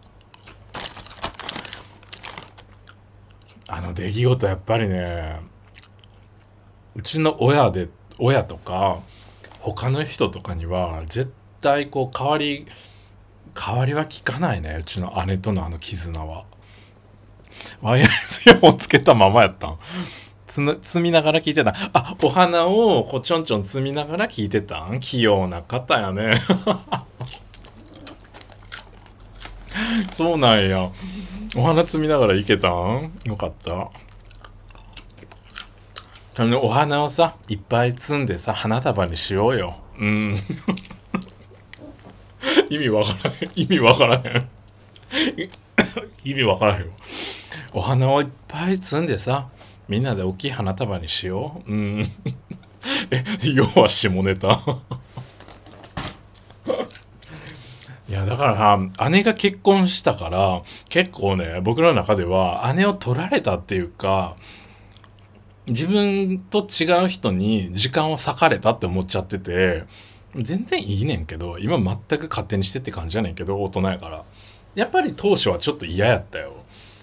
あの出来事やっぱりねうちの親で親とか他の人とかには絶対こう変わり変わりは聞かないねうちの姉とのあの絆はワイヤレスイヤホンつけたままやったんつ積みながら聞いてたあお花をこうちょんちょん積みながら聞いてたん器用な方やね そうなんやお花摘みながら行けたんよかった。あの、お花をさ、いっぱい摘んでさ、花束にしようよ。うん。意味わからへん。意味わからへん。意味わからへんよ。お花をいっぱい摘んでさ、みんなで大きい花束にしよう。うん。え、要は下ネタ。いやだから姉が結婚したから結構ね僕の中では姉を取られたっていうか自分と違う人に時間を割かれたって思っちゃってて全然いいねんけど今全く勝手にしてって感じやねんけど大人やからやっぱり当初はちょっと嫌やったよ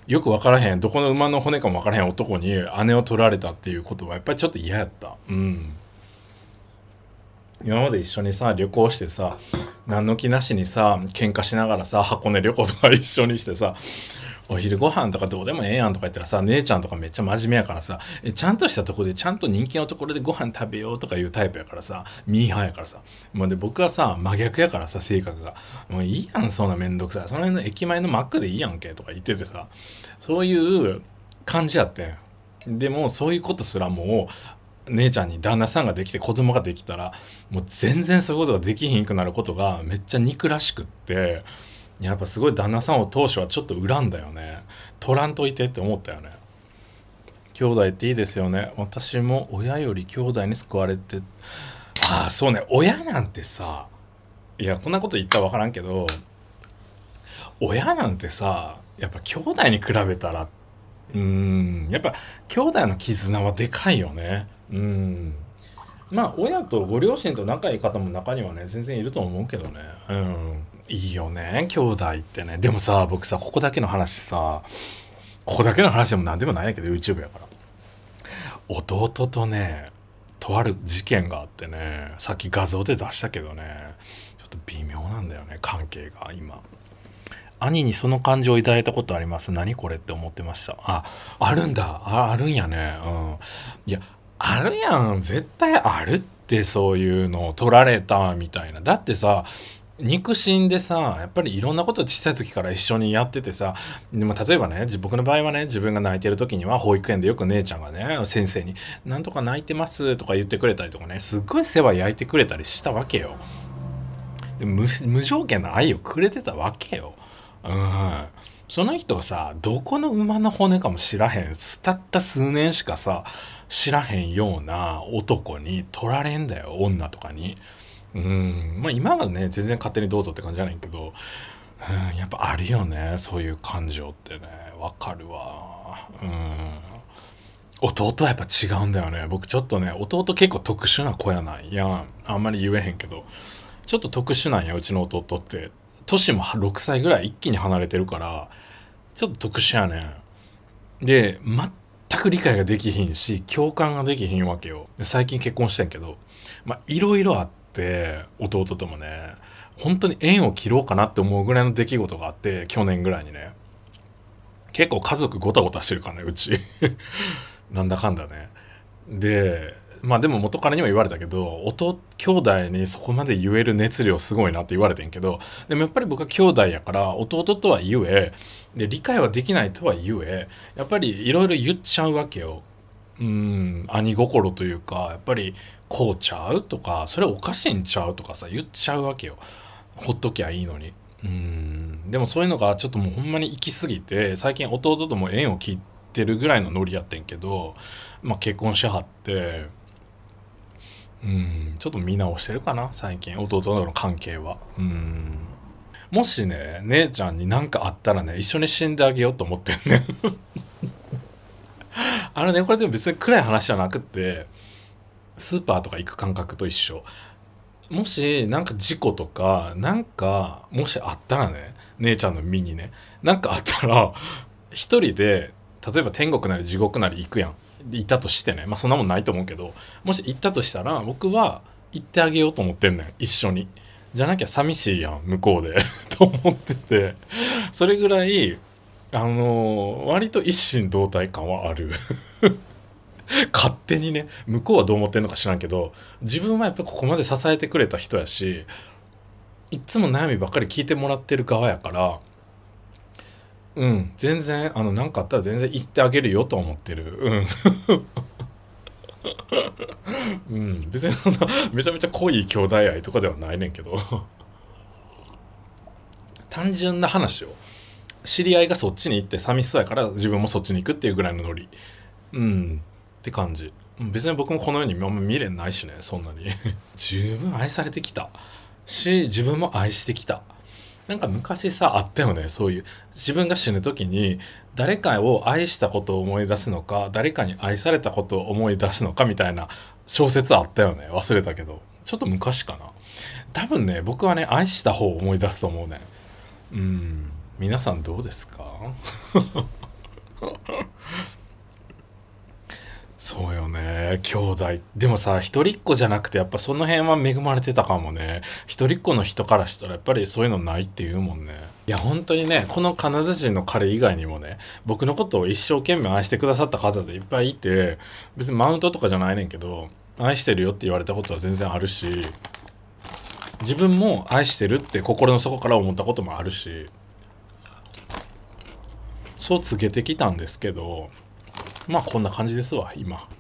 よく分からへんどこの馬の骨かも分からへん男に姉を取られたっていうことはやっぱりちょっと嫌やったうん今まで一緒にさ旅行してさ何の気なしにさ喧嘩しながらさ箱根旅行とか一緒にしてさお昼ご飯とかどうでもええやんとか言ったらさ姉ちゃんとかめっちゃ真面目やからさちゃんとしたとこでちゃんと人気のところでご飯食べようとかいうタイプやからさミーハーやからさもうで僕はさ真逆やからさ性格がもういいやんそんなめんどくさいその辺の駅前のマックでいいやんけとか言っててさそういう感じやってんでもそういうことすらもう姉ちゃんに旦那さんができて子供ができたらもう全然そういうことができひんくなることがめっちゃ憎らしくってやっぱすごい旦那さんを当初はちょっと恨んだよね取らんといてって思ったよね兄弟っていいですよね私も親より兄弟に救われてああそうね親なんてさいやこんなこと言ったら分からんけど親なんてさやっぱ兄弟に比べたらうーんやっぱ兄弟の絆はでかいよね。うんまあ親とご両親と仲いい方も中にはね全然いると思うけどねうんいいよね兄弟ってねでもさ僕さここだけの話さここだけの話でも何でもないんやけど YouTube やから弟とねとある事件があってねさっき画像で出したけどねちょっと微妙なんだよね関係が今。兄にその感情をいいたことあります何これって思ってましたああるんだああるんやねうんいやあるやん絶対あるってそういうのを取られたみたいなだってさ肉親でさやっぱりいろんなこと小さい時から一緒にやっててさでも例えばね僕の場合はね自分が泣いてる時には保育園でよく姉ちゃんがね先生に「なんとか泣いてます」とか言ってくれたりとかねすっごい世話焼いてくれたりしたわけよ無無条件の愛をくれてたわけようん。その人はさ、どこの馬の骨かも知らへん、たった数年しかさ、知らへんような男に取られんだよ、女とかに。うん。まあ今はね、全然勝手にどうぞって感じじゃないけど、うん、やっぱあるよね、そういう感情ってね。わかるわ。うん。弟はやっぱ違うんだよね。僕ちょっとね、弟結構特殊な子やないやあんまり言えへんけど。ちょっと特殊なんや、うちの弟って。年も6歳ぐらい一気に離れてるから、ちょっと特殊やねん。で、全く理解ができひんし、共感ができひんわけよ。最近結婚してんけど、まあ、いろいろあって、弟ともね、本当に縁を切ろうかなって思うぐらいの出来事があって、去年ぐらいにね。結構家族ごたごたしてるからね、うち。なんだかんだね。で、まあでも元彼にも言われたけど、弟、兄弟にそこまで言える熱量すごいなって言われてんけど、でもやっぱり僕は兄弟やから、弟とは言え、で、理解はできないとは言え、やっぱりいろいろ言っちゃうわけよ。うん、兄心というか、やっぱりこうちゃうとか、それおかしいんちゃうとかさ、言っちゃうわけよ。ほっときゃいいのに。うん、でもそういうのがちょっともうほんまに行き過ぎて、最近弟とも縁を切ってるぐらいのノリやってんけど、まあ結婚しはって、うん、ちょっと見直してるかな、最近。弟との関係は。うん。もしね、姉ちゃんに何かあったらね、一緒に死んであげようと思ってんね。あのね、これでも別に暗い話じゃなくって、スーパーとか行く感覚と一緒。もし、なんか事故とか、なんか、もしあったらね、姉ちゃんの身にね、なんかあったら、一人で、例えば天国なり地獄なり行くやん。いたとしてね、まあ、そんなもんないと思うけどもし行ったとしたら僕は行ってあげようと思ってんねん一緒にじゃなきゃ寂しいやん向こうで と思っててそれぐらいあのー、割と一心同体感はある 勝手にね向こうはどう思ってんのか知らんけど自分はやっぱここまで支えてくれた人やしいっつも悩みばっかり聞いてもらってる側やからうん、全然、あの、何かあったら全然行ってあげるよと思ってる。うん。うん、別にそんな、めちゃめちゃ濃い兄弟愛とかではないねんけど 単純な話を。知り合いがそっちに行って寂しそうやから自分もそっちに行くっていうぐらいのノリ。うん。って感じ。別に僕もこの世にあんま未練ないしね、そんなに 十分愛されてきた。し、自分も愛してきた。なんか昔さあったよねそういう自分が死ぬ時に誰かを愛したことを思い出すのか誰かに愛されたことを思い出すのかみたいな小説あったよね忘れたけどちょっと昔かな多分ね僕はね愛した方を思い出すと思うねうん皆さんどうですか そうよね。兄弟。でもさ、一人っ子じゃなくて、やっぱその辺は恵まれてたかもね。一人っ子の人からしたら、やっぱりそういうのないって言うもんね。いや、本当にね、このカナダ人の彼以外にもね、僕のことを一生懸命愛してくださった方ていっぱいいて、別にマウントとかじゃないねんけど、愛してるよって言われたことは全然あるし、自分も愛してるって心の底から思ったこともあるし、そう告げてきたんですけど、まあこんな感じですわ、今。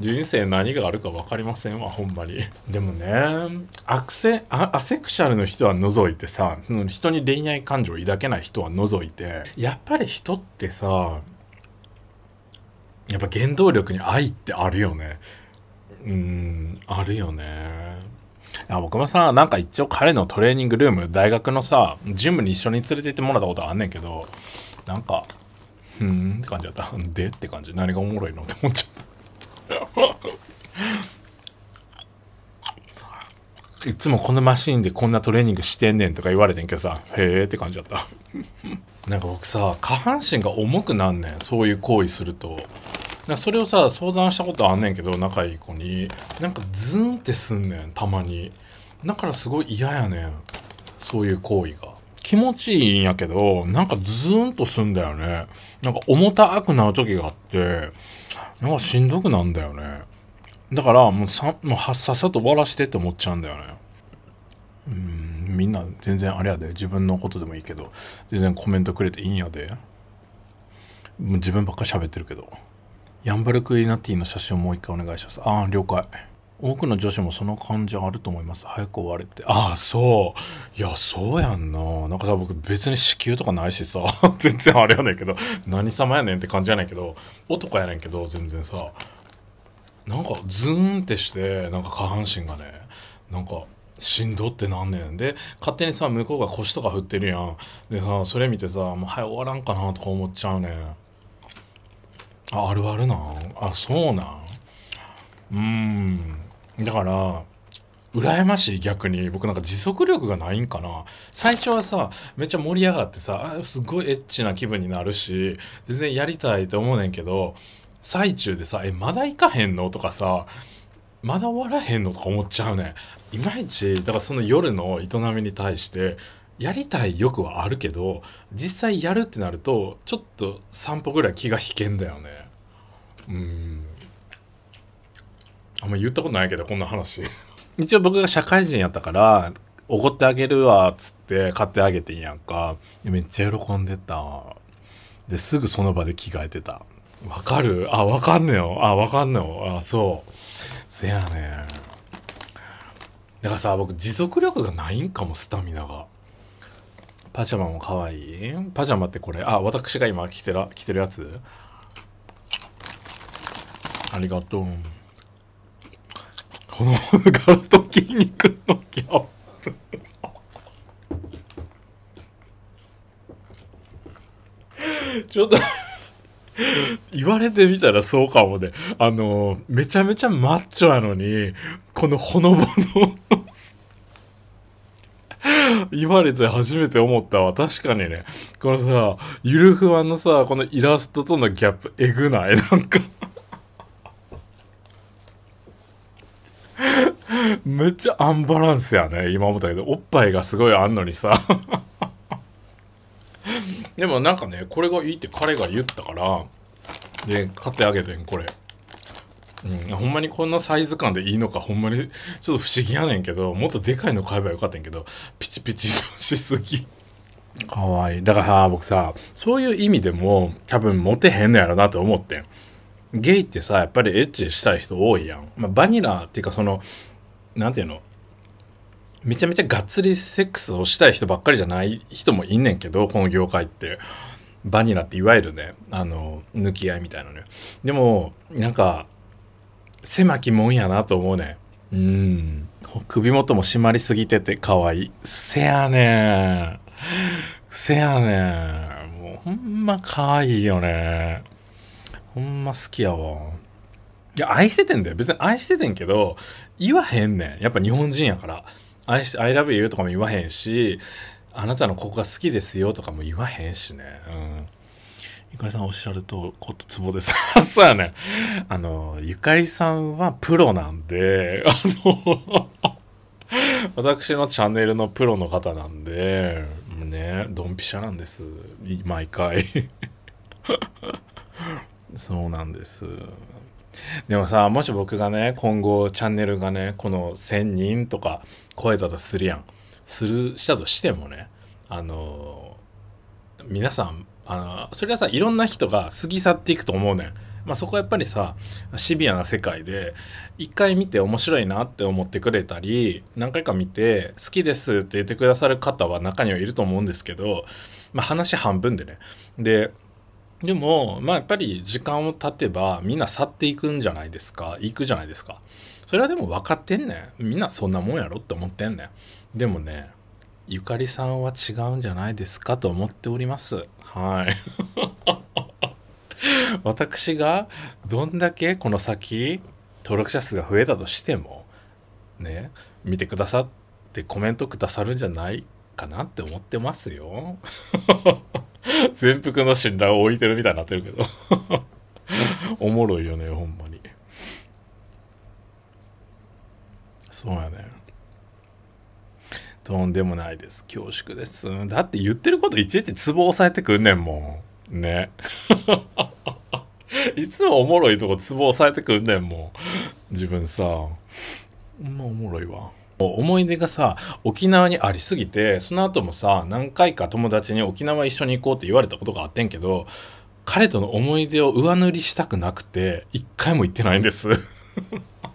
人生何があるか分かりませんわ、ほんまに。でもね、アクセ、アセクシャルの人は除いてさ、人に恋愛感情を抱けない人は除いて、やっぱり人ってさ、やっぱ原動力に愛ってあるよね。うん、あるよね。あ僕もさ、なんか一応彼のトレーニングルーム、大学のさ、ジムに一緒に連れて行ってもらったことあんねんけど、なんか、うんって感じだった でって感じ何がおもろいのって思っちゃったいつもこのマシーンでこんなトレーニングしてんねんとか言われてんけどさへえって感じだったなんか僕さ下半身が重くなんねんそういう行為するとなそれをさ相談したことあんねんけど仲いい子になんかズンってすんねんたまにだからすごい嫌やねんそういう行為が気持ちいいんやけど、なんかズーンとすんだよね。なんか重たくなる時があって、なんかしんどくなんだよね。だからもうさ、もうさっさと終わらしてって思っちゃうんだよね。うん、みんな全然あれやで、自分のことでもいいけど、全然コメントくれていいんやで。もう自分ばっか喋ってるけど。ヤンバルクイナティの写真をもう一回お願いします。ああ、了解。多くの女子もその感じあると思います早く終われてああそういやそうやんななんかさ僕別に子宮とかないしさ 全然あれやねんけど何様やねんって感じやねんけど男やねんけど全然さなんかズーンってしてなんか下半身がねなんかしんどってなんねんで勝手にさ向こうが腰とか振ってるやんでさそれ見てさもう早終わらんかなとか思っちゃうねんああるあるなあそうなんうんだから、羨ましい逆に僕なんか持続力がないんかな最初はさめっちゃ盛り上がってさあすごいエッチな気分になるし全然やりたいと思うねんけど最中でさ「えまだ行かへんの?」とかさ「まだ終わらへんの?」とか思っちゃうねいまいちだからその夜の営みに対してやりたい欲はあるけど実際やるってなるとちょっと散歩ぐらい気が引けんだよねうんあんま言ったことないけどこんな話 一応僕が社会人やったからおごってあげるわっつって買ってあげてんやんかめっちゃ喜んでたですぐその場で着替えてたわかるあわかんねよあわかんねよあそうせやねだからさ僕持続力がないんかもスタミナがパジャマも可愛いパジャマってこれあ私が今着てら着てるやつありがとうこのガラと筋肉のギャップちょっと言われてみたらそうかもね。あの、めちゃめちゃマッチョなのに、このほのぼの 言われて初めて思ったわ。確かにね。このさ、ゆるふわのさ、このイラストとのギャップ、えぐないなんかめっちゃアンバランスやね今思ったけどおっぱいがすごいあんのにさ でもなんかねこれがいいって彼が言ったからで買ってあげてんこれ、うん、ほんまにこんなサイズ感でいいのかほんまにちょっと不思議やねんけどもっとでかいの買えばよかったんけどピチピチしすぎかわいいだから僕さそういう意味でも多分モテへんのやろなと思ってんゲイってさ、やっぱりエッチしたい人多いやん。まあ、バニラっていうかその、なんていうのめちゃめちゃがっつりセックスをしたい人ばっかりじゃない人もいんねんけど、この業界って。バニラっていわゆるね、あの、抜き合いみたいなね。でも、なんか、狭きもんやなと思うね。うん。首元も締まりすぎてて可愛い。せやねん。せやねん。もうほんま可愛いよね。ほんま好きやわ。いや、愛しててんだよ。別に愛しててんけど、言わへんねん。やっぱ日本人やから。愛して、I love you とかも言わへんし、あなたのここが好きですよとかも言わへんしね。うん。ゆかりさんおっしゃると、こっとツボです。そうやね。あの、ゆかりさんはプロなんで、あの 私のチャンネルのプロの方なんで、ね、ドンピシャなんです。毎回。そうなんですでもさもし僕がね今後チャンネルがねこの1,000人とか超えたとするやんするしたとしてもねあの皆さんあのそれはさいろんな人が過ぎ去っていくと思うねん。まあ、そこはやっぱりさシビアな世界で一回見て面白いなって思ってくれたり何回か見て好きですって言ってくださる方は中にはいると思うんですけど、まあ、話半分でねででも、まあやっぱり時間を経てばみんな去っていくんじゃないですか。行くじゃないですか。それはでも分かってんねん。みんなそんなもんやろって思ってんねん。でもね、ゆかりさんは違うんじゃないですかと思っております。はい。私がどんだけこの先登録者数が増えたとしても、ね、見てくださってコメントくださるんじゃないかなって思ってますよ。全幅の信頼を置いてるみたいになってるけど おもろいよね、ほんまに。そうやね。とんでもないです。恐縮です。だって言ってることいちいちツボ押さえてくんねんもん。ね。いつもおもろいとこツボ押さえてくんねんもん。自分さ。まおもろいわ。思い出がさ沖縄にありすぎてその後もさ何回か友達に沖縄一緒に行こうって言われたことがあってんけど彼との思い出を上塗りしたくなくて一回も行ってないんです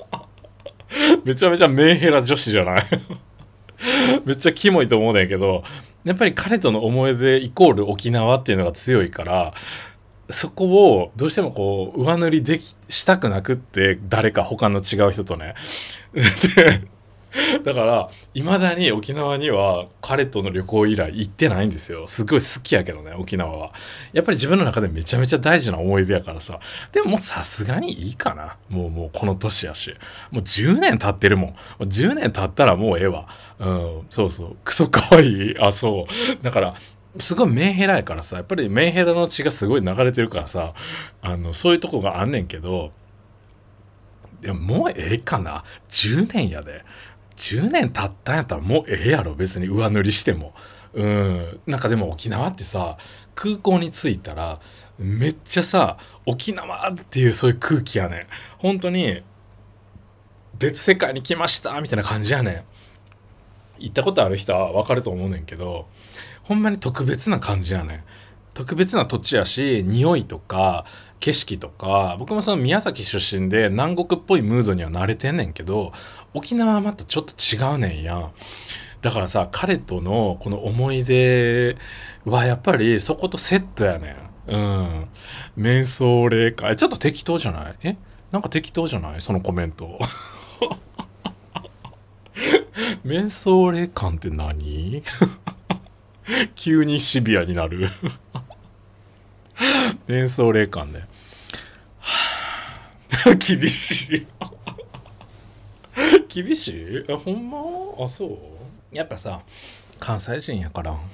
めちゃめちゃメンヘラ女子じゃない めっちゃキモいと思うねんけどやっぱり彼との思い出イコール沖縄っていうのが強いからそこをどうしてもこう上塗りできしたくなくって誰か他の違う人とねで だから、いまだに沖縄には彼との旅行以来行ってないんですよ。すごい好きやけどね、沖縄は。やっぱり自分の中でめちゃめちゃ大事な思い出やからさ。でももうさすがにいいかな。もうもうこの年やし。もう10年経ってるもん。10年経ったらもうええわ。うん、そうそう。クソ可愛い。あ、そう。だから、すごいメンヘラやからさ、やっぱりメンヘラの血がすごい流れてるからさ、あの、そういうとこがあんねんけど、いや、もうええかな ?10 年やで。10年経ったんやったらもうええやろ、別に上塗りしても。うん。なんかでも沖縄ってさ、空港に着いたら、めっちゃさ、沖縄っていうそういう空気やねん。本当に、別世界に来ましたみたいな感じやねん。行ったことある人はわかると思うねんけど、ほんまに特別な感じやねん。特別な土地やし、匂いとか、景色とか、僕もその宮崎出身で南国っぽいムードには慣れてんねんけど、沖縄はまたちょっと違うねんや。だからさ、彼とのこの思い出はやっぱりそことセットやねん。うん。面相霊会。ちょっと適当じゃないえなんか適当じゃないそのコメント。面相霊感って何 急にシビアになる 面相霊感ね。厳しい 厳しいえほんまあそうやっぱさ関西人やから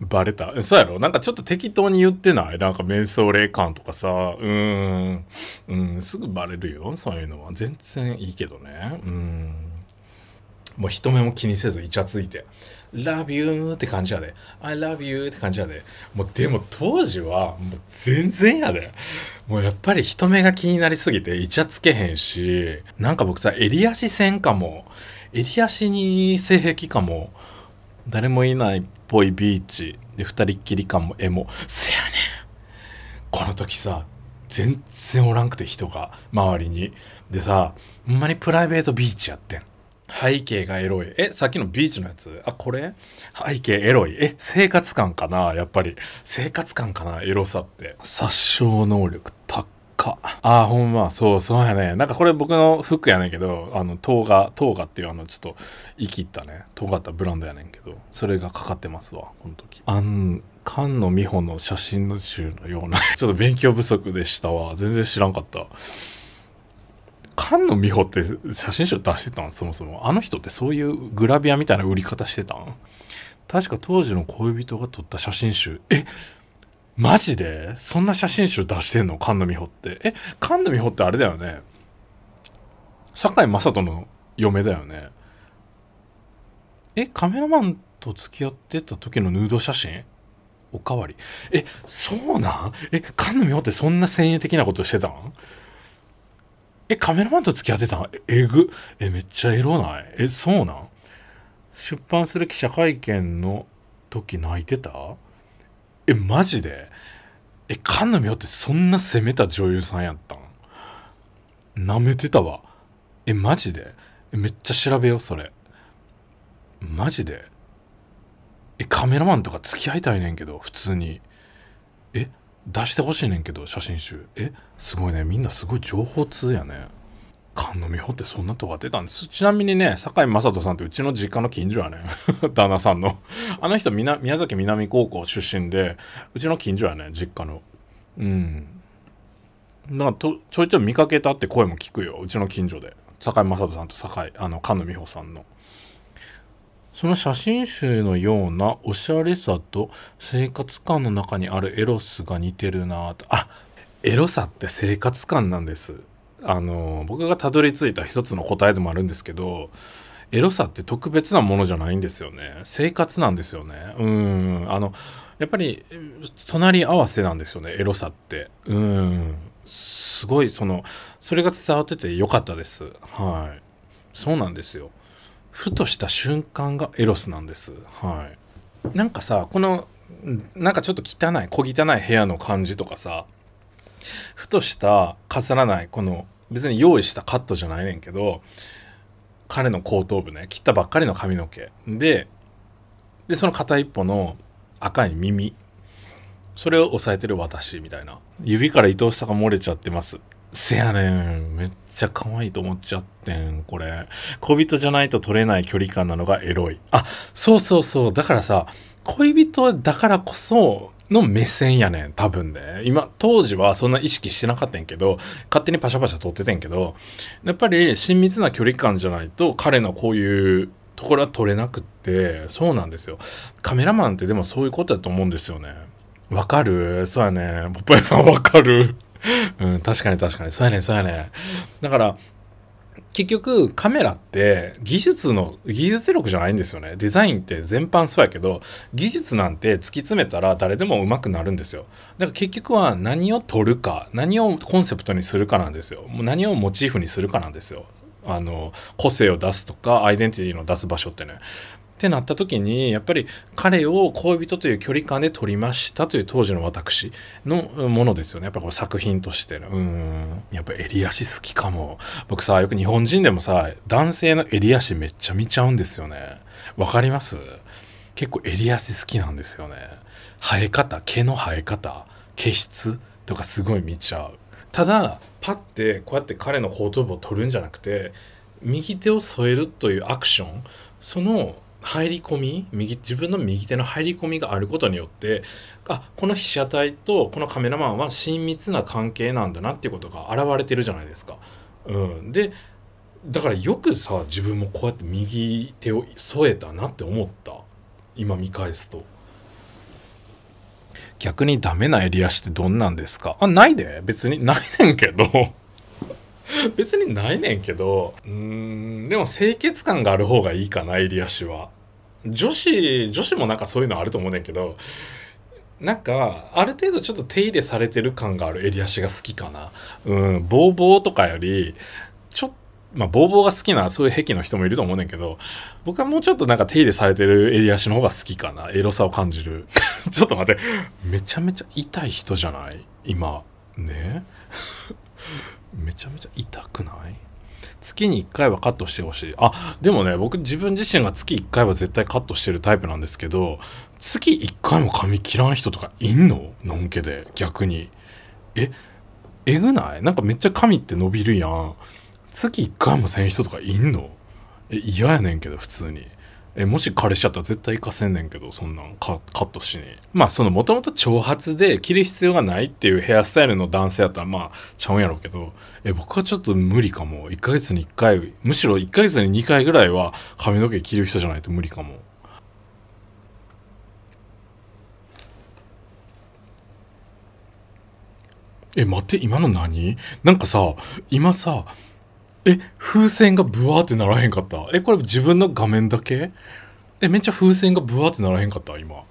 バレたそうやろなんかちょっと適当に言ってないなんか面相霊感とかさうーんうんすぐバレるよそういうのは全然いいけどねうんもう人目も気にせずイチャついて「Love you」って感じやで「I love you」って感じやでもうでも当時はもう全然やでもうやっぱり人目が気になりすぎてイチャつけへんし、なんか僕さ、襟足線かも、襟足に性癖かも、誰もいないっぽいビーチ、で、二人っきり感も絵も、せやねんこの時さ、全然おらんくて人が、周りに。でさ、ほんまにプライベートビーチやってん。背景がエロい。え、さっきのビーチのやつあ、これ背景エロい。え、生活感かなやっぱり。生活感かなエロさって。殺傷能力って。か。ああ、ほんま、そう、そうやね。なんかこれ僕の服やねんけど、あの、トーガ、トーガっていうあの、ちょっと、生きったね、尖ったブランドやねんけど、それがかかってますわ、この時。あん、菅野美穂の写真の集のような ちょっと勉強不足でしたわ。全然知らんかった。菅野美穂って写真集出してたんそもそも。あの人ってそういうグラビアみたいな売り方してたん確か当時の恋人が撮った写真集。えっマジでそんな写真集出してんの菅野美穂って。え、菅野美穂ってあれだよね。井雅人の嫁だよね。え、カメラマンと付き合ってた時のヌード写真おかわり。え、そうなんえ、菅野美穂ってそんな先鋭的なことしてたんえ、カメラマンと付き合ってたんえぐ。え、めっちゃエロないえ、そうなん出版する記者会見の時泣いてたえマジでえンヌミ穂ってそんな攻めた女優さんやったんなめてたわえマジでえめっちゃ調べようそれマジでえカメラマンとか付き合いたいねんけど普通にえ出してほしいねんけど写真集えすごいねみんなすごい情報通やね菅野美穂ってそんなとこが出たんです。ちなみにね、堺雅人さんってうちの実家の近所やね。旦那さんの。あの人、宮崎南高校出身で、うちの近所やね、実家の。うん。なんかとちょいちょい見かけたって声も聞くよ。うちの近所で。堺雅人さんと堺、あの、菅野美穂さんの。その写真集のようなおしゃれさと生活感の中にあるエロスが似てるなぁと。あ、エロさって生活感なんです。あの僕がたどり着いた一つの答えでもあるんですけどエロさって特別なものじゃないんですよね生活なんですよねうんあのやっぱり隣り合わせなんですよねエロさってうんすごいそのそれが伝わっててよかったですはいそうなんですよふとした瞬間がエロスなんですはいなんかさこのなんかちょっと汚い小汚い部屋の感じとかさふとした飾らないこの別に用意したカットじゃないねんけど、彼の後頭部ね、切ったばっかりの髪の毛。で、で、その片一方の赤い耳。それを押さえてる私、みたいな。指から愛おしさが漏れちゃってます。せやねん。めっちゃ可愛いと思っちゃってん、これ。恋人じゃないと取れない距離感なのがエロい。あ、そうそうそう。だからさ、恋人だからこその目線やねん、多分ね。今、当時はそんな意識してなかったんけど、勝手にパシャパシャ撮っててんけど、やっぱり親密な距離感じゃないと、彼のこういうところは撮れなくって、そうなんですよ。カメラマンってでもそういうことだと思うんですよね。わかるそうやね。ポッポヤさんわかるうん、確かに確かに。そうやねそうやねだから、結局カメラって技術の技術力じゃないんですよねデザインって全般そうやけど技術なんて突き詰めたら誰でも上手くなるんですよだから結局は何を撮るか何をコンセプトにするかなんですよもう何をモチーフにするかなんですよあの個性を出すとかアイデンティティの出す場所ってねってなった時に、やっぱり彼を恋人という距離感で撮りましたという当時の私のものですよね。やっぱこう作品としての。うん。やっぱ襟足好きかも。僕さ、よく日本人でもさ、男性の襟足めっちゃ見ちゃうんですよね。わかります結構襟足好きなんですよね。生え方、毛の生え方、毛質とかすごい見ちゃう。ただ、パッてこうやって彼の後頭部を取るんじゃなくて、右手を添えるというアクションその入り込み右自分の右手の入り込みがあることによってあこの被写体とこのカメラマンは親密な関係なんだなっていうことが現れてるじゃないですか。うん、でだからよくさ自分もこうやって右手を添えたなって思った今見返すと。逆にダメなリアってどんなんですかあないで別にないねんけど 別にないねんけど、うん、でも清潔感がある方がいいかな、襟足は。女子、女子もなんかそういうのあると思うねんけど、なんか、ある程度ちょっと手入れされてる感がある襟足が好きかな。うん、ボーボーとかより、ちょっと、まあ、ボーボーが好きな、そういう癖の人もいると思うねんけど、僕はもうちょっとなんか手入れされてる襟足の方が好きかな。エロさを感じる。ちょっと待って、めちゃめちゃ痛い人じゃない今。ねめちゃめちゃ痛くない月に1回はカットしてほしい。あ、でもね、僕自分自身が月1回は絶対カットしてるタイプなんですけど、月1回も髪切らん人とかいんののんけで、逆に。え、えぐないなんかめっちゃ髪って伸びるやん。月1回もせん人とかいんのえ、嫌やねんけど、普通に。え、もし彼氏やったら絶対行かせんねんけど、そんなんカットしに。まあ、その、もともと長髪で着る必要がないっていうヘアスタイルの男性やったら、まあ、ちゃうんやろうけど、え、僕はちょっと無理かも。1ヶ月に1回、むしろ1ヶ月に2回ぐらいは髪の毛着る人じゃないと無理かも。え、待って、今の何なんかさ、今さ、え、風船がブワーってならへんかったえ、これ自分の画面だけえ、めっちゃ風船がブワーってならへんかった今。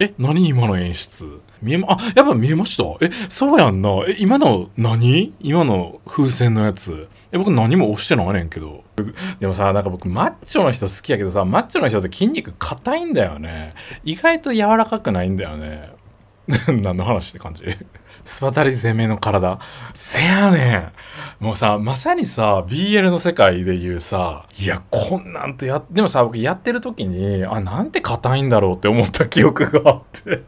え、何今の演出見えま、あ、やっぱ見えましたえ、そうやんな。え、今の何、今の風船のやつ。え、僕何も押してないねんけど。でもさ、なんか僕マッチョの人好きやけどさ、マッチョの人って筋肉硬いんだよね。意外と柔らかくないんだよね。何の話って感じスパタリ攻めの体。せやねん。もうさ、まさにさ、BL の世界で言うさ、いや、こんなんとや、でもさ、僕やってる時に、あ、なんて硬いんだろうって思った記憶があって。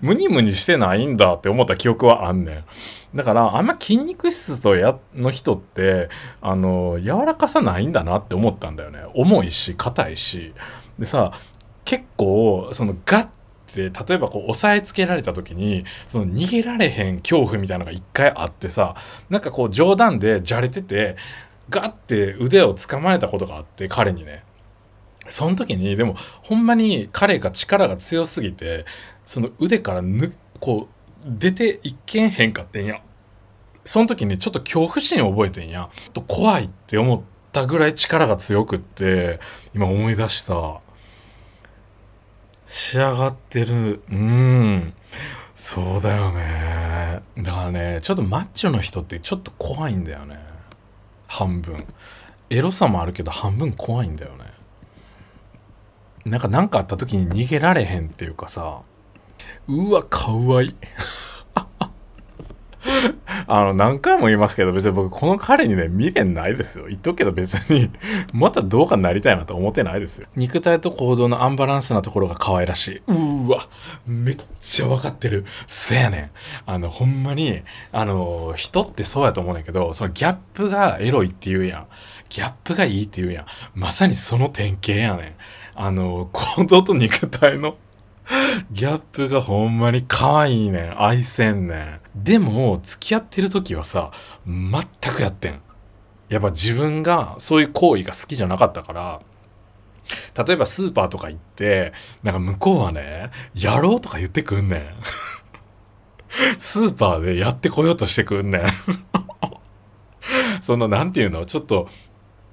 ムニムニしてないんだって思った記憶はあんねん。だから、あんま筋肉質とや、の人って、あの、柔らかさないんだなって思ったんだよね。重いし、硬いし。でさ、結構、その、ガッって例えばこう押さえつけられた時にその逃げられへん恐怖みたいなのが一回あってさなんかこう冗談でじゃれててガッて腕を掴まれたことがあって彼にねその時にでもほんまに彼が力が強すぎてその腕からぬこう出ていけんへんかってんやその時にちょっと恐怖心を覚えてんやと怖いって思ったぐらい力が強くって今思い出した。仕上がってる。うん。そうだよね。だからね、ちょっとマッチョの人ってちょっと怖いんだよね。半分。エロさもあるけど半分怖いんだよね。なんか何かあった時に逃げられへんっていうかさ、うわ、かわいい。あの、何回も言いますけど、別に僕、この彼にね、未練ないですよ。言っとくけど別に またどうかなりたいなと思ってないですよ。肉体と行動のアンバランスなところが可愛らしい。うーわ、めっちゃわかってる。そやねん。あの、ほんまに、あの、人ってそうやと思うねんけど、そのギャップがエロいって言うやん。ギャップがいいって言うやん。まさにその典型やねん。あの、行動と肉体のギャップがほんまに可愛いねん。愛せんねん。でも、付き合ってる時はさ、全くやってん。やっぱ自分がそういう行為が好きじゃなかったから、例えばスーパーとか行って、なんか向こうはね、やろうとか言ってくんねん。スーパーでやってこようとしてくんねん。その、なんていうのちょっと、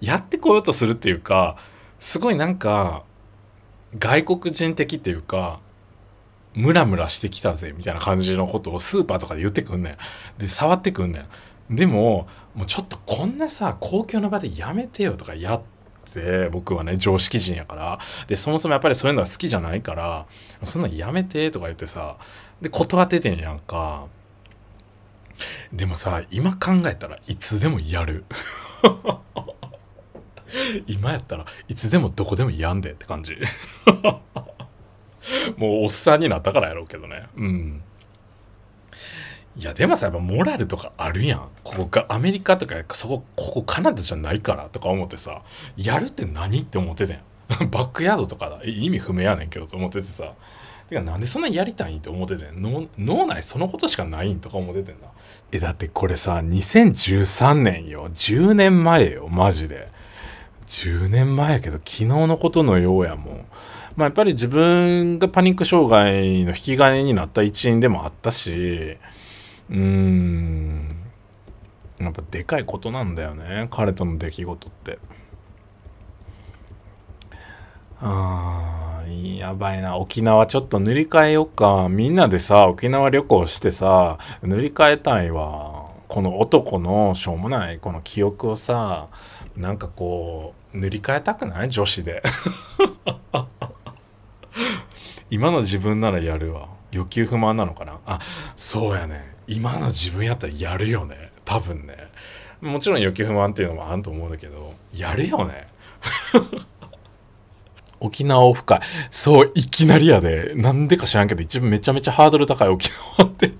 やってこようとするっていうか、すごいなんか、外国人的っていうか、ムラムラしてきたぜ、みたいな感じのことをスーパーとかで言ってくんねん。で、触ってくんねん。でも、もうちょっとこんなさ、公共の場でやめてよとかやって、僕はね、常識人やから。で、そもそもやっぱりそういうのは好きじゃないから、そんなんやめてとか言ってさ、で、断っててんやんか。でもさ、今考えたらいつでもやる。今やったらいつでもどこでもやんでって感じ もうおっさんになったからやろうけどねうんいやでもさやっぱモラルとかあるやんここがアメリカとかそこここカナダじゃないからとか思ってさやるって何って思っててん バックヤードとかだ意味不明やねんけどと思っててさてかなんでそんなやりたいんって思っててん脳内そのことしかないんとか思っててんなえだってこれさ2013年よ10年前よマジで10年前やけど、昨日のことのようやもん。まあ、やっぱり自分がパニック障害の引き金になった一因でもあったし、うーん、やっぱでかいことなんだよね、彼との出来事って。あー、やばいな、沖縄ちょっと塗り替えよっか。みんなでさ、沖縄旅行してさ、塗り替えたいわ。この男のしょうもないこの記憶をさ、なんかこう、塗り替えたくない女子で 今の自分ならやるわ。欲求不満なのかなあ、そうやね。今の自分やったらやるよね。多分ね。もちろん欲求不満っていうのもあると思うんだけど、やるよね。沖縄オフ会。そう、いきなりやで。なんでか知らんけど、一番めちゃめちゃハードル高い沖縄って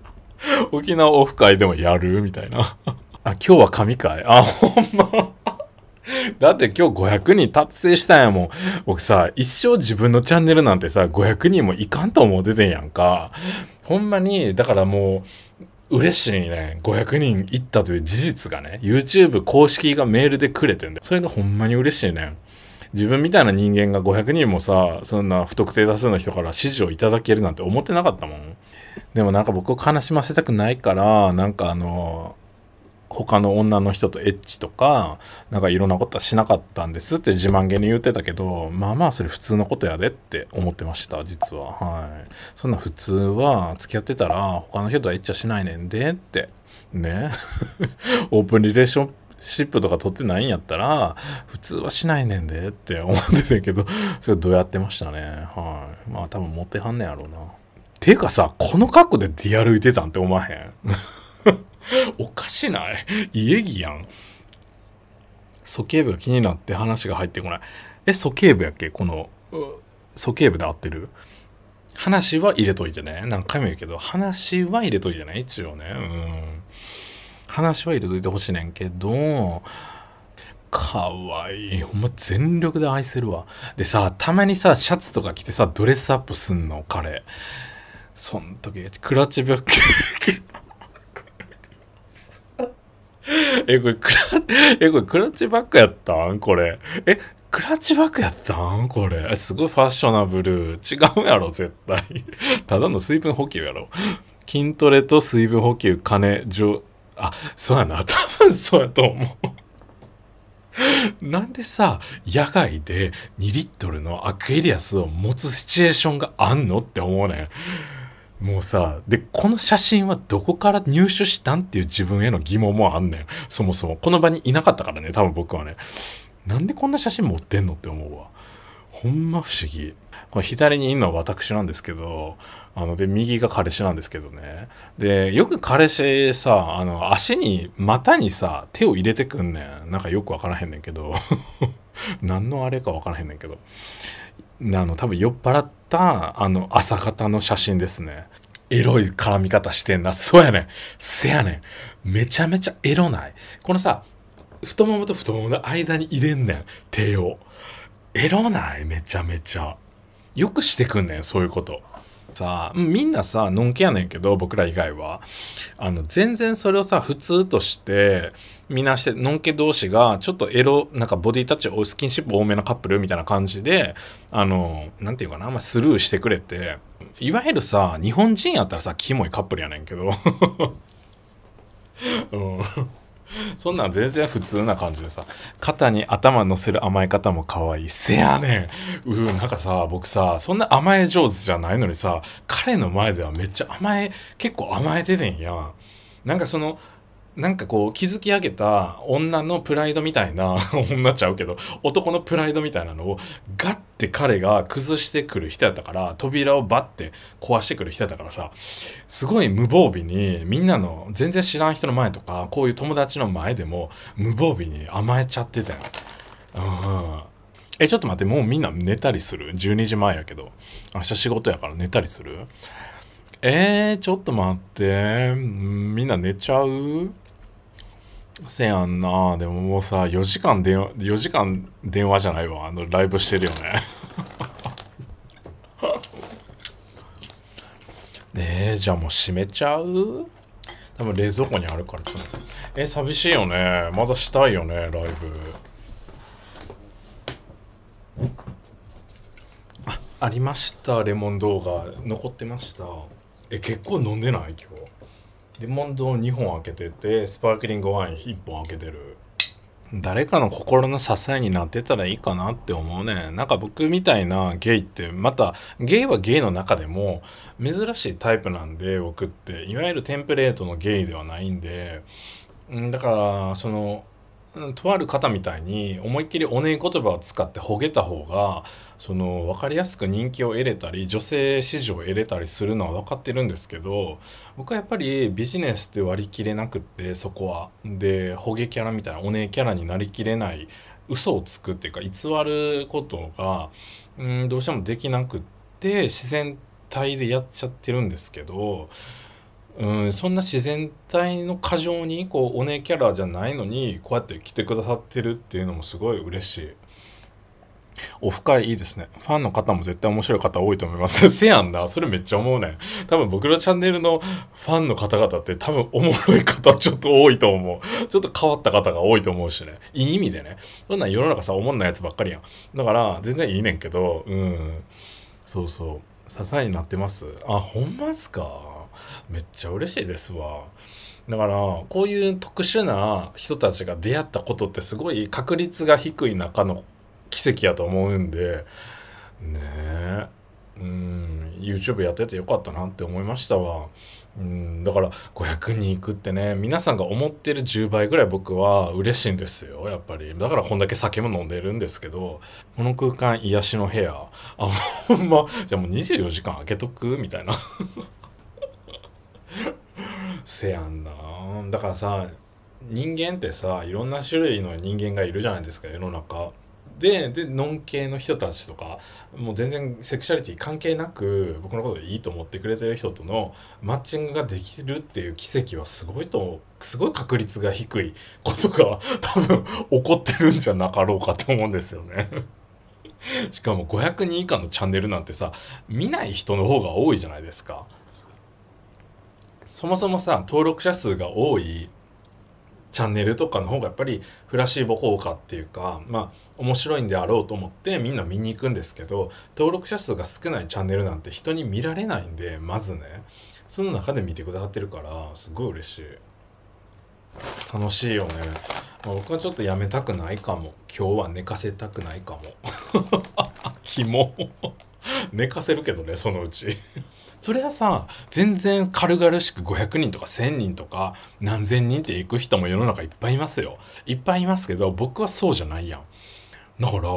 沖縄オフ会でもやるみたいな。あ、今日は神会あ、ほんま。だって今日500人達成したんやもん。僕さ、一生自分のチャンネルなんてさ、500人もいかんと思うててんやんか。ほんまに、だからもう、嬉しいね。500人いったという事実がね、YouTube 公式がメールでくれてんだよ。それがほんまに嬉しいね。自分みたいな人間が500人もさ、そんな不特定多数の人から指示をいただけるなんて思ってなかったもん。でもなんか僕を悲しませたくないから、なんかあの、他の女の人とエッチとか、なんかいろんなことはしなかったんですって自慢げに言ってたけど、まあまあそれ普通のことやでって思ってました、実は。はい。そんな普通は付き合ってたら他の人とはエッチはしないねんでって。ね。オープンリレーションシップとか取ってないんやったら、普通はしないねんでって思ってたけど、それどうやってましたね。はい。まあ多分持ってはんねやろうな。ていうかさ、この格好で出歩いてたんって思わへん。おかしない家着やん。鼠径部が気になって話が入ってこない。え、鼠径部やっけこの、鼠径部で合ってる話は入れといてね。何回も言うけど、話は入れといてね。一応ね。うん。話は入れといてほしいねんけど、かわいい。ほんま全力で愛せるわ。でさ、たまにさ、シャツとか着てさ、ドレスアップすんの、彼。そん時、クラッチブック え、これクラ、え、これクラッチバックやったんこれ。え、クラッチバックやったんこれ。すごいファッショナブル。違うやろ、絶対。ただの水分補給やろ。筋トレと水分補給、金、上、あ、そうやな。多分そうやと思う。なんでさ、野外で2リットルのアクエリアスを持つシチュエーションがあんのって思うねん。もうさ、で、この写真はどこから入手したんっていう自分への疑問もあんねん。そもそも。この場にいなかったからね、多分僕はね。なんでこんな写真持ってんのって思うわ。ほんま不思議。この左にいるのは私なんですけど、あの、で、右が彼氏なんですけどね。で、よく彼氏さ、あの、足に、股にさ、手を入れてくんねん。なんかよくわからへんねんけど。何のあれかわからへんねんけど。あの、多分酔っ払って、ったあの朝方の写真ですね。エロい絡み方してんな。そうやねん。せやねん。めちゃめちゃエロない。このさ、太ももと太ももの間に入れんねん。手を。エロないめちゃめちゃ。よくしてくんねん、そういうこと。さみんなさのんきやねんけど僕ら以外はあの全然それをさ普通としてみんなしてのんけ同士がちょっとエロなんかボディタッチスキンシップ多めのカップルみたいな感じであの何て言うかな、まあ、スルーしてくれていわゆるさ日本人やったらさキモいカップルやねんけど、うん そんなん全然普通な感じでさ、肩に頭乗せる甘え方も可愛い。せやねん。うん、なんかさ、僕さ、そんな甘え上手じゃないのにさ、彼の前ではめっちゃ甘え、結構甘えててんや。なんかその、なんかこう築き上げた女のプライドみたいな 女ちゃうけど男のプライドみたいなのをガッて彼が崩してくる人やったから扉をバッて壊してくる人やったからさすごい無防備にみんなの全然知らん人の前とかこういう友達の前でも無防備に甘えちゃってたよ。うんえ、ちょっと待って、もうみんな寝たりする ?12 時前やけど。明日仕事やから寝たりするえー、ちょっと待って。みんな寝ちゃうせやんなでももうさ4時間電話4時間電話じゃないわあのライブしてるよね ねえじゃあもう閉めちゃう多分冷蔵庫にあるからちょっとえ寂しいよねまだしたいよねライブあありましたレモン動画残ってましたえ結構飲んでない今日リモンドを2本開けててスパークリングワイン1本開けてる誰かの心の支えになってたらいいかなって思うね。なんか僕みたいなゲイって、また、ゲイはゲイの中でも珍しいタイプなんで、僕って、いわゆるテンプレートのゲイではないんで、だから、その、とある方みたいに思いっきりおねえ言葉を使ってほげた方がその分かりやすく人気を得れたり女性支持を得れたりするのは分かってるんですけど僕はやっぱりビジネスって割り切れなくってそこは。でほげキャラみたいなおねえキャラになりきれない嘘をつくっていうか偽ることがうんどうしてもできなくって自然体でやっちゃってるんですけど。うん、そんな自然体の過剰にこうお姉キャラじゃないのにこうやって来てくださってるっていうのもすごい嬉しいオフ会いいですねファンの方も絶対面白い方多いと思います せやんなそれめっちゃ思うね多分僕のチャンネルのファンの方々って多分おもろい方ちょっと多いと思うちょっと変わった方が多いと思うしねいい意味でねそんなん世の中さおもんないやつばっかりやんだから全然いいねんけどうんそうそう支えになってますあほんまっすかめっちゃ嬉しいですわ。だから、こういう特殊な人たちが出会ったことってすごい確率が低い中の奇跡やと思うんで、ねえ。うん、YouTube やっててよかったなって思いましたわ。うん、だから500人いくってね、皆さんが思ってる10倍ぐらい僕は嬉しいんですよ、やっぱり。だからこんだけ酒も飲んでるんですけど、この空間癒しの部屋。あ、ほんま、じゃあもう24時間開けとくみたいな。せやんなだからさ人間ってさいろんな種類の人間がいるじゃないですか世の中。ででノン系の人たちとかもう全然セクシャリティ関係なく僕のことでいいと思ってくれてる人とのマッチングができるっていう奇跡はすごいとすごい確率が低いことが多分起こってるんじゃなかろうかと思うんですよね。しかも500人以下のチャンネルなんてさ見ない人の方が多いじゃないですか。そもそもさ登録者数が多いチャンネルとかの方がやっぱりフラシーボ効果っていうかまあ面白いんであろうと思ってみんな見に行くんですけど登録者数が少ないチャンネルなんて人に見られないんでまずねその中で見てくださってるからすごい嬉しい楽しいよね、まあ、僕はちょっとやめたくないかも今日は寝かせたくないかも肝 寝かせるけどねそのうちそれはさ全然軽々しく500人とか1,000人とか何千人って行く人も世の中いっぱいいますよいっぱいいますけど僕はそうじゃないやんだから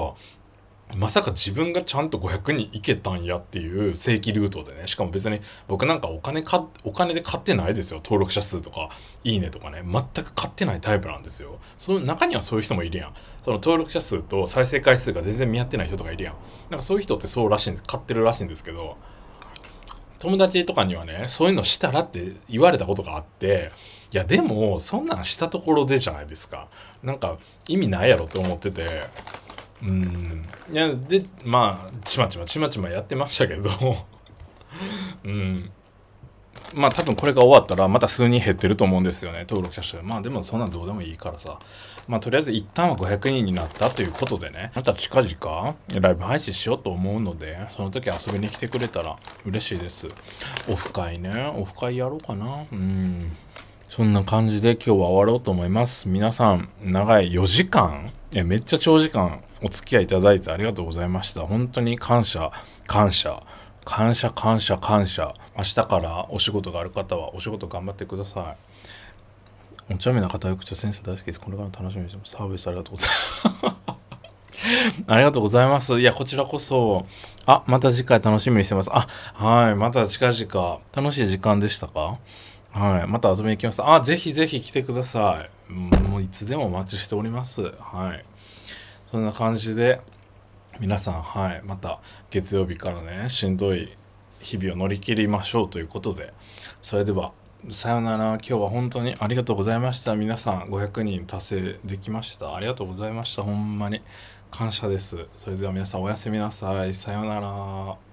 まさか自分がちゃんと500人行けたんやっていう正規ルートでね。しかも別に僕なんかお金か、お金で買ってないですよ。登録者数とか、いいねとかね。全く買ってないタイプなんですよ。その中にはそういう人もいるやん。その登録者数と再生回数が全然見合ってない人とかいるやん。なんかそういう人ってそうらしいんで、買ってるらしいんですけど、友達とかにはね、そういうのしたらって言われたことがあって、いや、でも、そんなんしたところでじゃないですか。なんか、意味ないやろって思ってて、うん。いや、で、まあ、ちまちまちまちまやってましたけど うん。まあ、多分これが終わったら、また数人減ってると思うんですよね、登録者数。まあ、でも、そんなんどうでもいいからさ。まあ、とりあえず一旦は500人になったということでね、また近々ライブ配信しようと思うので、その時遊びに来てくれたら嬉しいです。オフ会ね、オフ会やろうかな。うん。そんな感じで今日は終わろうと思います。皆さん、長い4時間えめっちゃ長時間お付き合いいただいてありがとうございました。本当に感謝、感謝。感謝感謝感謝明日からお仕事がある方はお仕事頑張ってくださいお茶目な方よくちゃ先生大好きです。これからも楽しみにしてます。サービスありがとうございます。ありがとうございます。いや、こちらこそ。あ、また次回楽しみにしてます。あ、はい。また近々。楽しい時間でしたかはい。また遊びに行きます。あ、ぜひぜひ来てください。もういつでもお待ちしております。はい。そんな感じで、皆さん、はい。また月曜日からね、しんどい日々を乗り切りましょうということで。それでは。さよなら。今日は本当にありがとうございました。皆さん500人達成できました。ありがとうございました。ほんまに感謝です。それでは皆さんおやすみなさい。さよなら。